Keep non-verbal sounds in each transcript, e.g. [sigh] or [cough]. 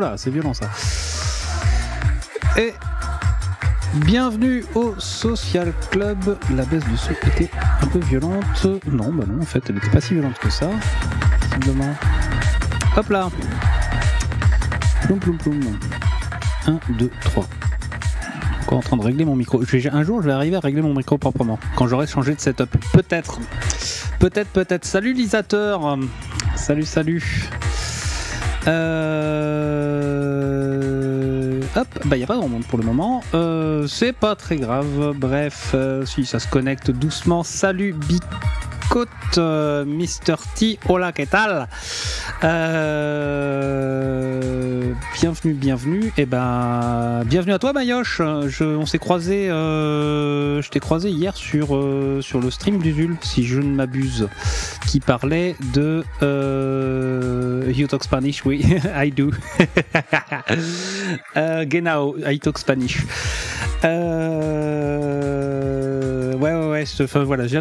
Voilà, c'est violent ça. Et bienvenue au Social Club. La baisse du ce était un peu violente. Non, bah non, en fait, elle n'était pas si violente que ça. Simplement. Hop là. Ploum ploum ploum. 1, 2, 3. Encore en train de régler mon micro. Un jour, je vais arriver à régler mon micro proprement. Quand j'aurai changé de setup. Peut-être. Peut-être, peut-être. Salut, lisateur. Salut, salut. Euh... Hop, bah il n'y a pas grand monde pour le moment. Euh, c'est pas très grave. Bref, euh, si ça se connecte doucement. Salut, bi. Côte, euh, Mister T. Hola, que tal euh, Bienvenue, bienvenue. Et eh ben, bienvenue à toi, Mayoche. Je, on s'est croisé, euh, je t'ai croisé hier sur, sur le stream du si je ne m'abuse, qui parlait de You Talk Spanish, oui, [laughs] I do. genau, [laughs] I Talk Spanish ouais, ouais, ouais. voilà, j'ai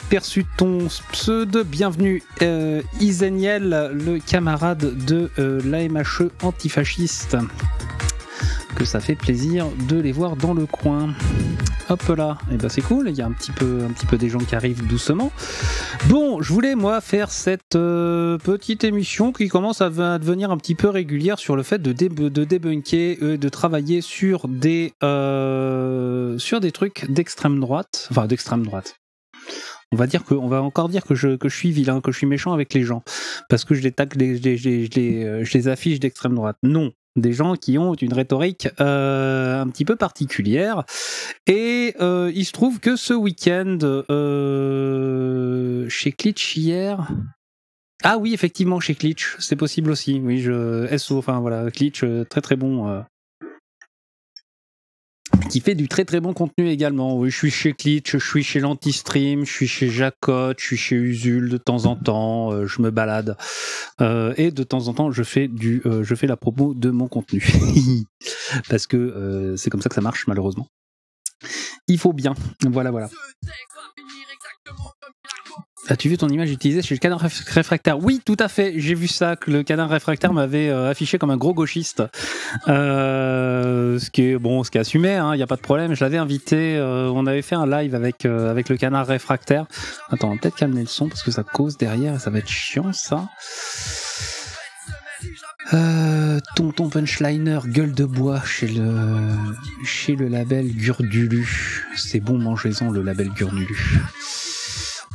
aperçu ton pseudo. Bienvenue, euh, Iseniel, le camarade de euh, l'AMHE antifasciste ça fait plaisir de les voir dans le coin. Hop là, et eh ben c'est cool, il y a un petit peu, un petit peu des gens qui arrivent doucement. Bon, je voulais moi faire cette euh, petite émission qui commence à devenir un petit peu régulière sur le fait de, débunker euh, de travailler sur des euh, sur des trucs d'extrême droite, enfin d'extrême droite on va dire que on va encore dire que je, suis vilain, que je suis méchant avec les gens parce que je les je les affiche d'extrême droite. Non, des gens qui ont une rhétorique euh, un petit peu particulière. Et euh, il se trouve que ce week-end, euh, chez Klitsch hier... Ah oui, effectivement, chez Klitsch, c'est possible aussi. Oui, je... SO, enfin voilà, Klitsch, très très bon qui fait du très très bon contenu également. je suis chez Clitch, je suis chez l'Antistream, je suis chez Jacot, je suis chez Usul de temps en temps, euh, je me balade. Euh, et de temps en temps, je fais, du, euh, je fais la promo de mon contenu. [laughs] Parce que c'est comme ça que ça marche malheureusement. Il faut bien. Voilà, voilà. As-tu vu ton image utilisée chez le canard réfractaire Oui, tout à fait. J'ai vu ça, que le canard réfractaire m'avait euh, affiché comme un gros gauchiste. Euh, ce qui est, bon, ce qui est assumé, il hein, n'y a pas de problème. Je l'avais invité, euh, on avait fait un live avec, avec le canard réfractaire. Attends, on va peut-être calmer le son parce que ça cause derrière et ça va être chiant ça. tonton Punchliner, gueule de bois chez le, chez le label Gurdulu. C'est bon, mangez-en le label Gurdulu.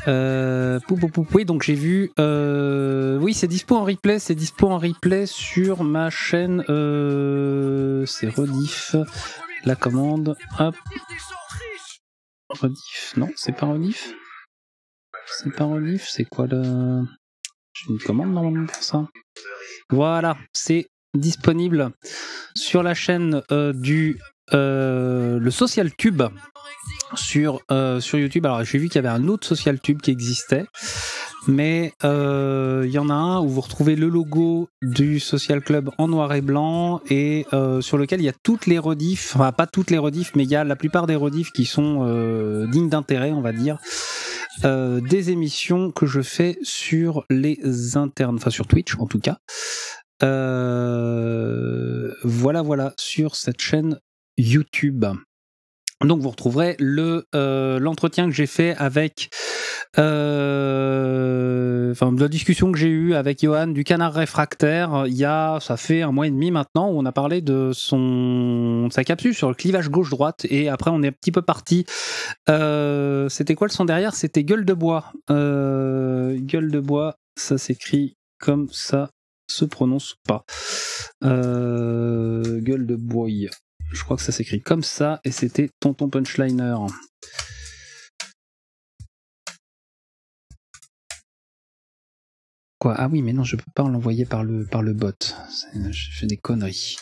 Euh, pou, pou, pou, oui, donc j'ai vu. Euh, oui, c'est dispo en replay. C'est dispo en replay sur ma chaîne. Euh, c'est Rediff. La commande. Hop. Rediff. Non, c'est pas Rediff. C'est pas Rediff. C'est quoi le. J'ai une commande normalement pour ça. Voilà, c'est disponible sur la chaîne du euh, le Social Tube sur, euh, sur YouTube. Alors, j'ai vu qu'il y avait un autre Social Tube qui existait mais euh, il y en a un où vous retrouvez le logo du Social Club en noir et blanc et sur lequel il y a toutes les redifs enfin pas toutes les redifs mais il y a la plupart des rediffs qui sont dignes d'intérêt, on va dire, des émissions que je fais sur les internes, enfin sur Twitch en tout cas. voilà, voilà, sur cette chaîne YouTube. Donc vous retrouverez le euh, l'entretien que j'ai fait avec euh, enfin la discussion que j'ai eue avec Johan du Canard Réfractaire euh, il y a ça fait un mois et demi maintenant où on a parlé de son sa capsule sur le clivage gauche droite et après on est un petit peu parti c'était quoi le son derrière c'était gueule de bois gueule de bois ça s'écrit comme ça se prononce pas gueule de bois je crois que ça s'écrit comme ça et c'était Tonton Punchliner. Quoi Ah oui, mais non, je ne peux pas l'envoyer par le, par le bot. Je fais des conneries.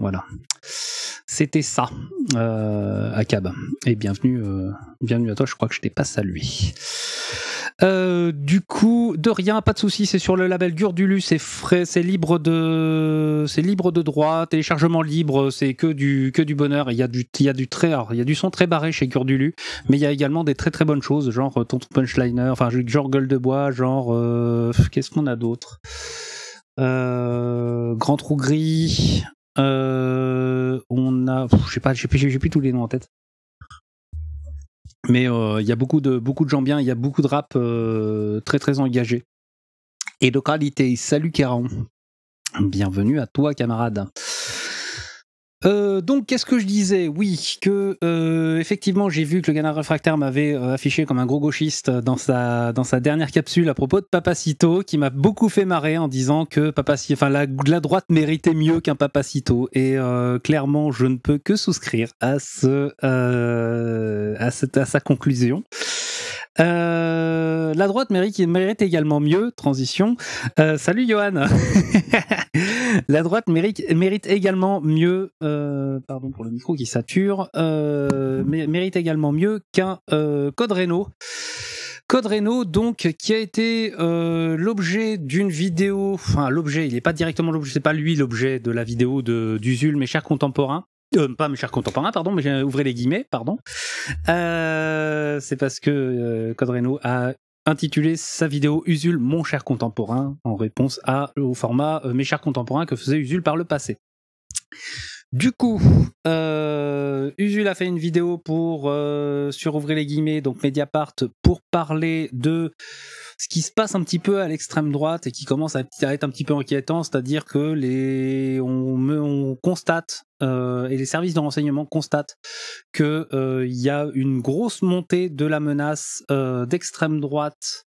Voilà. C'était ça, Akab. Euh, et bienvenue, euh, bienvenue à toi. Je crois que je t'ai pas salué. Euh, du coup, de rien, pas de souci, c'est sur le label Gurdulu, c'est frais, c'est libre de, c'est libre de droit, téléchargement libre, c'est que du que du bonheur. Il y a du, il y a du très, il y a du son très barré chez Gurdulu, mais il y a également des très très bonnes choses, genre Tonton euh, Punchliner, enfin genre Gueule de bois, genre euh, qu'est-ce qu'on a d'autre, Grand Trou Gris. on a, je sais pas, j'ai plus tous les noms en tête. Mais euh, il y a beaucoup de, beaucoup de gens bien, il y a beaucoup de rap euh, très très engagés. Et de qualité, salut Caron, Bienvenue à toi camarade. Euh, donc, qu'est-ce que je disais Oui, que euh, effectivement, j'ai vu que le canard réfractaire m'avait euh, affiché comme un gros gauchiste dans sa, dernière capsule à propos de Papacito, qui m'a beaucoup fait marrer en disant que Papacito, enfin, la, la, droite méritait mieux qu'un Papacito. Et clairement, je ne peux que souscrire à, ce, à, cette, à sa conclusion. Euh, la droite mérite, également mieux. Transition. Euh, salut Johan. [laughs] la droite mérite, également mieux. Euh, pardon pour le micro qui sature. mérite également mieux qu'un code Renault. Code renault donc, qui a été l'objet d'une vidéo, enfin l'objet, il n'est pas directement l'objet, c'est pas lui l'objet de la vidéo d'Usul, mes chers contemporains, euh, pas mes chers contemporains, pardon, mais j'ai ouvré les guillemets, pardon. Euh, c'est parce que euh, Codreno a intitulé sa vidéo Usul, mon cher contemporain, en réponse au format Mes chers contemporains que faisait Usul par le passé. Du coup, Usul a fait une vidéo pour sur les guillemets, donc Mediapart, pour parler de ce qui se passe un petit peu à l'extrême droite et qui commence à être un petit peu inquiétant, c'est-à-dire que les on, constate euh, et les services de renseignement constatent que euh, il y a une grosse montée de la menace euh, d'extrême droite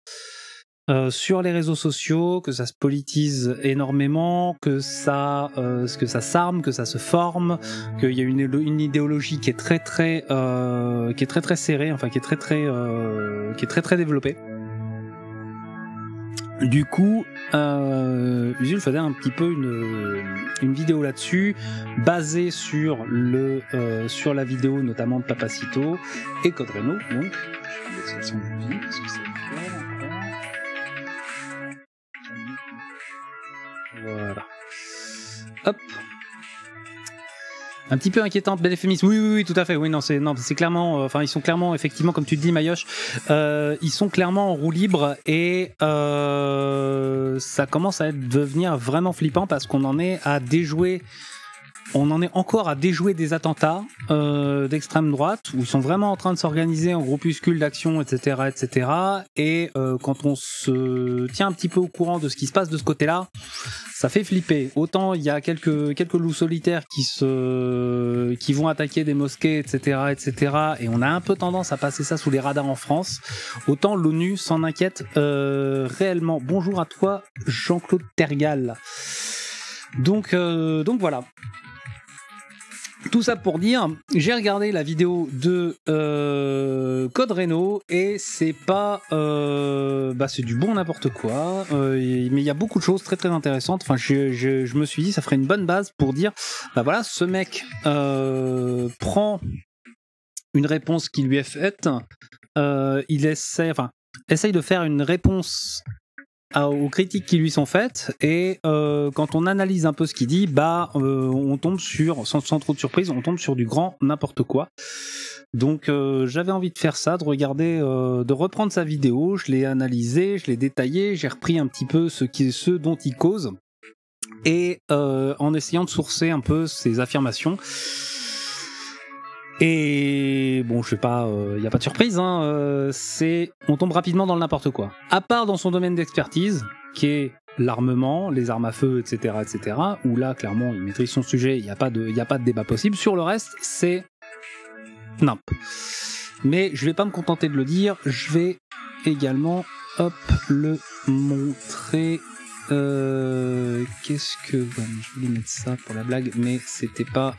sur les réseaux sociaux, que ça se politise énormément, que ça, que ça s'arme, que ça se forme, qu'il y a une, une, idéologie qui est très très, qui est très très serrée, enfin qui est très très, qui est très très développée. Du coup, euh, Usul faisait un petit peu une, vidéo là-dessus, basée sur le euh, sur la vidéo notamment de Papacito et Code Donc, voilà. Hop un petit peu inquiétante, belle Oui, oui, oui, tout à fait. Oui, non, c'est non, c'est clairement. Euh, enfin, ils sont clairement, effectivement, comme tu dis, Mayoche, euh, ils sont clairement en roue libre et euh, ça commence à devenir vraiment flippant parce qu'on en est à déjouer on en est encore à déjouer des attentats euh, d'extrême droite où ils sont vraiment en train de s'organiser en groupuscules d'action, etc., etc. Et euh, quand on se tient un petit peu au courant de ce qui se passe de ce côté-là, ça fait flipper. Autant il y a quelques quelques loups solitaires qui se qui vont attaquer des mosquées, etc., etc. Et on a un peu tendance à passer ça sous les radars en France. Autant l'ONU s'en inquiète euh, réellement. Bonjour à toi, Jean-Claude Tergal. Donc, donc voilà. Tout ça pour dire, j'ai regardé la vidéo de euh, Code Reno et c'est pas, euh, bah, c'est du bon n'importe quoi. Euh, mais il y a beaucoup de choses très très intéressantes. Enfin, je, me suis dit, ça ferait une bonne base pour dire, bah voilà, ce mec prend une réponse qui lui est faite. il essaie, essaye de faire une réponse aux critiques qui lui sont faites et euh, quand on analyse un peu ce qu'il dit, bah euh, on tombe sur, sans, trop de surprise, on tombe sur du grand n'importe quoi. Donc euh, j'avais envie de faire ça, de regarder, de reprendre sa vidéo, je l'ai analysée, je l'ai détaillée, j'ai repris un petit peu ce, qui, ce dont il cause et en essayant de sourcer un peu ses affirmations. Et bon, je sais pas, il euh, n'y a pas de surprise, hein, euh, c'est on tombe rapidement dans le n'importe quoi. À part dans son domaine d'expertise, qui est l'armement, les armes à feu, etc., etc., où là, clairement, il maîtrise son sujet, il n'y a, pas de, a pas de débat possible. Sur le reste, c'est nimp. Mais je vais pas me contenter de le dire, je vais également, hop, le montrer. Euh, qu'est-ce que... je voulais mettre ça pour la blague, mais c'était pas...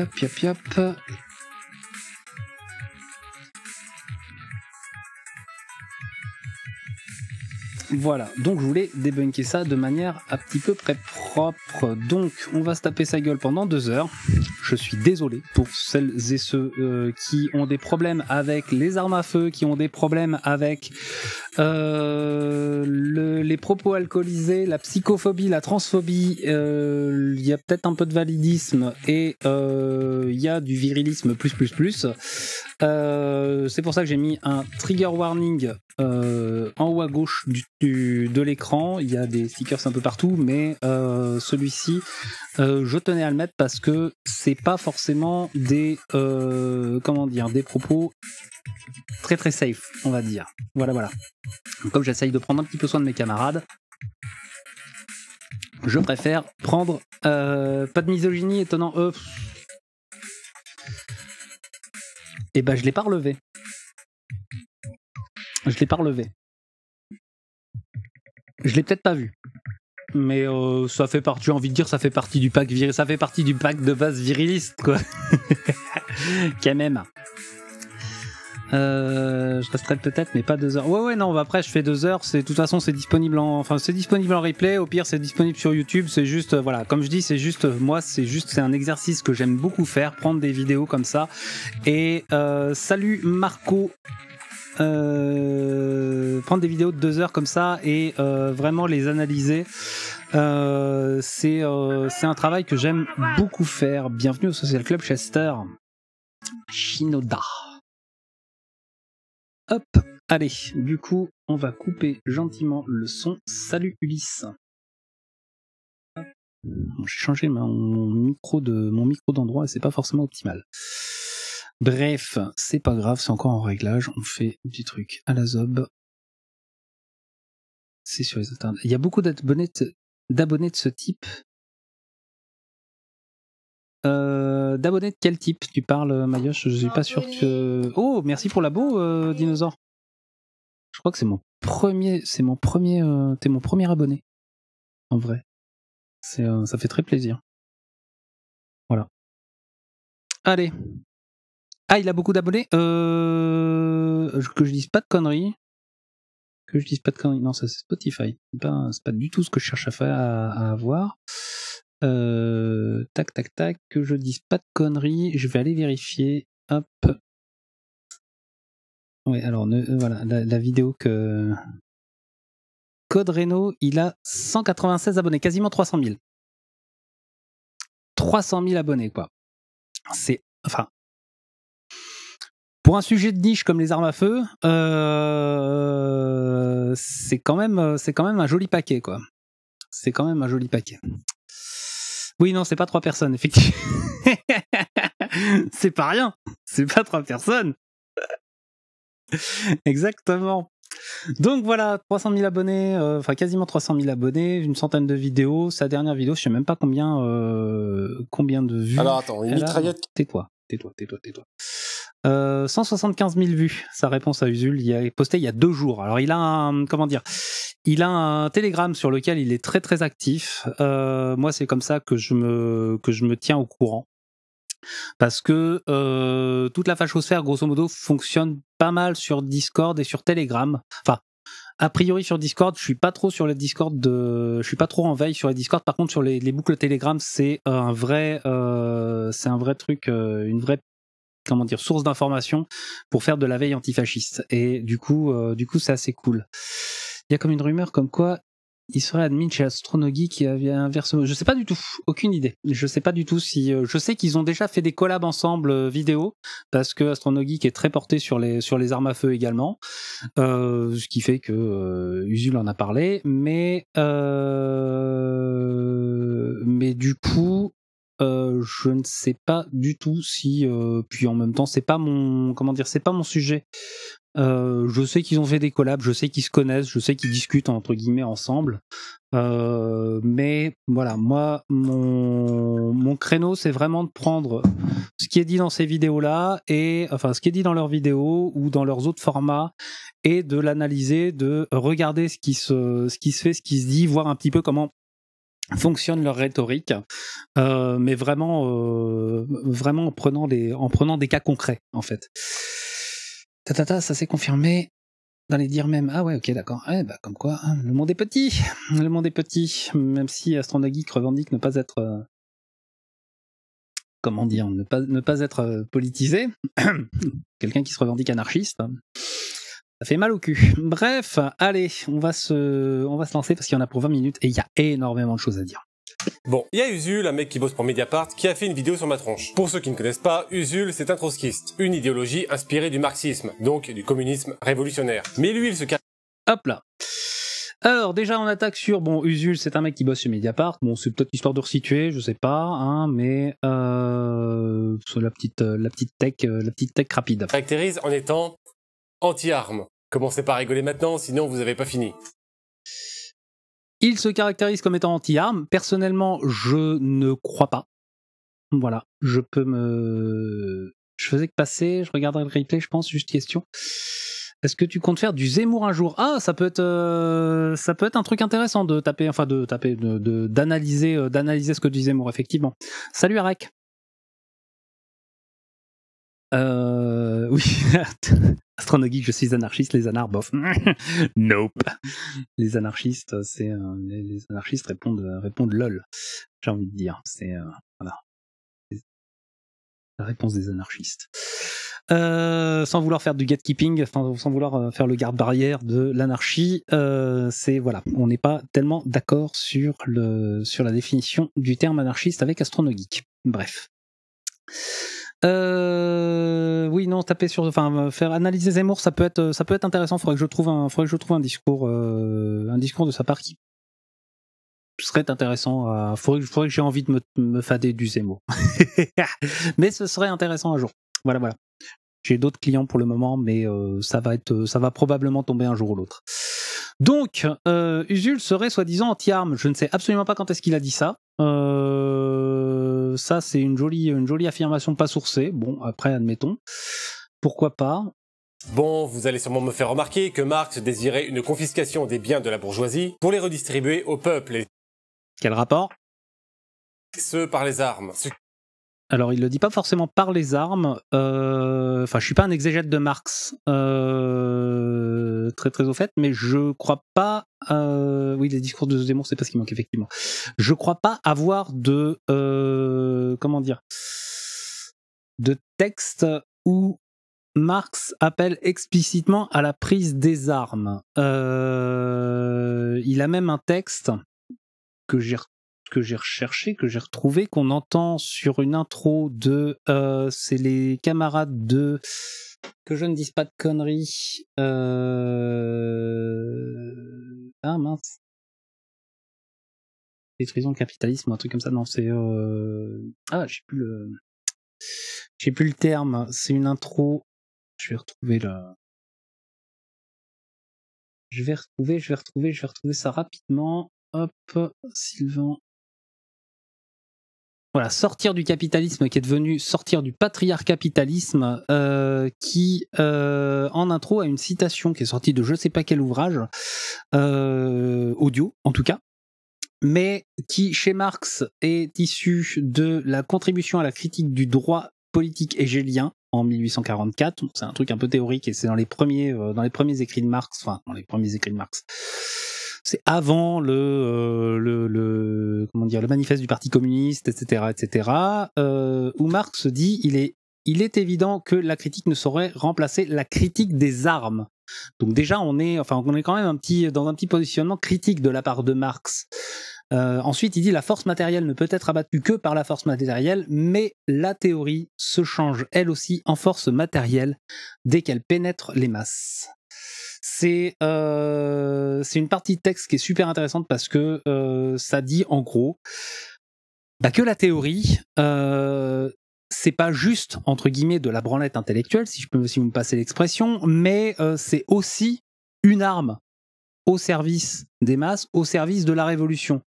Jap, jap, jap. Voilà, donc je voulais débunker ça de manière un petit peu près propre. Donc on va se taper sa gueule pendant deux heures. Je suis désolé pour celles et ceux euh, qui ont des problèmes avec les armes à feu, qui ont des problèmes avec euh, les propos alcoolisés, la psychophobie, la transphobie. Euh, il y a peut-être un peu de validisme et il y a du virilisme plus plus plus. Euh, c'est pour ça que j'ai mis un trigger warning euh, en haut à gauche du, de l'écran. Il y a des stickers un peu partout, mais euh, celui-ci, je tenais à le mettre parce que c'est pas forcément des comment dire des propos très très safe, on va dire. Voilà voilà. Comme j'essaye de prendre un petit peu soin de mes camarades, je préfère prendre pas de misogynie étonnant. eux eh ben, je l'ai pas relevé. Je l'ai pas relevé. Je l'ai peut-être pas vu. Mais euh, ça fait partie, j'ai envie de dire, ça fait partie du pack, ça fait partie du pack de base viriliste, quoi. [laughs] Quand même. Euh, je resterai peut-être, mais pas deux heures. Ouais, ouais, non, bah, après, je fais deux heures. C'est, de toute façon, c'est disponible en, enfin, c'est disponible en replay. Au pire, c'est disponible sur YouTube. C'est juste, euh, voilà, comme je dis, c'est juste, moi, c'est juste, c'est un exercice que j'aime beaucoup faire, prendre des vidéos comme ça. Et euh, salut Marco. Euh, prendre des vidéos de deux heures comme ça et vraiment les analyser. c'est c'est un travail que j'aime beaucoup faire. Bienvenue au Social Club Chester. Shinoda. Hop, allez, du coup, on va couper gentiment le son. Salut Ulysse. J'ai changé mon micro de mon micro d'endroit et c'est pas forcément optimal. Bref, c'est pas grave, c'est encore en réglage. On fait du truc à la zob. C'est sur les internets. Il y a beaucoup d'abonnés de ce type euh, D'abonnés de quel type tu parles, Mayoche Je suis pas sûr que. Oh, merci pour l'abo, euh, dinosaure. Je crois que c'est mon premier, c'est mon premier, euh, t'es mon premier abonné, en vrai. C'est, euh, ça fait très plaisir. Voilà. Allez. Ah, il a beaucoup d'abonnés. Euh, que je dise pas de conneries. Que je dise pas de conneries. Non, ça c'est Spotify. C'est pas, du tout ce que je cherche à faire, à avoir. Euh, tac, tac, tac, que je dise pas de conneries, je vais aller vérifier. Hop. Ouais, alors euh, voilà, la, vidéo que. Code Reno, il a 196 abonnés, quasiment 300 000. 300 000 abonnés, quoi. C'est. Enfin. Pour un sujet de niche comme les armes à feu, euh, c'est quand, même, quand même un joli paquet, quoi. C'est quand même un joli paquet. Oui, non, c'est pas trois personnes, effectivement. [laughs] c'est pas rien. C'est pas trois personnes. [laughs] Exactement. Donc voilà, 300 000 abonnés, euh, enfin quasiment 300 000 abonnés, une centaine de vidéos. Sa dernière vidéo, je sais même pas combien, euh, combien de vues. Alors attends, une mitraillette. Tais-toi tais-toi, tais-toi, tais-toi. 175 euh, 000 vues, sa réponse à Usul, il a posté il y a deux jours. Alors il a un, comment dire, il a un Telegram sur lequel il est très très actif. Euh, moi c'est comme ça que je me que je me tiens au courant parce que euh, toute la fachosphère grosso modo fonctionne pas mal sur Discord et sur Telegram. Enfin a priori sur Discord, je suis pas trop sur les Discord de, je suis pas trop en veille sur les Discord. Par contre, sur les, boucles Telegram, c'est euh, un vrai, euh, c'est un vrai truc, euh, une vraie comment dire source d'information pour faire de la veille antifasciste. Et du coup, du coup, c'est assez cool. Il y a comme une rumeur comme quoi il serait admis chez AstronoGeek qui avait inversement. Je sais pas du tout, aucune idée. Je sais pas du tout si. Euh, je sais qu'ils ont déjà fait des collabs ensemble euh, vidéo parce que astronogie est très porté sur les sur les armes à feu également, euh, ce qui fait que Usul en a parlé, mais mais du coup. je ne sais pas du tout si puis en même temps c'est pas mon comment dire c'est pas mon sujet euh, je sais qu'ils ont fait des collabs, je sais qu'ils se connaissent, je sais qu'ils discutent entre guillemets ensemble. Euh, mais voilà, moi, mon, créneau, c'est vraiment de prendre ce qui est dit dans ces vidéos-là, et enfin ce qui est dit dans leurs vidéos ou dans leurs autres formats, et de l'analyser, de regarder ce qui, se, ce qui se fait, ce qui se dit, voir un petit peu comment fonctionne leur rhétorique, euh, mais vraiment, vraiment en prenant, des en prenant des cas concrets, en fait ça s'est confirmé dans les dire même. Ah ouais, ok, d'accord. Eh bah, comme quoi, hein, le monde est petit. Le monde est petit, même si Astronageek revendique ne pas être euh, comment dire, ne pas, ne pas être euh, politisé. [coughs] Quelqu'un qui se revendique anarchiste. Hein, ça fait mal au cul. Bref, allez, on va se, on va se lancer parce qu'il y en a pour 20 minutes et il y a énormément de choses à dire. Bon, il y a Usul, un mec qui bosse pour Mediapart, qui a fait une vidéo sur ma tronche. Pour ceux qui ne connaissent pas, Usul, c'est un trotskiste, une idéologie inspirée du marxisme, donc du communisme révolutionnaire. Mais lui, il se cache... Hop là alors déjà on attaque sur bon Usul c'est un mec qui bosse chez Mediapart bon c'est peut-être histoire de resituer je sais pas hein mais euh, la petite euh, la petite tech euh, la petite tech rapide caractérise en étant anti-armes commencez par rigoler maintenant sinon vous avez pas fini il se caractérise comme étant anti-armes. Personnellement, je ne crois pas. Voilà, je peux me... Je faisais que passer, je regarderai le replay, je pense, juste question. Est-ce que tu comptes faire du Zemmour un jour Ah, ça peut être, euh, ça peut être un truc intéressant de taper, enfin de taper, de d'analyser, euh, d'analyser ce que dit Zemmour effectivement. Salut Arek Euh, [laughs] oui, Astronogeek, je suis anarchiste, les anards, bof. [laughs] nope. Les anarchistes, c'est euh, les, anarchistes répondent euh, répondent lol. J'ai envie de dire, c'est euh, La réponse des anarchistes. sans vouloir faire du gatekeeping, sans, vouloir faire le garde-barrière de l'anarchie, c'est voilà, on n'est pas tellement d'accord sur sur la définition du terme anarchiste avec Astronogeek. Bref. Euh, oui, non, taper sur, enfin, euh, faire analyser Zemmour, ça peut être, euh, ça peut être intéressant. Faudrait que je trouve un, que je trouve un discours, euh, un discours de sa part qui serait intéressant. À, faudrait, que j'ai envie de me, fader du Zemmour, [laughs] mais ce serait intéressant un jour. Voilà, voilà. J'ai d'autres clients pour le moment, mais ça va être, ça va probablement tomber un jour ou l'autre. Donc, Usul serait soi-disant anti-arme. Je ne sais absolument pas quand est-ce qu'il a dit ça. Euh ça, c'est une jolie, une jolie affirmation pas sourcée. Bon, après, admettons. Pourquoi pas Bon, vous allez sûrement me faire remarquer que Marx désirait une confiscation des biens de la bourgeoisie pour les redistribuer au peuple. Quel rapport Ce par les armes alors il le dit pas forcément par les armes. Euh, enfin, je suis pas un exégète de Marx, euh, très très au fait, mais je crois pas. Euh, oui, les discours de Zemmour, c'est parce qu'il manque effectivement. Je crois pas avoir de comment dire de texte où Marx appelle explicitement à la prise des armes. il a même un texte que j'ai que j'ai recherché, que j'ai retrouvé, qu'on entend sur une intro de. Euh, c'est les camarades de. Que je ne dise pas de conneries. Euh... Ah mince. Détruisons le capitalisme, un truc comme ça. Non, c'est. Euh... Ah, j'ai plus le. J'ai plus le terme. C'est une intro. Je vais retrouver la. Je vais retrouver, je vais retrouver, je vais retrouver ça rapidement. Hop, Sylvain voilà, sortir du capitalisme qui est devenu sortir du patriarcatalisme capitalisme, euh, qui euh, en intro a une citation qui est sortie de je sais pas quel ouvrage, euh, audio en tout cas, mais qui chez Marx est issue de la contribution à la critique du droit politique hégélien en 1844. C'est un truc un peu théorique et c'est dans les premiers euh, dans les premiers écrits de Marx, enfin dans les premiers écrits de Marx c'est avant euh, le, manifeste du Parti communiste, etc., etc. Euh, où Marx dit il est évident que la critique ne saurait remplacer la critique des armes. Donc déjà on est on est quand même petit dans un petit positionnement critique de la part de Marx. Euh, ensuite, il dit la force matérielle ne peut être abattue que par la force matérielle, mais la théorie se change elle aussi en force matérielle dès qu'elle pénètre les masses. Euh, c'est une partie de texte qui est super intéressante parce que euh, ça dit en gros bah, que la théorie, euh, c'est pas juste entre guillemets de la branlette intellectuelle, si je peux aussi vous me passer l'expression, mais c'est aussi une arme au service des masses, au service de la révolution.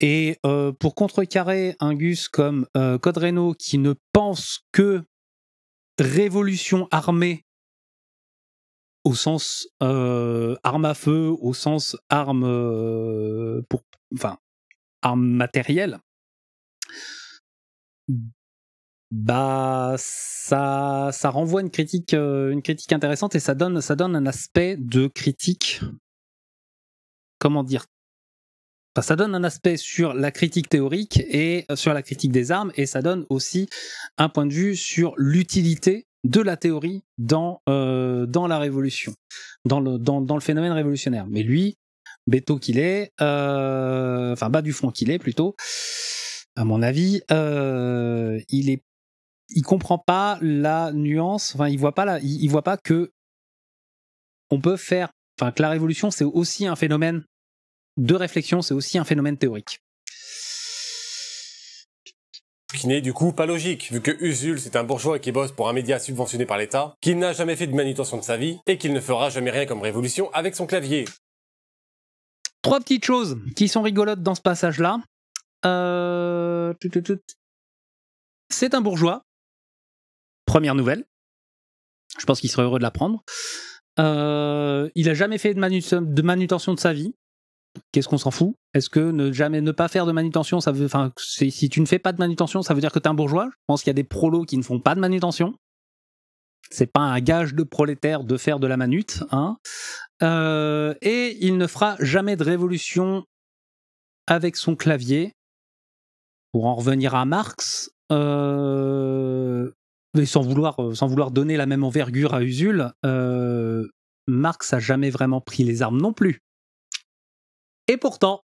Et pour contrecarrer un Gus comme euh, qui ne pense que révolution armée au sens euh, arme à feu, au sens arme euh, pour, enfin, arme matérielle, bah ça, ça renvoie une critique, euh, une critique intéressante et ça donne, ça donne un aspect de critique. Comment dire ça donne un aspect sur la critique théorique et sur la critique des armes, et ça donne aussi un point de vue sur l'utilité de la théorie dans, euh, dans la révolution, dans le, dans, le phénomène révolutionnaire. Mais lui, Beto qu'il est, euh, enfin bas du front qu'il est plutôt, à mon avis, euh, il est, il comprend pas la nuance, enfin il voit pas la, il voit pas que on peut faire, enfin que la révolution c'est aussi un phénomène de réflexion, c'est aussi un phénomène théorique qui n'est du coup pas logique, vu que Usul c'est un bourgeois qui bosse pour un média subventionné par l'État, qu'il n'a jamais fait de manutention de sa vie, et qu'il ne fera jamais rien comme révolution avec son clavier. Trois petites choses qui sont rigolotes dans ce passage-là. Euh, c'est un bourgeois. Première nouvelle. Je pense qu'il serait heureux de l'apprendre. Euh, il n'a jamais fait de manutention de sa vie qu'est-ce qu'on s'en fout Est-ce que ne jamais ne pas faire de manutention, ça veut, enfin, si tu ne fais pas de manutention, ça veut dire que t'es un bourgeois Je pense qu'il y a des prolos qui ne font pas de manutention. C'est pas un gage de prolétaire de faire de la manute, hein. Euh, et il ne fera jamais de révolution avec son clavier. Pour en revenir à Marx, euh, sans vouloir, euh, sans vouloir donner la même envergure à Usul, Marx a jamais vraiment pris les armes non plus. Et pourtant,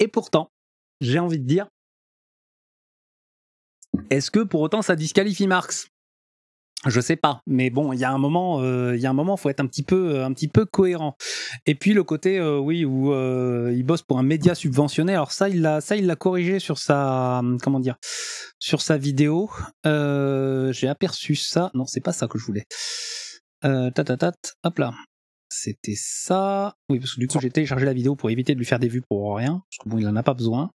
et pourtant, j'ai envie de dire, est-ce que pour autant ça disqualifie Marx je sais pas, mais bon, il y a un moment, euh, il y a un moment, faut être un petit peu, euh, un petit peu cohérent. Et puis le côté, euh, oui, où il bosse pour un média subventionné. Alors ça, il l'a, ça, il l'a corrigé sur sa, comment dire, sur sa vidéo. J'ai aperçu ça. Non, c'est pas ça que je voulais. Euh, tatatat, hop là. C'était ça. Oui, parce que du coup, j'ai téléchargé la vidéo pour éviter de lui faire des vues pour rien. Parce que bon, il en a pas besoin.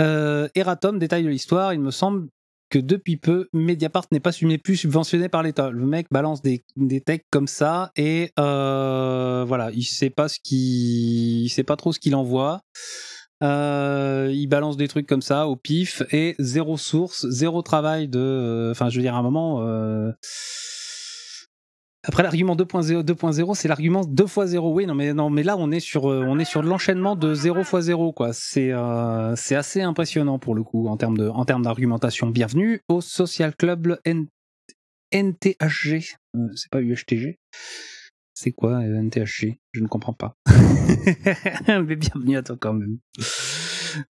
Euh, Eratom, détail de l'histoire, il me semble que depuis peu, Mediapart n'est pas plus subventionné par l'État. Le mec balance des, des techs comme ça et euh, voilà, il sait pas ce sait pas trop ce qu'il envoie. Euh, il balance des trucs comme ça au pif et zéro source, zéro travail de, euh, enfin, je veux dire, à un moment. Après, l'argument 2.0, c'est l'argument 2 fois 0. Oui, non, mais, non, mais là, on est sur, euh, on est sur l'enchaînement de 0 fois 0, quoi. C'est, euh, c'est assez impressionnant pour le coup, en termes de, en termes d'argumentation. Bienvenue au Social Club N NTHG. Euh, c'est pas UHTG. C'est quoi NTHG Je ne comprends pas. [laughs] mais bienvenue à toi quand même.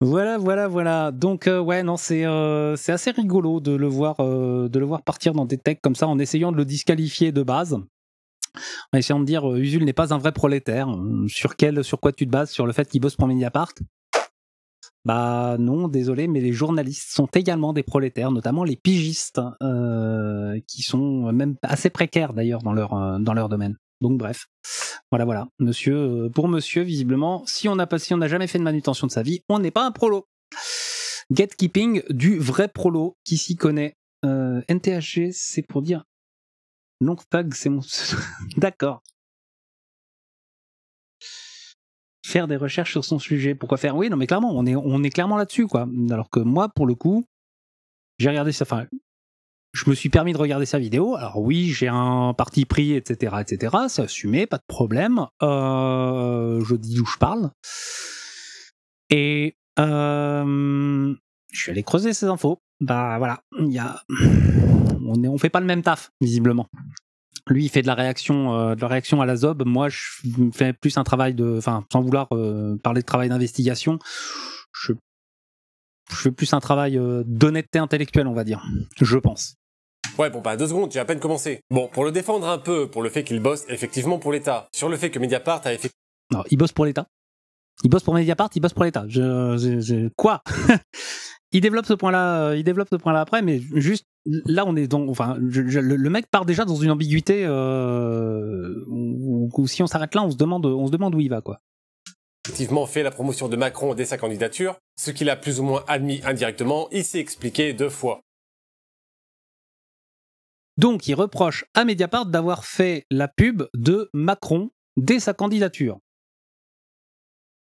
Voilà, voilà, voilà. Donc euh, ouais, non, c'est euh, c'est assez rigolo de le voir euh, de le voir partir dans des techs comme ça en essayant de le disqualifier de base. En essayant de dire Usul n'est pas un vrai prolétaire. Sur quel sur quoi tu te bases sur le fait qu'il bosse pour Mediapart bah non, désolé, mais les journalistes sont également des prolétaires, notamment les pigistes, qui sont même assez précaires d'ailleurs dans leur, dans leur domaine. Donc bref, voilà, voilà. Monsieur, euh, pour monsieur, visiblement, si on n'a on jamais fait de manutention de sa vie, on n'est pas un prolo. Gatekeeping du vrai prolo qui s'y connaît. Euh, NTHG, c'est pour dire. tag, c'est mon. [laughs] D'accord. Faire des recherches sur son sujet. Pourquoi faire Oui, non, mais clairement, on est, on est clairement là-dessus, quoi. Alors que moi, pour le coup, j'ai regardé ça. Enfin, je me suis permis de regarder sa vidéo. Alors oui, j'ai un parti pris, etc., etc. C'est assumé, pas de problème. Euh, je dis où je parle. Et euh, je suis allé creuser ces infos. Bah voilà, il y a, on ne fait pas le même taf visiblement. Lui, il fait de la réaction, euh, de la réaction à la zob. Moi, je fais plus un travail de, enfin, sans vouloir parler de travail d'investigation. je fais plus un travail d'honnêteté intellectuelle, on va dire. Je pense. Ouais, bon, bah deux secondes, j'ai à peine commencé. Bon, pour le défendre un peu, pour le fait qu'il bosse effectivement pour l'État, sur le fait que Mediapart a effectivement... Non, il bosse pour l'État. Il bosse pour Mediapart, il bosse pour l'État. Je, Quoi [laughs] Il développe ce point-là, euh, il développe ce point-là après, mais juste là, on est dans, enfin, le, mec part déjà dans une ambiguïté euh, si on s'arrête là, on se demande, on se demande où il va, quoi. Effectivement, fait la promotion de Macron dès sa candidature, ce qu'il a plus ou moins admis indirectement, il s'est expliqué deux fois. Donc, il reproche à Mediapart d'avoir fait la pub de Macron dès sa candidature.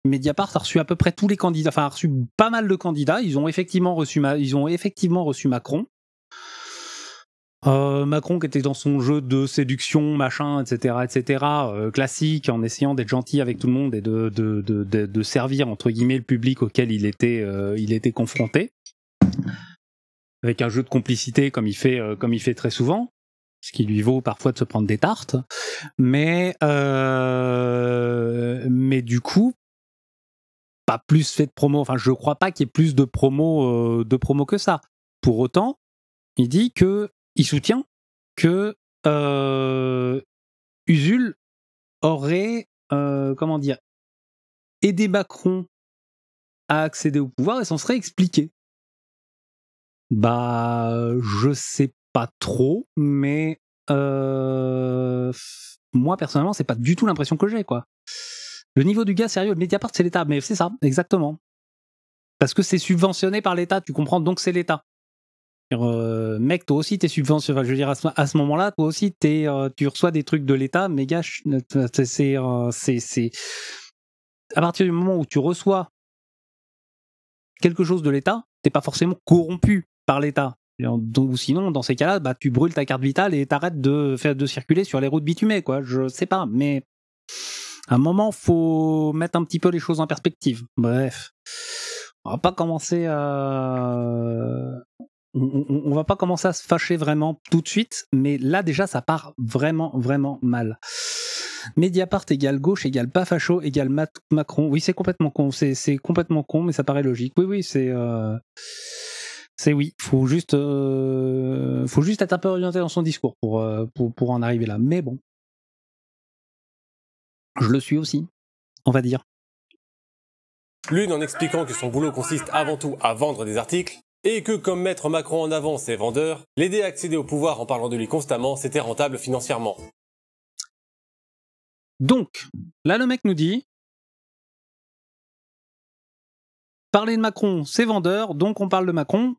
Mediapart a reçu à peu près tous les candidats, enfin a reçu pas mal de candidats. Ils ont effectivement reçu, ils ont effectivement reçu Macron. Euh, Macron qui était dans son jeu de séduction, machin, etc., etc., euh, classique, en essayant d'être gentil avec tout le monde et de, servir entre guillemets le public auquel il était euh, confronté avec un jeu de complicité comme il fait, euh, comme il fait très souvent ce qui lui vaut parfois de se prendre des tartes. Mais, euh, mais du coup, pas plus fait de promo. Enfin, je ne crois pas qu'il y ait plus de promo, euh, de promo que ça. Pour autant, il dit que il soutient que Usul aurait, comment dire, aidé Macron à accéder au pouvoir et s'en serait expliqué. Bah, euh, je sais pas trop, mais euh, moi personnellement, c'est pas du tout l'impression que j'ai, quoi. Le niveau du gars sérieux, Mediapart, c'est l'État, mais c'est ça, exactement. Parce que c'est subventionné par l'État, tu comprends, donc c'est l'État. Euh, mec, toi aussi, t'es subventionné. je veux dire, à ce, moment-là, toi aussi, es, tu reçois des trucs de l'État, Mais gars, C'est. À partir du moment où tu reçois quelque chose de l'État, t'es pas forcément corrompu par l'État. Donc sinon, dans ces cas-là, bah, tu brûles ta carte vitale et t'arrêtes de, de circuler sur les routes bitumées, quoi. Je sais pas, mais à un moment, faut mettre un petit peu les choses en perspective. Bref, on va pas commencer à on, va pas commencer à se fâcher vraiment tout de suite, mais là déjà ça part vraiment vraiment mal. Mediapart égale gauche égale pas facho égale Macron. Oui, c'est complètement con. C'est complètement con, mais ça paraît logique. Oui, oui, c'est. Euh, c'est oui, faut juste, euh, faut juste être un peu orienté dans son discours pour, euh, pour, pour, en arriver là. Mais bon, je le suis aussi, on va dire. L'une en expliquant que son boulot consiste avant tout à vendre des articles, et que comme mettre Macron en avant ses vendeurs, l'aider à accéder au pouvoir en parlant de lui constamment, c'était rentable financièrement. Donc, là le mec nous dit, parler de Macron, c'est vendeur, donc on parle de Macron.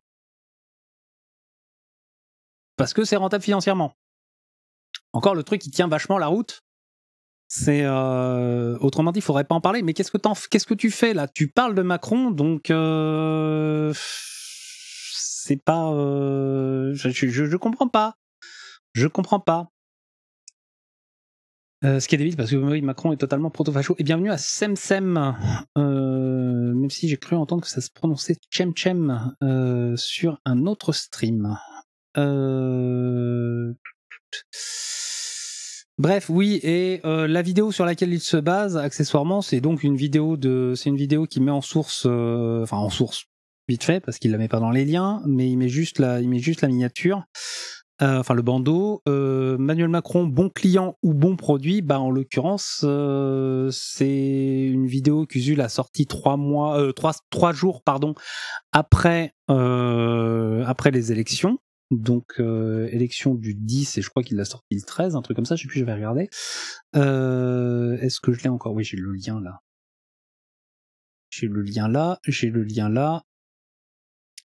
Parce que c'est rentable financièrement. Encore le truc qui tient vachement la route, c'est euh, autrement dit, il faudrait pas en parler. Mais qu'est-ce que qu'est-ce que tu fais là Tu parles de Macron, donc euh, c'est pas. Euh, je, je, comprends pas. Je comprends pas. ce qui est débile parce que oui, Macron est totalement proto Et bienvenue à Semsem, même si j'ai cru entendre que ça se prononçait Chem Chem sur un autre stream. Euh, bref, oui, et euh, la vidéo sur laquelle il se base, accessoirement, c'est donc une vidéo de, c'est une vidéo qui met en source, euh, enfin en source vite fait parce qu'il la met pas dans les liens, mais il met juste la, il met juste la miniature, enfin le bandeau. Manuel Macron, bon client ou bon produit, bah en l'occurrence, c'est une vidéo qu'Usul a sortie trois mois, jours pardon après après les élections. Donc euh, élection du 10 et je crois qu'il l'a sorti le 13, un truc comme ça, je sais plus, je vais regarder. Euh, est-ce que je l'ai encore Oui, j'ai le lien là. J'ai le lien là, j'ai le lien là,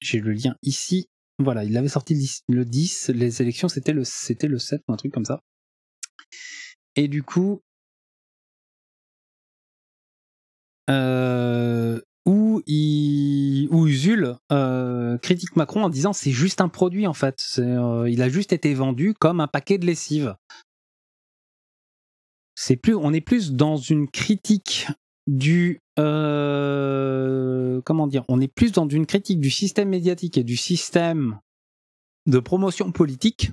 j'ai le lien ici. Voilà, il avait sorti le 10, les élections c'était le, le 7 ou un truc comme ça. Et du coup, euh, ou Usul euh, critique Macron en disant c'est juste un produit en fait, euh, il a juste été vendu comme un paquet de lessive. C'est plus, on est plus dans une critique du euh, comment dire, on est plus dans une critique du système médiatique et du système de promotion politique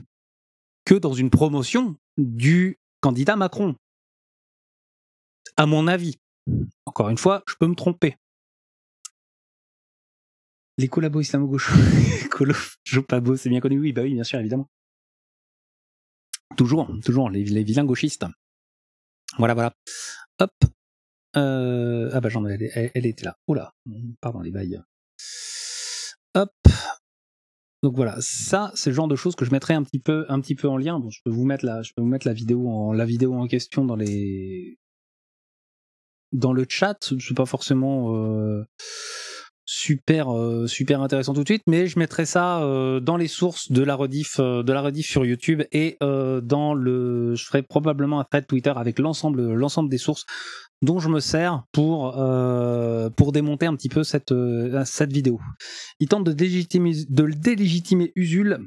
que dans une promotion du candidat Macron. À mon avis. Encore une fois, je peux me tromper. Les collabos islamo-gauchos, [laughs] beau, c'est bien connu, oui, bah oui, bien sûr, évidemment. Toujours, toujours, les, les vilains gauchistes. Voilà, voilà. Hop. Euh, ah bah j'en elle, elle, là. était là. Oh pardon les bails. Hop. Donc voilà, ça, c'est le genre de choses que je mettrai un petit peu, un petit peu en lien. Bon, je peux vous mettre la, je peux vous mettre la vidéo en, la vidéo en question dans les, dans le chat. Je sais pas forcément. Euh, super euh, super intéressant tout de suite mais je mettrai ça euh, dans les sources de la rediff euh, de la rediff sur YouTube et dans le je ferai probablement un thread Twitter avec l'ensemble l'ensemble des sources dont je me sers pour pour démonter un petit peu cette cette vidéo. Il tente de délégitimer de le délégitimer Usul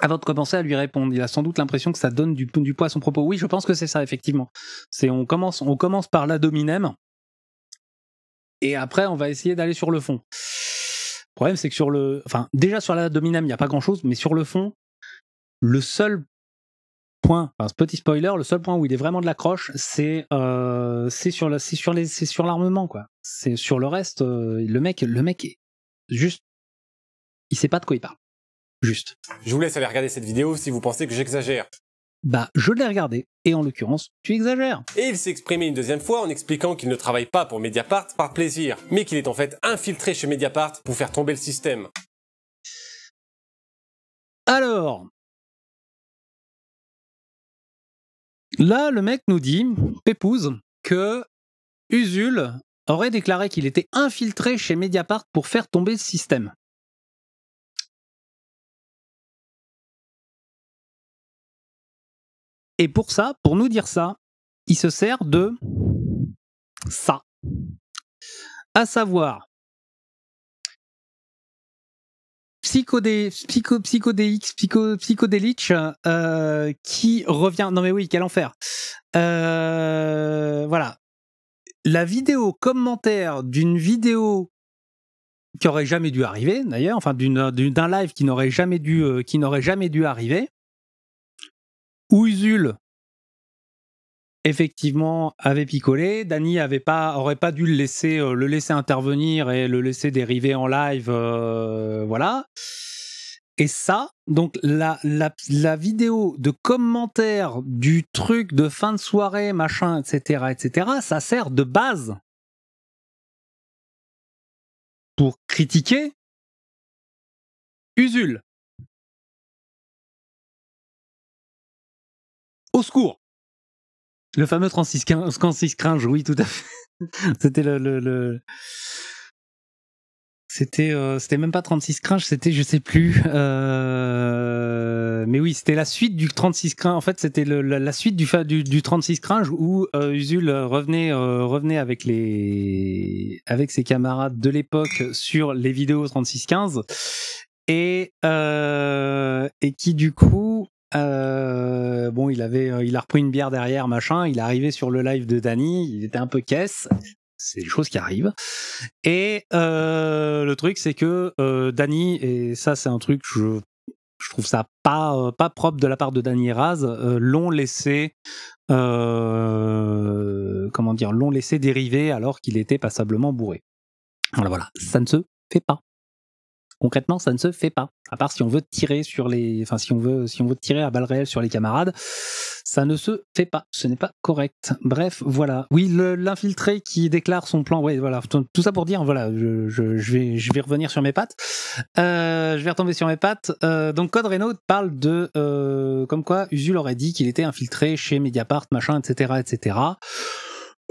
avant de commencer à lui répondre, il a sans doute l'impression que ça donne du, du poids à son propos. Oui, je pense que c'est ça effectivement. C'est on commence on commence par la dominem et après on va essayer d'aller sur le fond. problème c'est que sur le, enfin déjà sur la dominam il n'y a pas grand chose, mais sur le fond, le seul point, enfin, petit spoiler, le seul point où il est vraiment de l'accroche, c'est euh, c'est sur la, c'est sur sur l'armement quoi. C'est sur le reste, euh, le mec, le mec est juste, il sait pas de quoi il parle. Juste. Je vous laisse aller regarder cette vidéo si vous pensez que j'exagère. Bah, je l'ai regardé. Et en l'occurrence, tu exagères. Et il s'est exprimé une deuxième fois en expliquant qu'il ne travaille pas pour Mediapart par plaisir, mais qu'il est en fait infiltré chez Mediapart pour faire tomber le système. Alors. Là, le mec nous dit, Pépouze, que Usul aurait déclaré qu'il était infiltré chez Mediapart pour faire tomber le système. Et pour ça, pour nous dire ça, il se sert de ça. À savoir, Psychodé, psycho, euh, qui revient. Non mais oui, quel enfer. Euh, voilà. La vidéo commentaire d'une vidéo qui aurait jamais dû arriver, d'ailleurs, enfin euh, d'un live qui n'aurait jamais dû, qui n'aurait jamais dû arriver, Usul, effectivement, avait picolé. Dany avait pas, aurait pas dû le laisser, euh, le laisser intervenir et le laisser dériver en live, euh, voilà. Et ça, donc la, la, vidéo de commentaire du truc de fin de soirée, machin, etc., etc., ça sert de base pour critiquer Usul. secours Le fameux 36 Cringe, oui, tout à fait. [laughs] C'était le... le, le... C'était euh, c'était même pas 36 cringe, c'était je sais plus. Euh, mais oui, c'était la suite du 36 cringe. En fait, c'était la, suite du, du, du 36 cringe où euh, Usul euh, revenait revenait avec les avec ses camarades de l'époque sur les vidéos 3615 et et qui du coup euh, bon, il avait, euh, il a repris une bière derrière, machin. Il est arrivé sur le live de Danny. Il était un peu caisse. C'est des choses qui arrivent. Et euh, le truc, c'est que Danny, et ça, c'est un truc, je, je trouve ça pas, pas propre de la part de Danny Raz, l'ont laissé, comment dire, l'ont laissé dériver alors qu'il était passablement bourré. Voilà, voilà. Ça ne se fait pas. Concrètement, ça ne se fait pas. À part si on veut tirer sur les, enfin si on veut, si on veut tirer à balles réelles sur les camarades, ça ne se fait pas. Ce n'est pas correct. Bref, voilà. Oui, l'infiltré qui déclare son plan. Ouais, voilà. Tout ça pour dire, voilà, je, vais, je vais revenir sur mes pattes. Euh, je vais retomber sur mes pattes. Euh, donc Code Renault parle de, euh, comme quoi Usul aurait dit qu'il était infiltré chez Mediapart, machin, etc., etc.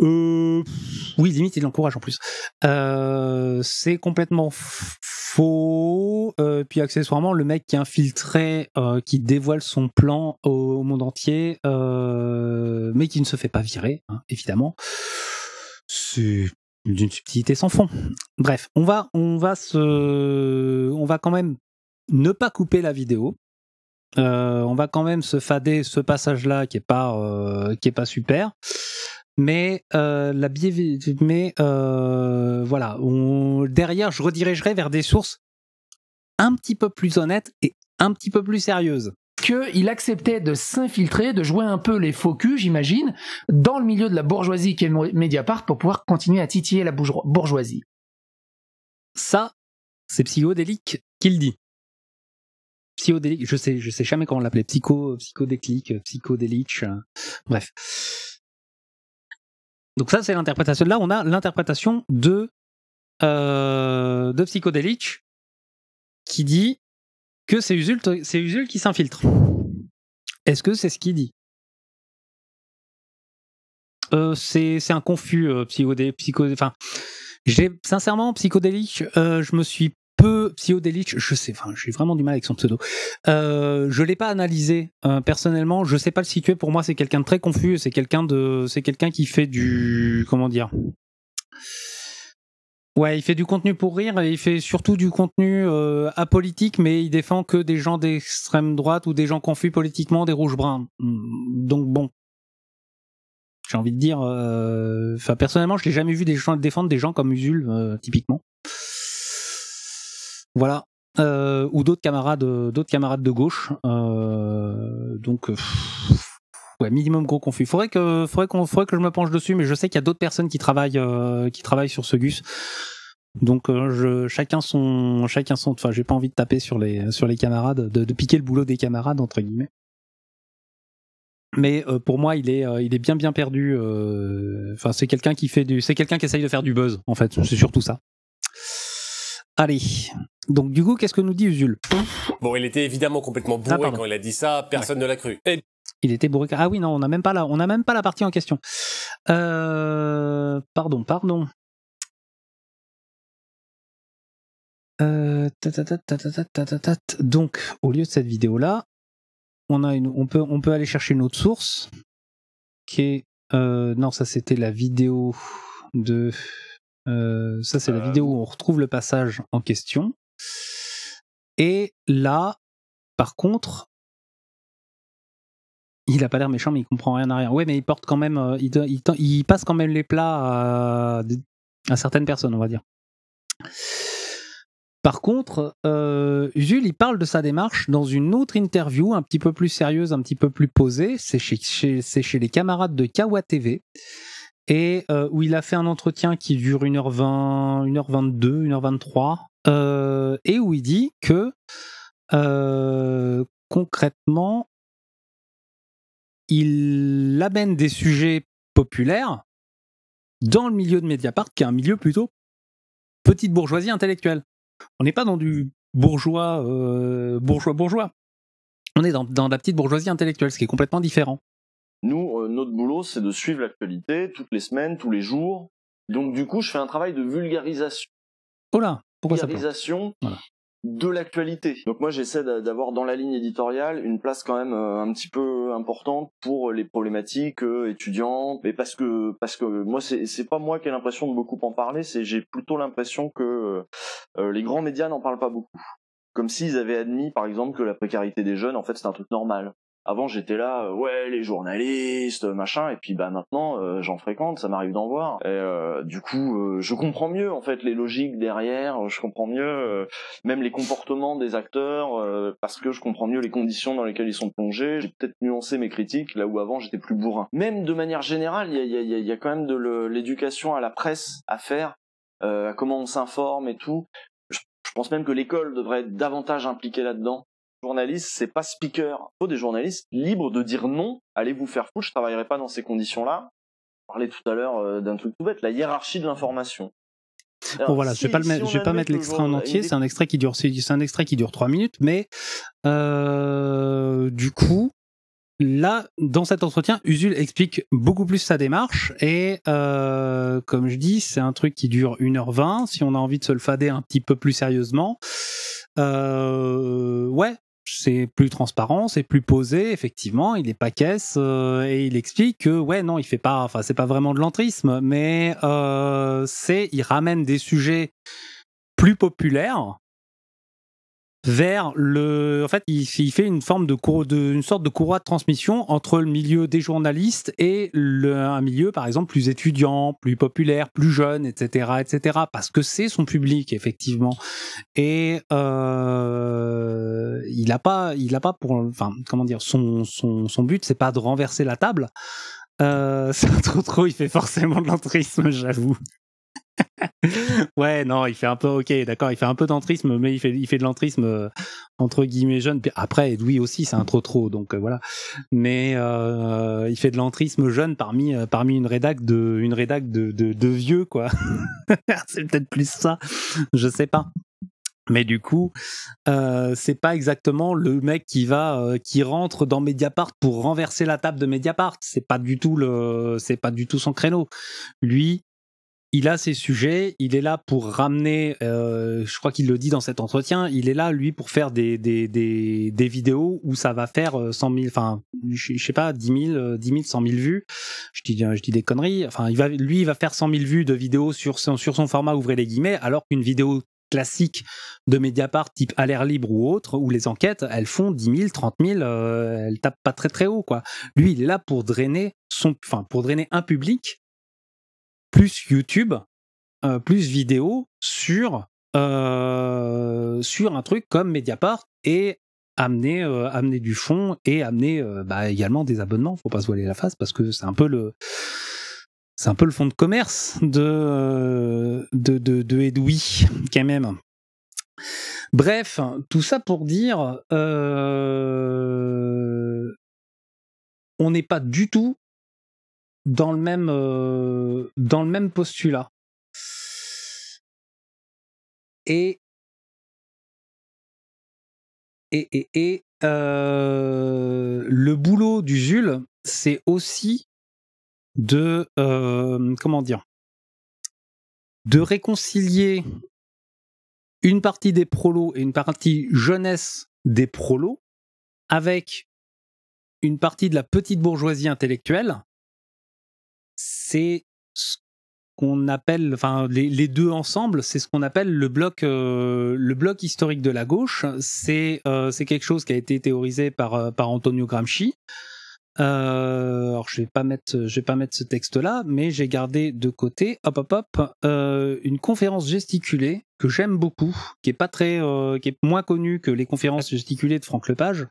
Euh, oui, limite, il l'encourage en plus. Euh, c'est complètement faux. Euh, puis accessoirement, le mec qui infiltré, qui dévoile son plan au, monde entier, mais qui ne se fait pas virer, hein, évidemment, c'est d'une subtilité sans fond. Bref, on va, on va se, on va quand même ne pas couper la vidéo. on va quand même se fader ce passage-là qui est pas, qui est pas super mais euh, la mais euh, voilà, derrière, je redirigerai vers des sources un petit peu plus honnêtes et un petit peu plus sérieuses. il acceptait de s'infiltrer, de jouer un peu les faux culs, j'imagine, dans le milieu de la bourgeoisie qui qu'est Mediapart pour pouvoir continuer à titiller la bourgeoisie. Ça, c'est psychodélique qu'il dit. Psychodélique, je sais, je sais jamais comment on l'appelait, psycho, psychodéclic, psychodélique, bref. Donc ça, c'est l'interprétation. Là, on a l'interprétation de, euh, de Psychodelic qui dit que c'est Usul, qui s'infiltre. Est-ce que c'est ce qu'il dit euh, c'est, un confus euh, psychodé, enfin, j'ai sincèrement Psychodelic, je me suis peu psychodélique. Je sais, enfin, j'ai vraiment du mal avec son pseudo. Euh, je l'ai pas analysé euh, personnellement. Je sais pas le situer. Pour moi, c'est quelqu'un de très confus. C'est quelqu'un de, c'est quelqu'un qui fait du, comment dire. Ouais, il fait du contenu pour rire et il fait surtout du contenu euh, apolitique, mais il défend que des gens d'extrême droite ou des gens confus politiquement, des rouges bruns. Hmm, donc bon, j'ai envie de dire, euh, enfin personnellement, je l'ai jamais vu des gens défendre des gens comme Usul typiquement. Voilà. Euh, ou d'autres camarades, euh, d'autres camarades de gauche. Euh, donc, ouais, minimum gros confus. Faudrait que, faudrait que je me penche dessus, mais je sais qu'il y a d'autres personnes qui travaillent, qui travaillent sur ce Gus. Donc, je, chacun son, chacun son. Enfin, j'ai pas envie de taper sur les, sur les camarades, de, piquer le boulot des camarades entre guillemets. Mais pour moi, il est, il est bien, bien perdu. Enfin, c'est quelqu'un qui fait du, c'est quelqu'un qui essaye de faire du buzz. En fait, c'est surtout ça. Allez, donc du coup, qu'est-ce que nous dit Usul Bon, il était évidemment complètement bourré ah, quand il a dit ça, personne ne l'a cru. Il était bourré. Ah oui, non, on n'a même pas même pas la partie en question. Euh... Pardon, pardon. Euh... Donc, au lieu de cette vidéo-là, on on peut, on peut aller chercher une autre source qui est, euh, non, ça c'était la vidéo de, euh, ça c'est la euh, vidéo où on retrouve le passage en question. Et là, par contre, il a pas l'air méchant, mais il comprend rien à rien. Ouais, mais il porte quand même, euh, il, passe quand même les plats à, certaines personnes, on va dire. Par contre, euh, Jules, il parle de sa démarche dans une autre interview, un petit peu plus sérieuse, un petit peu plus posée. C'est chez, les camarades de Kawa TV. Et euh, où il a fait un entretien qui dure 1h20, 1h22, 1h23, euh, et où il dit que euh, concrètement, il amène des sujets populaires dans le milieu de Mediapart, qui est un milieu plutôt petite bourgeoisie intellectuelle. On n'est pas dans du bourgeois, euh, bourgeois, bourgeois. On est dans, dans la petite bourgeoisie intellectuelle, ce qui est complètement différent. Nous, notre boulot, c'est de suivre l'actualité toutes les semaines, tous les jours. Donc, du coup, je fais un travail de vulgarisation. Oh là de l'actualité. Donc moi j'essaie d'avoir dans la ligne éditoriale une place quand même euh, un petit peu importante pour les problématiques euh, étudiantes, mais parce que parce que moi c'est pas moi qui ai l'impression de beaucoup en parler, c'est j'ai plutôt l'impression que euh, les grands médias n'en parlent pas beaucoup comme s'ils avaient admis par exemple que la précarité des jeunes en fait c'est un truc normal avant, j'étais là, euh, ouais, les journalistes, machin, et puis bah maintenant, euh, j'en fréquente, ça m'arrive d'en voir. Et euh, du coup, je comprends mieux en fait les logiques derrière, je comprends mieux même les comportements des acteurs parce que je comprends mieux les conditions dans lesquelles ils sont plongés. J'ai peut-être nuancé mes critiques là où avant j'étais plus bourrin. Même de manière générale, il y a, y, a, y a, quand même de l'éducation à la presse à faire, à comment on s'informe et tout. Je, je pense même que l'école devrait être davantage impliquée là-dedans journaliste, c'est pas speaker. Il faut des journalistes libres de dire non, allez vous faire foutre, je travaillerai pas dans ces conditions-là. On parlait tout à l'heure euh, d'un truc tout bête, la hiérarchie de l'information. bon voilà, je vais pas, je vais pas mettre l'extrait en entier, c'est un extrait qui dure c'est un extrait qui dure 3 minutes mais euh, du coup Là, dans cet entretien, Usul explique beaucoup plus sa démarche et euh, comme je dis, c'est un truc qui dure 1h20 si on a envie de se le fader un petit peu plus sérieusement. ouais, c'est plus transparent, c'est plus posé. Effectivement, il est pas caisse euh, et il explique que ouais non, il fait pas, enfin c'est pas vraiment de l'entrisme, mais euh, c'est il ramène des sujets plus populaires vers le. En fait, il, fait une forme de, une sorte de courroie de transmission entre le milieu des journalistes et un milieu, par exemple, plus étudiant, plus populaire, plus jeune, etc., etc. Parce que c'est son public, effectivement. Et euh, il n'a pas, il a pas pour, enfin, comment dire, son son, son but, c'est pas de renverser la table. Euh, [laughs] c'est un trop trop, il fait forcément de l'entrisme, j'avoue. [laughs] ouais, non, il fait un peu, ok, d'accord, il fait un peu d'entrisme, mais il fait, il fait de l'entrisme euh, entre guillemets jeune. après, oui aussi, c'est un trop trop, donc euh, voilà. Mais euh, il fait de l'entrisme jeune parmi parmi une rédac de une rédac de, de, vieux quoi. [laughs] c'est peut-être plus ça, je sais pas. Mais du coup, c'est pas exactement le mec qui va qui rentre dans Mediapart pour renverser la table de Mediapart. C'est pas du tout le, c'est pas du tout son créneau. Lui, il a ses sujets, il est là pour ramener, euh, je crois qu'il le dit dans cet entretien, il est là, lui, pour faire des, des, vidéos où ça va faire 100 euh, 000, enfin, je, sais pas, 10 000, 100 000 vues. Je dis, des conneries. Enfin, lui, il va faire 100 000 vues de vidéos sur son, sur son format, ouvrez les guillemets, alors qu'une vidéo classique de Mediapart type à l'air libre ou autre, où les enquêtes, elles font 10 000, 30 000, elles tapent pas très très haut, quoi. Lui, il est là pour drainer son, enfin, pour drainer un public plus YouTube, euh, plus vidéo sur, euh, sur un truc comme Mediapart et amener, euh, amener du fond et amener bah, également des abonnements. Faut pas se voiler la face parce que c'est un peu le. C'est un peu le fond de commerce de, de, de, Edoui, quand même. Bref, tout ça pour dire, on n'est pas du tout dans le même, euh, dans le même postulat. Et, et, euh, le boulot du ZUL c'est aussi de, euh, comment dire, de réconcilier une partie des prolos et une partie jeunesse des prolos avec une partie de la petite bourgeoisie intellectuelle c'est ce qu'on appelle, enfin les, deux ensemble, c'est ce qu'on appelle le bloc, euh, le bloc historique de la gauche. Euh, c'est quelque chose qui a été théorisé par euh, par Antonio Gramsci. alors je vais pas mettre, je vais pas mettre ce texte-là, mais j'ai gardé de côté, hop hop hop, une conférence gesticulée que j'aime beaucoup, qui est pas très, qui est moins connue que les conférences [laughs] gesticulées de Franck Lepage,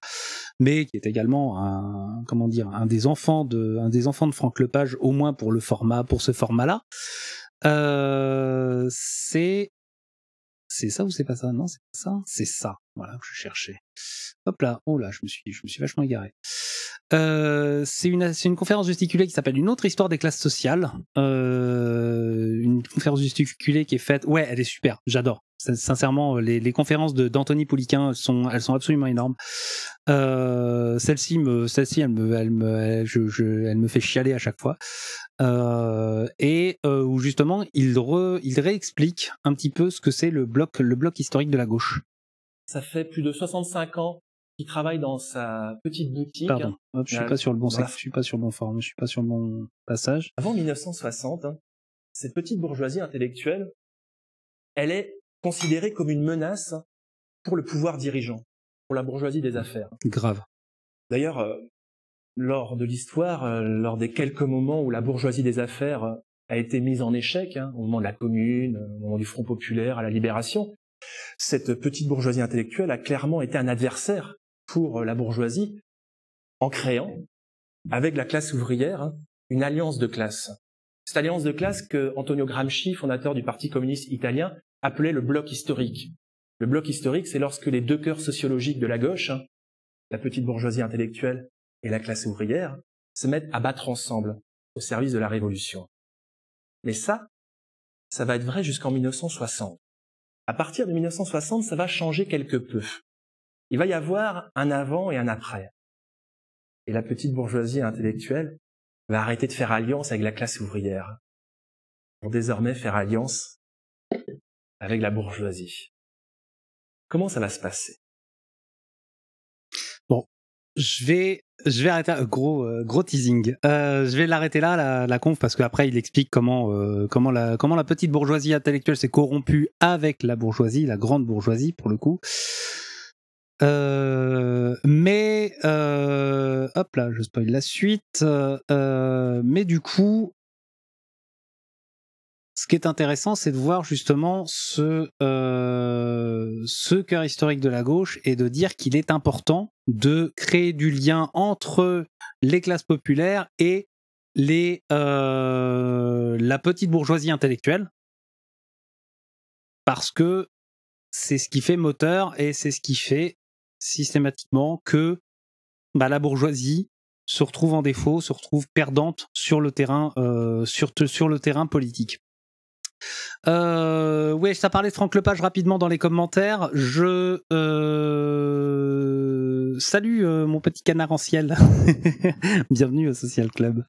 mais qui est également un comment dire un des enfants de un des enfants de Franck Lepage au moins pour le format pour ce format là. Euh, c'est c'est ça ou c'est pas ça Non, c'est ça. C'est ça. Voilà, je cherchais. Hop là, oh là, je me suis, je me suis vachement égaré. Euh, c'est une, une conférence gesticulée qui s'appelle Une autre histoire des classes sociales. Euh, une conférence gesticulée qui est faite. Ouais, elle est super, j'adore. Sincèrement, les, les conférences d'Anthony Pouliquin sont, elles sont absolument énormes. Euh, celle-ci me, celle-ci, elle me, elle me, je, je, elle me fait chialer à chaque fois. et où justement, il, re, il réexplique un petit peu ce que c'est le bloc, le bloc historique de la gauche. Ça fait plus de 65 ans qu'il travaille dans sa petite boutique. Pardon, je je suis pas sur le bon voilà. je suis pas sur le bon je suis pas sur le bon passage. Avant 1960, hein, cette petite bourgeoisie intellectuelle, elle est considérée comme une menace pour le pouvoir dirigeant, pour la bourgeoisie des affaires. Grave. D'ailleurs, euh, lors de l'histoire, euh, lors des quelques moments où la bourgeoisie des affaires euh, a été mise en échec, hein, au moment de la Commune, au moment du Front populaire, à la Libération, cette petite bourgeoisie intellectuelle a clairement été un adversaire pour euh, la bourgeoisie en créant, avec la classe ouvrière, une alliance de classes. Cette alliance de classe que Antonio Gramsci, fondateur du Parti communiste italien, appelait le bloc historique. Le bloc historique, c'est lorsque les deux cœurs sociologiques de la gauche, la petite bourgeoisie intellectuelle et la classe ouvrière, se mettent à battre ensemble au service de la révolution. Mais ça, ça va être vrai jusqu'en 1960. À partir de 1960, ça va changer quelque peu. Il va y avoir un avant et un après. Et la petite bourgeoisie intellectuelle va arrêter de faire alliance avec la classe ouvrière pour désormais faire alliance avec la bourgeoisie. Comment ça va se passer Bon, je vais je vais arrêter gros euh, gros teasing. Euh, je vais l'arrêter là la, la, conf parce qu'après il explique comment euh, comment la comment la petite bourgeoisie intellectuelle s'est corrompue avec la bourgeoisie, la grande bourgeoisie pour le coup. Euh, mais hop là, je spoil la suite. mais du coup, ce qui est intéressant, c'est de voir justement ce, euh, ce cœur historique de la gauche et de dire qu'il est important de créer du lien entre les classes populaires et les, euh, la petite bourgeoisie intellectuelle, parce que c'est ce qui fait moteur et c'est ce qui fait systématiquement que bah, la bourgeoisie se retrouve en défaut, se retrouve perdante sur le terrain, euh, sur le terrain politique. Euh, ouais, ça parlait de Franck Lepage rapidement dans les commentaires. Je euh... salut euh, mon petit canard en ciel. [laughs] Bienvenue au Social Club.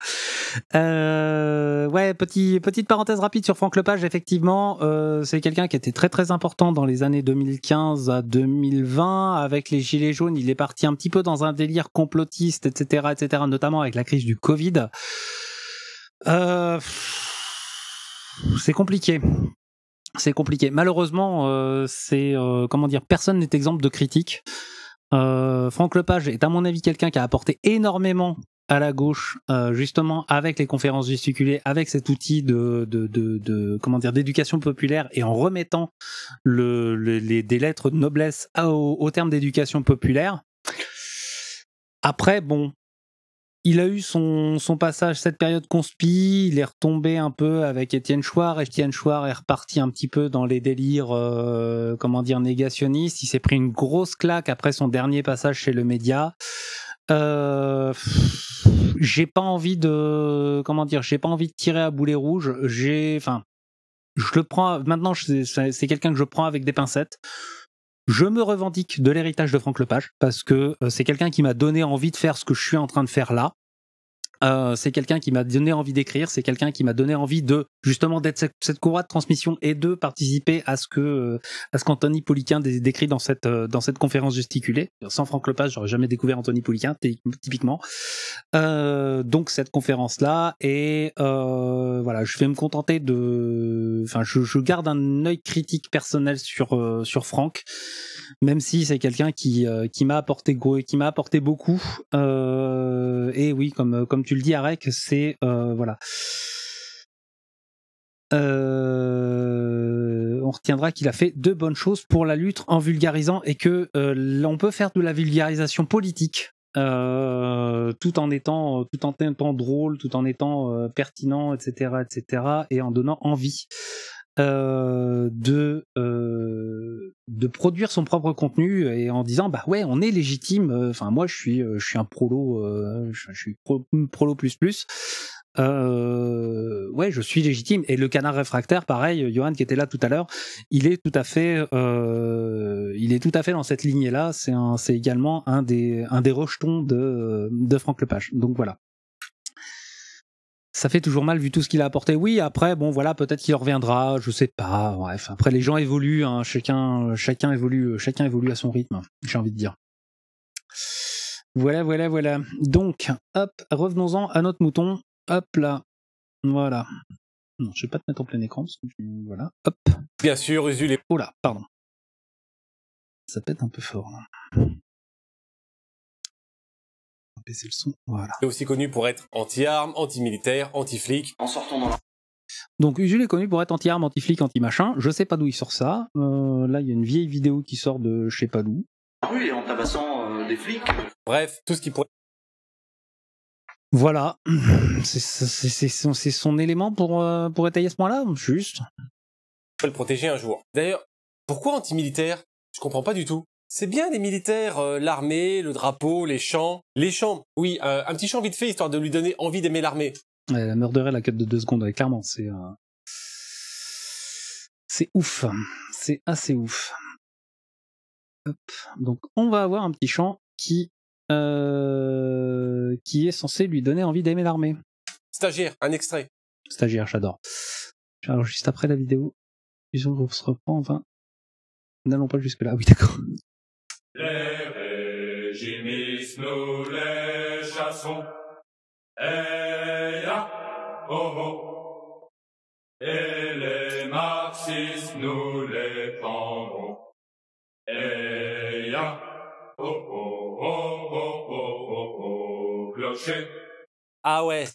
Euh... Ouais, petit, petite parenthèse rapide sur Franck Lepage. Effectivement, euh, c'est quelqu'un qui était très très important dans les années 2015 à 2020 avec les gilets jaunes. Il est parti un petit peu dans un délire complotiste, etc., etc., notamment avec la crise du Covid. Euh c'est compliqué. C'est compliqué. Malheureusement, euh, c'est euh, comment dire, personne n'est exemple de critique. Euh, Franck Lepage est à mon avis quelqu'un qui a apporté énormément à la gauche, justement avec les conférences gesticulées, avec cet outil de, de, comment dire d'éducation populaire et en remettant des lettres de noblesse au terme d'éducation populaire. Après, bon, il a eu son, passage, cette période conspi, il est retombé un peu avec Étienne Chouard. Étienne Chouard est reparti un petit peu dans les délires, euh, comment dire, négationnistes. Il s'est pris une grosse claque après son dernier passage chez le média. Euh, j'ai pas envie de, comment dire, j'ai pas envie de tirer à boulet rouge. J'ai, enfin, je le prends maintenant. C'est quelqu'un que je prends avec des pincettes je me revendique de l'héritage de Franck Lepage parce que euh, c'est quelqu'un qui m'a donné envie de faire ce que je suis en train de faire là. Euh, c'est quelqu'un qui m'a donné envie d'écrire, c'est quelqu'un qui m'a donné envie de justement d'être cette, cette courroie de transmission et de participer à ce que euh, à ce qu'Anthony poliquin décrit dans cette euh, dans cette conférence gesticulée. Sans Franck Lepage, j'aurais jamais découvert Anthony poliquin typiquement. donc cette conférence là et voilà, je vais me contenter de, enfin je, garde un œil critique personnel sur sur Franck, même si c'est quelqu'un qui qui m'a apporté qui m'a apporté beaucoup. et oui, comme comme tu le dis, Arek, c'est euh, voilà. Euh, on retiendra qu'il a fait deux bonnes choses pour la lutte en vulgarisant et que euh, l'on peut faire de la vulgarisation politique tout en étant tout en étant drôle, tout en étant pertinent, etc., etc., et en donnant envie. Euh, de euh, de produire son propre contenu et en disant bah ouais on est légitime euh, enfin moi je suis je suis un prolo je, suis prolo plus plus ouais, je suis légitime. Et le canard réfractaire, pareil, Johan qui était là tout à l'heure, il est tout à fait, il est tout à fait dans cette lignée-là. C'est également un des, un des rejetons de, de Franck Lepage. Donc voilà ça fait toujours mal vu tout ce qu'il a apporté. Oui, après, bon, voilà, peut-être qu'il reviendra, je sais pas. Bref, après, les gens évoluent, hein, chacun, euh, chacun évolue, euh, chacun évolue à son rythme. J'ai envie de dire. Voilà, voilà, voilà. Donc, hop, revenons-en à notre mouton. Hop là, voilà. Non, je vais pas te mettre en plein écran voilà, hop. Bien sûr, Usulé. Oh là, pardon. Ça pète un peu fort. Hein. C'est le son. Voilà. Il est aussi connu pour être anti-armes, anti-militaire, anti-flic. En sortant dans Donc Usul est connu pour être anti-armes, anti-flic, anti-machin. Je sais pas d'où il sort ça. Euh, là, il y a une vieille vidéo qui sort de je sais pas d'où. en tabassant euh, des flics. Bref, tout ce qui pourrait. Voilà, [clears throat] c'est son, élément pour, euh, pour étayer ce point-là, juste. Il faut le protéger un jour. D'ailleurs, pourquoi anti-militaire Je comprends pas du tout. C'est bien les militaires, euh, l'armée, le drapeau, les champs... Les champs, oui, euh, un petit chant vite fait, histoire de lui donner envie d'aimer l'armée. elle meurderait la quête de deux secondes, clairement, c'est... Euh, c'est ouf, c'est assez ouf. Hop. Donc on va avoir un petit chant qui, qui est censé lui donner envie d'aimer l'armée. Stagiaire, un extrait. Stagiaire, j'adore. Alors juste après la vidéo, Fusion se reprend, enfin... N'allons pas jusque-là, ah oui d'accord gémissent nous les chassons. Eh Et les marxistes nous les pendront. Eh ya, oh oh oh oh clocher. Ah ouais.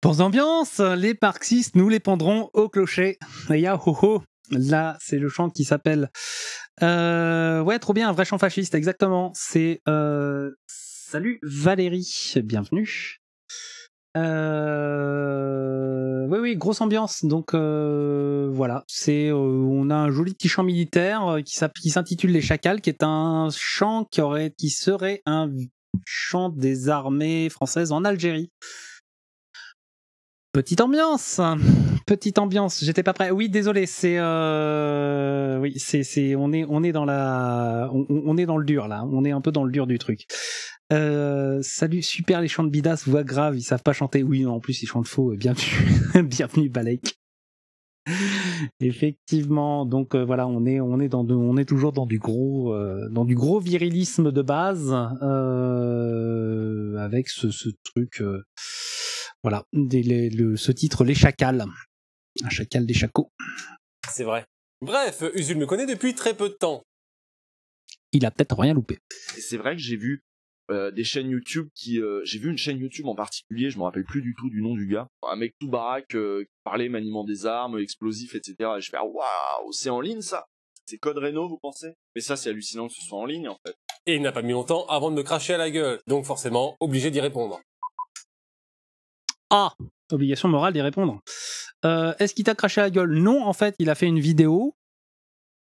Pour ambiance, les parxistes nous les pendrons au clocher. et ya, ho ho. Là, c'est le chant qui s'appelle euh, ouais, trop bien, un vrai chant fasciste, exactement. C'est. Euh... Salut Valérie, bienvenue. Euh... Oui, oui, grosse ambiance. Donc euh, voilà, c'est euh, on a un joli petit chant militaire euh, qui s'intitule Les Chacals, qui est un chant qui aurait, qui serait un chant des armées françaises en Algérie. Petite ambiance, [laughs] petite ambiance. J'étais pas prêt. Oui, désolé. C'est euh, oui, c'est c'est on est on est dans la on, est dans le dur là. On est un peu dans le dur du truc. Euh, salut, super les chants de Bidas, voix grave, ils savent pas chanter. Oui, non, en plus ils chantent faux. Bienvenue, [laughs] bienvenue Balek. Effectivement, donc euh, voilà, on est on est dans on est toujours dans du gros dans du gros virilisme de base avec ce truc voilà, le, ce titre, Les Chacals. Un chacal des chacos. C'est vrai. Bref, Usul me connaît depuis très peu de temps. Il a peut-être rien loupé. C'est vrai que j'ai vu euh, des chaînes YouTube qui. Euh, j'ai vu une chaîne YouTube en particulier, je me rappelle plus du tout du nom du gars. Un mec tout baraque euh, qui parlait maniement des armes, explosifs, etc. Et je fais waouh, c'est en ligne ça C'est Code Reno, vous pensez Mais ça, c'est hallucinant que ce soit en ligne en fait. Et il n'a pas mis longtemps avant de me cracher à la gueule, donc forcément, obligé d'y répondre. Ah Obligation morale d'y répondre. Euh, est-ce qu'il t'a craché la gueule Non, en fait, il a fait une vidéo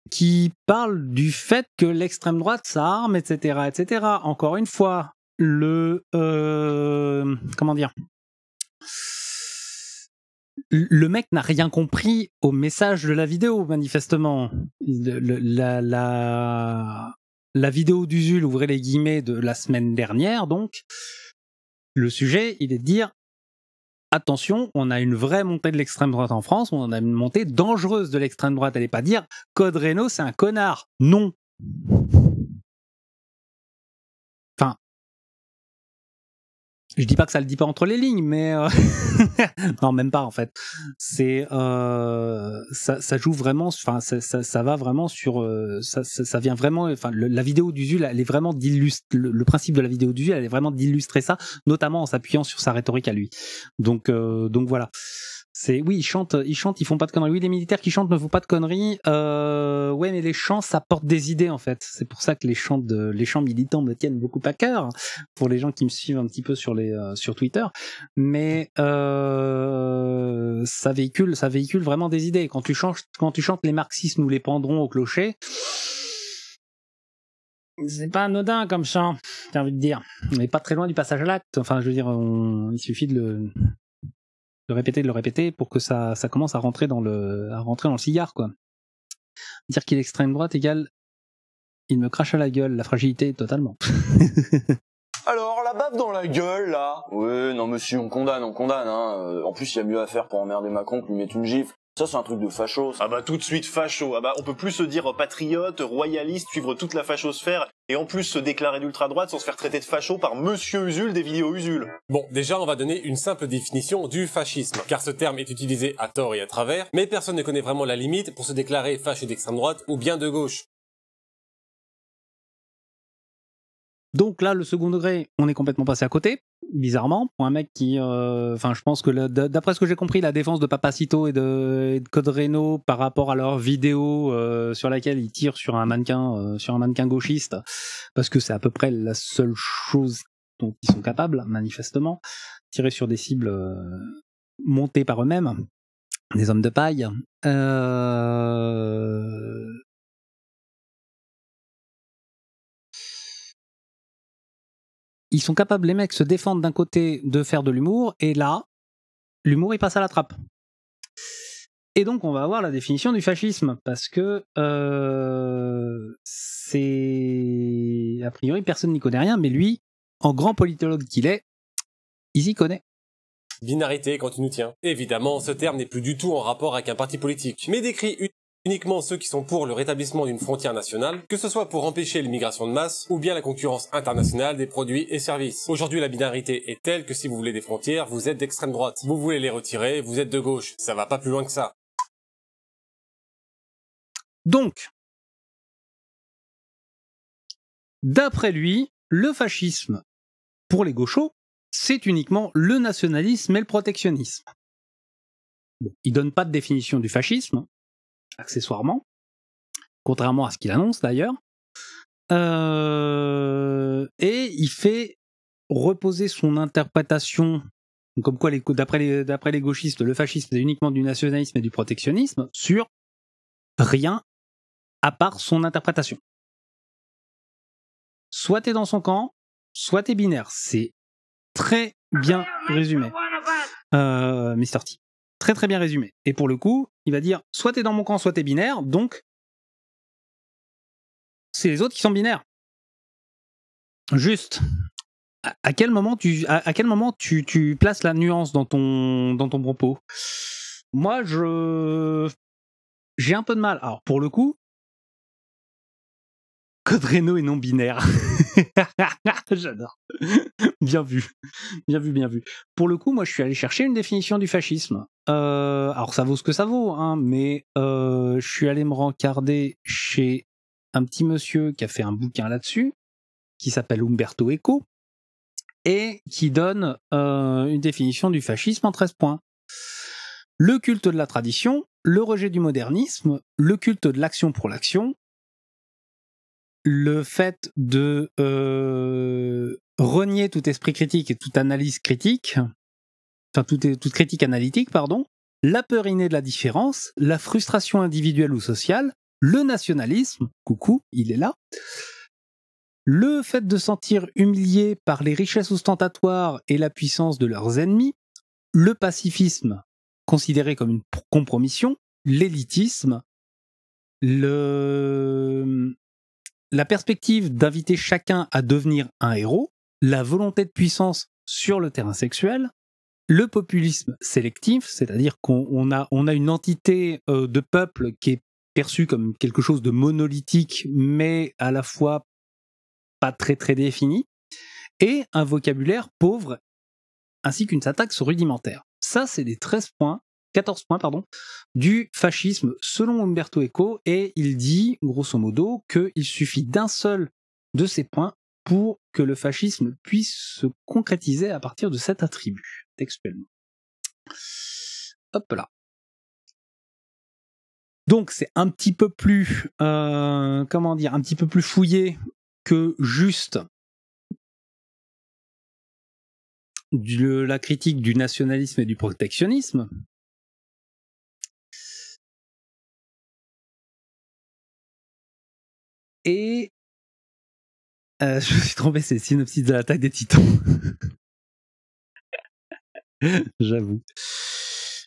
qui parle du fait que l'extrême droite, s'arme, etc., etc. Encore une fois, le euh, comment dire le mec n'a rien compris au message de la vidéo, manifestement. la, la, la, vidéo d'Usul, ouvrez les guillemets, de la semaine dernière, donc, le sujet, il est de dire attention, on a une vraie montée de l'extrême droite en France, on a une montée dangereuse de l'extrême droite. Allez pas dire Code Reno, c'est un connard. Non. je dis pas que ça le dit pas entre les lignes, mais euh, [laughs] non, même pas en fait. C'est euh... ça, ça, joue vraiment, enfin ça, ça, ça, va vraiment sur, euh, ça, ça, vient vraiment, enfin la vidéo d'Usul, elle est vraiment d'illustre le, principe de la vidéo d'Usul, elle est vraiment d'illustrer ça, notamment en s'appuyant sur sa rhétorique à lui. Donc euh, donc voilà. C'est oui, ils chantent, ils chantent, ils font pas de conneries. Oui, les militaires qui chantent ne font pas de conneries. Euh, ouais, mais les chants, ça porte des idées en fait. C'est pour ça que les chants de, les chants militants me tiennent beaucoup à cœur pour les gens qui me suivent un petit peu sur les euh, sur Twitter. Mais euh, ça véhicule, ça véhicule vraiment des idées. Quand tu chantes, quand tu chantes les marxistes, nous les prendrons au clocher. C'est pas anodin comme chant, j'ai envie de dire. Mais pas très loin du passage à l'acte. Enfin, je veux dire, il suffit de le, de répéter, de le répéter pour que ça, ça commence à rentrer dans le, à rentrer dans le cigare, quoi. Dire qu'il est extrême droite égale, il me crache à la gueule, la fragilité totalement. [laughs] Alors, la bave dans la gueule, là Ouais, non, monsieur, on condamne, on condamne, hein. Euh, en plus, il y a mieux à faire pour emmerder Macron que lui mettre une gifle. Ça, c'est un truc de facho. Ah bah tout de suite facho. Ah bah on peut plus se dire euh, patriote, royaliste, suivre toute la fachosphère et en plus se déclarer d'ultra-droite sans se faire traiter de facho par Monsieur Usul des vidéos Usul. Bon, déjà, on va donner une simple définition du fascisme, car ce terme est utilisé à tort et à travers, mais personne ne connaît vraiment la limite pour se déclarer facho d'extrême droite ou bien de gauche. Donc là, le second degré, on est complètement passé à côté bizarrement, pour un mec qui, euh, enfin, je pense que d'après ce que j'ai compris, la défense de Papacito et de, et Codreno par rapport à leur vidéo euh, sur laquelle ils tirent sur un mannequin, euh, sur un mannequin gauchiste, parce que c'est à peu près la seule chose dont ils sont capables, manifestement, tirer sur des cibles montées par eux-mêmes, des hommes de paille. ils sont capables, les mecs, se défendre d'un côté de faire de l'humour, et là, l'humour, il passe à la trappe. Et donc, on va avoir la définition du fascisme, parce que euh, c'est. A priori, personne n'y connaît rien, mais lui, en grand politologue qu'il est, il y connaît. Binarité quand il nous tient. Évidemment, ce terme n'est plus du tout en rapport avec un parti politique, mais décrit une uniquement ceux qui sont pour le rétablissement d'une frontière nationale, que ce soit pour empêcher l'immigration de masse ou bien la concurrence internationale des produits et services. Aujourd'hui, la binarité est telle que si vous voulez des frontières, vous êtes d'extrême droite. Vous voulez les retirer, vous êtes de gauche. Ça va pas plus loin que ça. Donc, d'après lui, le fascisme, pour les gauchos, c'est uniquement le nationalisme et le protectionnisme. il donne pas de définition du fascisme, accessoirement, contrairement à ce qu'il annonce d'ailleurs. Euh, et il fait reposer son interprétation, comme quoi d'après les, gauchistes, le fascisme est uniquement du nationalisme et du protectionnisme, sur rien à part son interprétation. Soit t'es dans son camp, soit t'es binaire. C'est très bien résumé, euh, Mr. T. Très très bien résumé. Et pour le coup, il va dire soit t'es dans mon camp, soit t'es binaire, donc c'est les autres qui sont binaires. Juste. À, quel moment tu, quel moment tu, tu, places la nuance dans ton, dans ton propos Moi, je j'ai un peu de mal. Alors pour le coup, Code est non binaire. [laughs] J'adore. Bien vu. Bien vu, bien vu. Pour le coup, moi, je suis allé chercher une définition du fascisme. Euh, alors, ça vaut ce que ça vaut, hein, mais euh, je suis allé me rencarder chez un petit monsieur qui a fait un bouquin là-dessus, qui s'appelle Umberto Eco, et qui donne euh, une définition du fascisme en 13 points. Le culte de la tradition, le rejet du modernisme, le culte de l'action pour l'action, le fait de euh, renier tout esprit critique et toute analyse critique, enfin toute, toute critique analytique, pardon, la peur innée de la différence, la frustration individuelle ou sociale, le nationalisme, coucou, il est là, le fait de sentir humilié par les richesses ostentatoires et la puissance de leurs ennemis, le pacifisme, considéré comme une compromission, l'élitisme, le la perspective d'inviter chacun à devenir un héros, la volonté de puissance sur le terrain sexuel, le populisme sélectif, c'est-à-dire qu'on a, une entité euh, de peuple qui est perçue comme quelque chose de monolithique, mais à la fois pas très très défini, et un vocabulaire pauvre, ainsi qu'une syntaxe rudimentaire. Ça, c'est des 13 points 14 points pardon, du fascisme selon Umberto Eco et il dit grosso modo qu'il suffit d'un seul de ces points pour que le fascisme puisse se concrétiser à partir de cet attribut textuellement. Hop là. Donc c'est un petit peu plus euh, comment dire un petit peu plus fouillé que juste la critique du nationalisme et du protectionnisme, Et euh, [laughs] je me suis trompé, c'est synopsis de l'attaque des titans. [laughs] J'avoue.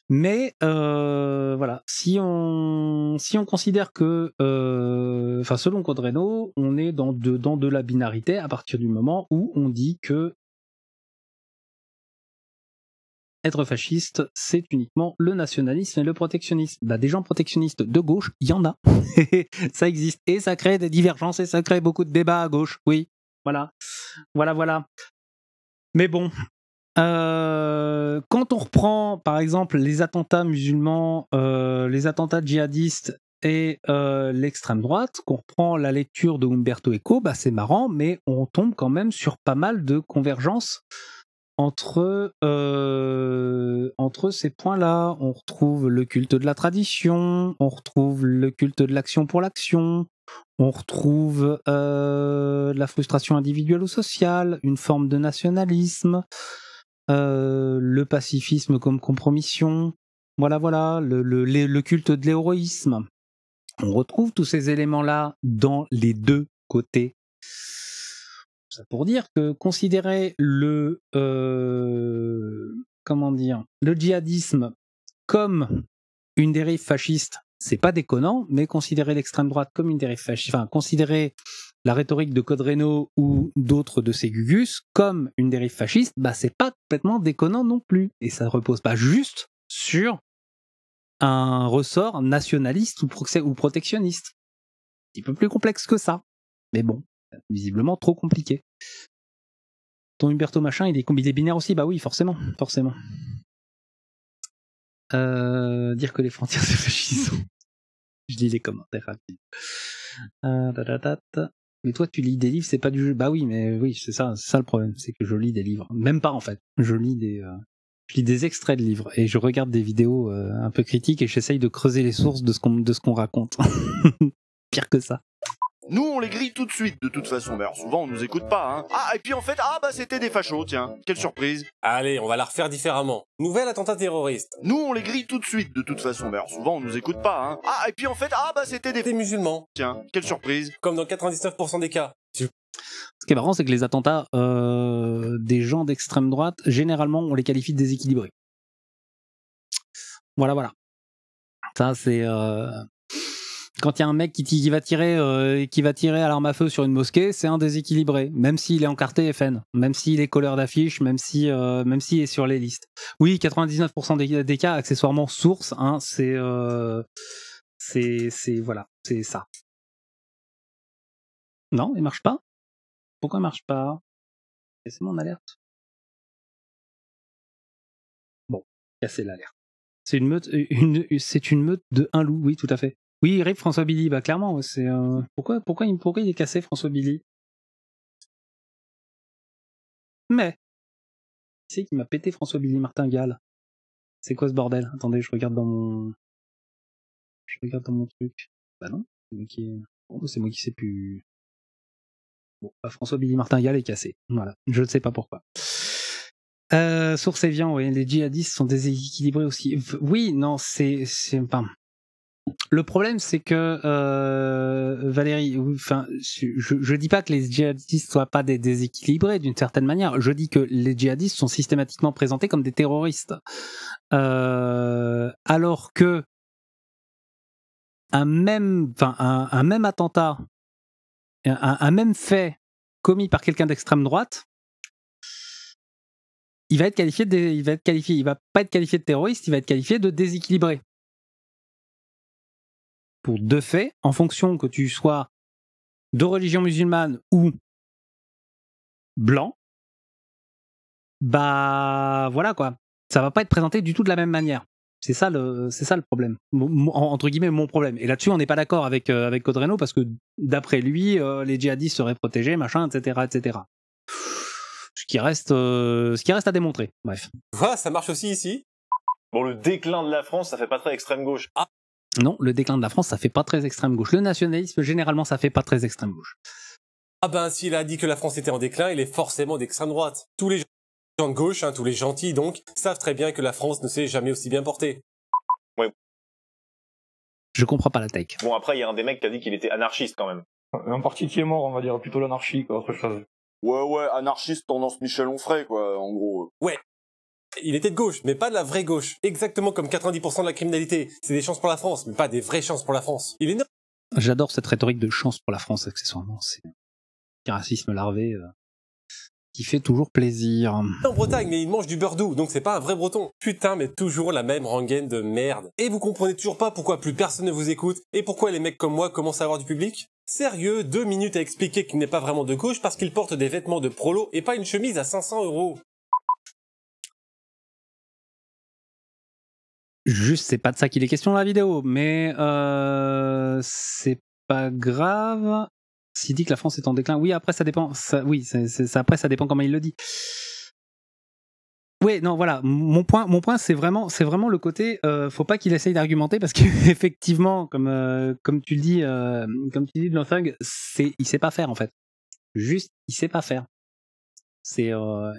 Mais euh, voilà, si on, si on considère que, euh, enfin selon Codreno, on est dans dans de la binarité à partir du moment où on dit que être fasciste, c'est uniquement le nationalisme et le protectionnisme. Bah, des gens protectionnistes de gauche, il y en a. [laughs] ça existe. Et ça crée des divergences et ça crée beaucoup de débats à gauche. Oui. Voilà. Voilà, voilà. Mais bon. Euh, quand on reprend, par exemple, les attentats musulmans, euh, les attentats djihadistes et euh, l'extrême droite, qu'on reprend la lecture de Umberto Eco, bah c'est marrant, mais on tombe quand même sur pas mal de convergences euh, entre, ces points-là, on retrouve le culte de la tradition, on retrouve le culte de l'action pour l'action, on retrouve euh, la frustration individuelle ou sociale, une forme de nationalisme, euh, le pacifisme comme compromission, voilà, voilà, le culte de l'héroïsme. On retrouve tous ces éléments-là dans les deux côtés pour dire que considérer le euh, comment dire le djihadisme comme une dérive fasciste, c'est pas déconnant, mais considérer l'extrême droite comme une dérive fasciste, enfin considérer la rhétorique de Code ou d'autres de ces gugus comme une dérive fasciste, bah c'est pas complètement déconnant non plus, et ça repose pas juste sur un ressort nationaliste ou, ou protectionniste. Un peu plus complexe que ça, mais bon visiblement trop compliqué. Ton Humberto machin, il est, combiné binaire aussi, bah oui, forcément, forcément. Euh, dire que les frontières se [laughs] fâchissent Je lis les commentaires rapides. Euh, mais toi, tu lis des livres, c'est pas du jeu. Bah oui, mais oui, c'est ça, ça le problème, c'est que je lis des livres. Même pas en fait. Je lis des, euh, je lis des extraits de livres et je regarde des vidéos un peu critiques et j'essaye de creuser les sources de de ce qu'on raconte. [laughs] Pire que ça. Nous, on les grille tout de suite, de toute façon. Mais souvent, on nous écoute pas, hein. Ah, et puis en fait, ah, bah, c'était des fachos, tiens. Quelle surprise. Allez, on va la refaire différemment. Nouvel attentat terroriste. Nous, on les grille tout de suite, de toute façon. Mais souvent, on nous écoute pas, hein. Ah, et puis en fait, ah, bah, c'était des... des musulmans. Tiens, quelle surprise. Comme dans 99% des cas. Ce qui est marrant, c'est que les attentats euh, des gens d'extrême droite, généralement, on les qualifie de déséquilibrés. Voilà, voilà. Ça, c'est. Euh, quand il y a un mec qui, qui va tirer euh, qui va tirer à l'arme à feu sur une mosquée, c'est un déséquilibré, même s'il est encarté FN, même s'il est couleur d'affiche, même si euh, même s'il est sur les listes. Oui, 99% des, des, cas accessoirement source, hein, c'est euh, c'est c'est voilà, c'est ça. Non, il marche pas. Pourquoi il marche pas C'est mon alerte. Bon, casser l'alerte. C'est une meute, une, c'est une meute de un loup, oui, tout à fait. Oui, Rip François Billy, bah clairement, c'est euh... pourquoi, pourquoi, il est cassé François Billy Mais qui c'est qui m'a pété François Billy Martingale C'est quoi ce bordel Attendez, je regarde dans mon je regarde dans mon truc. Bah non, c'est moi qui c'est moi qui sais plus. Bon, bah, François Billy Martingale est cassé. Voilà, je ne sais pas pourquoi. Euh, source vient. oui, les djihadistes sont déséquilibrés aussi. Oui, non, c'est, c'est, pas le problème, c'est que euh, Valérie, enfin, je, ne dis pas que les djihadistes soient pas des déséquilibrés d'une certaine manière. Je dis que les djihadistes sont systématiquement présentés comme des terroristes, euh, alors que un même, enfin, un, même attentat, un, même fait commis par quelqu'un d'extrême droite, il va être qualifié il va être qualifié, il va pas être qualifié de terroriste, il va être qualifié de déséquilibré pour deux faits, en fonction que tu sois de religion musulmane ou blanc, bah voilà quoi, ça va pas être présenté du tout de la même manière. C'est ça le, c'est ça le problème, entre guillemets mon problème. Et là-dessus, on n'est pas d'accord avec euh, avec Codreno parce que d'après lui, euh, les djihadistes seraient protégés, machin, etc., etc. Ce qui reste, euh, ce qui reste à démontrer. Bref. Voilà, ça marche aussi ici. Bon, le déclin de la France, ça fait pas très extrême gauche. Ah, non, le déclin de la France, ça fait pas très extrême gauche. Le nationalisme, généralement, ça fait pas très extrême gauche. Ah ben, s'il a dit que la France était en déclin, il est forcément d'extrême droite. Tous les gens de gauche, hein, tous les gentils donc, savent très bien que la France ne s'est jamais aussi bien portée. Oui. Je comprends pas la tech. Bon, après, il y a un des mecs qui a dit qu'il était anarchiste quand même. Un parti qui est mort, on va dire plutôt l'anarchie, quoi, Ouais, ouais, anarchiste tendance Michel Onfray, quoi, en gros. Ouais, il était de gauche, mais pas de la vraie gauche. Exactement comme 90% de la criminalité. C'est des chances pour la France, mais pas des vraies chances pour la France. Il est J'adore cette rhétorique de chance pour la France, accessoirement. C'est un racisme larvé euh, qui fait toujours plaisir. En Bretagne, mais il mange du beurre doux, donc c'est pas un vrai breton. Putain, mais toujours la même rengaine de merde. Et vous comprenez toujours pas pourquoi plus personne ne vous écoute et pourquoi les mecs comme moi commencent à avoir du public Sérieux, deux minutes à expliquer qu'il n'est pas vraiment de gauche parce qu'il porte des vêtements de prolo et pas une chemise à 500 euros. Juste, c'est pas de ça qu'il est question dans la vidéo, mais euh, c'est pas grave. S'il dit que la France est en déclin, oui, après ça dépend. oui, après ça dépend comment il le dit. Oui, non, voilà. Mon point, mon point, c'est vraiment, c'est vraiment le côté. Euh, faut pas qu'il essaye d'argumenter parce qu'effectivement, [laughs] comme euh, comme tu le dis, comme tu dis de Lanfang, c'est, il sait pas faire en fait. Juste, il sait pas faire. C'est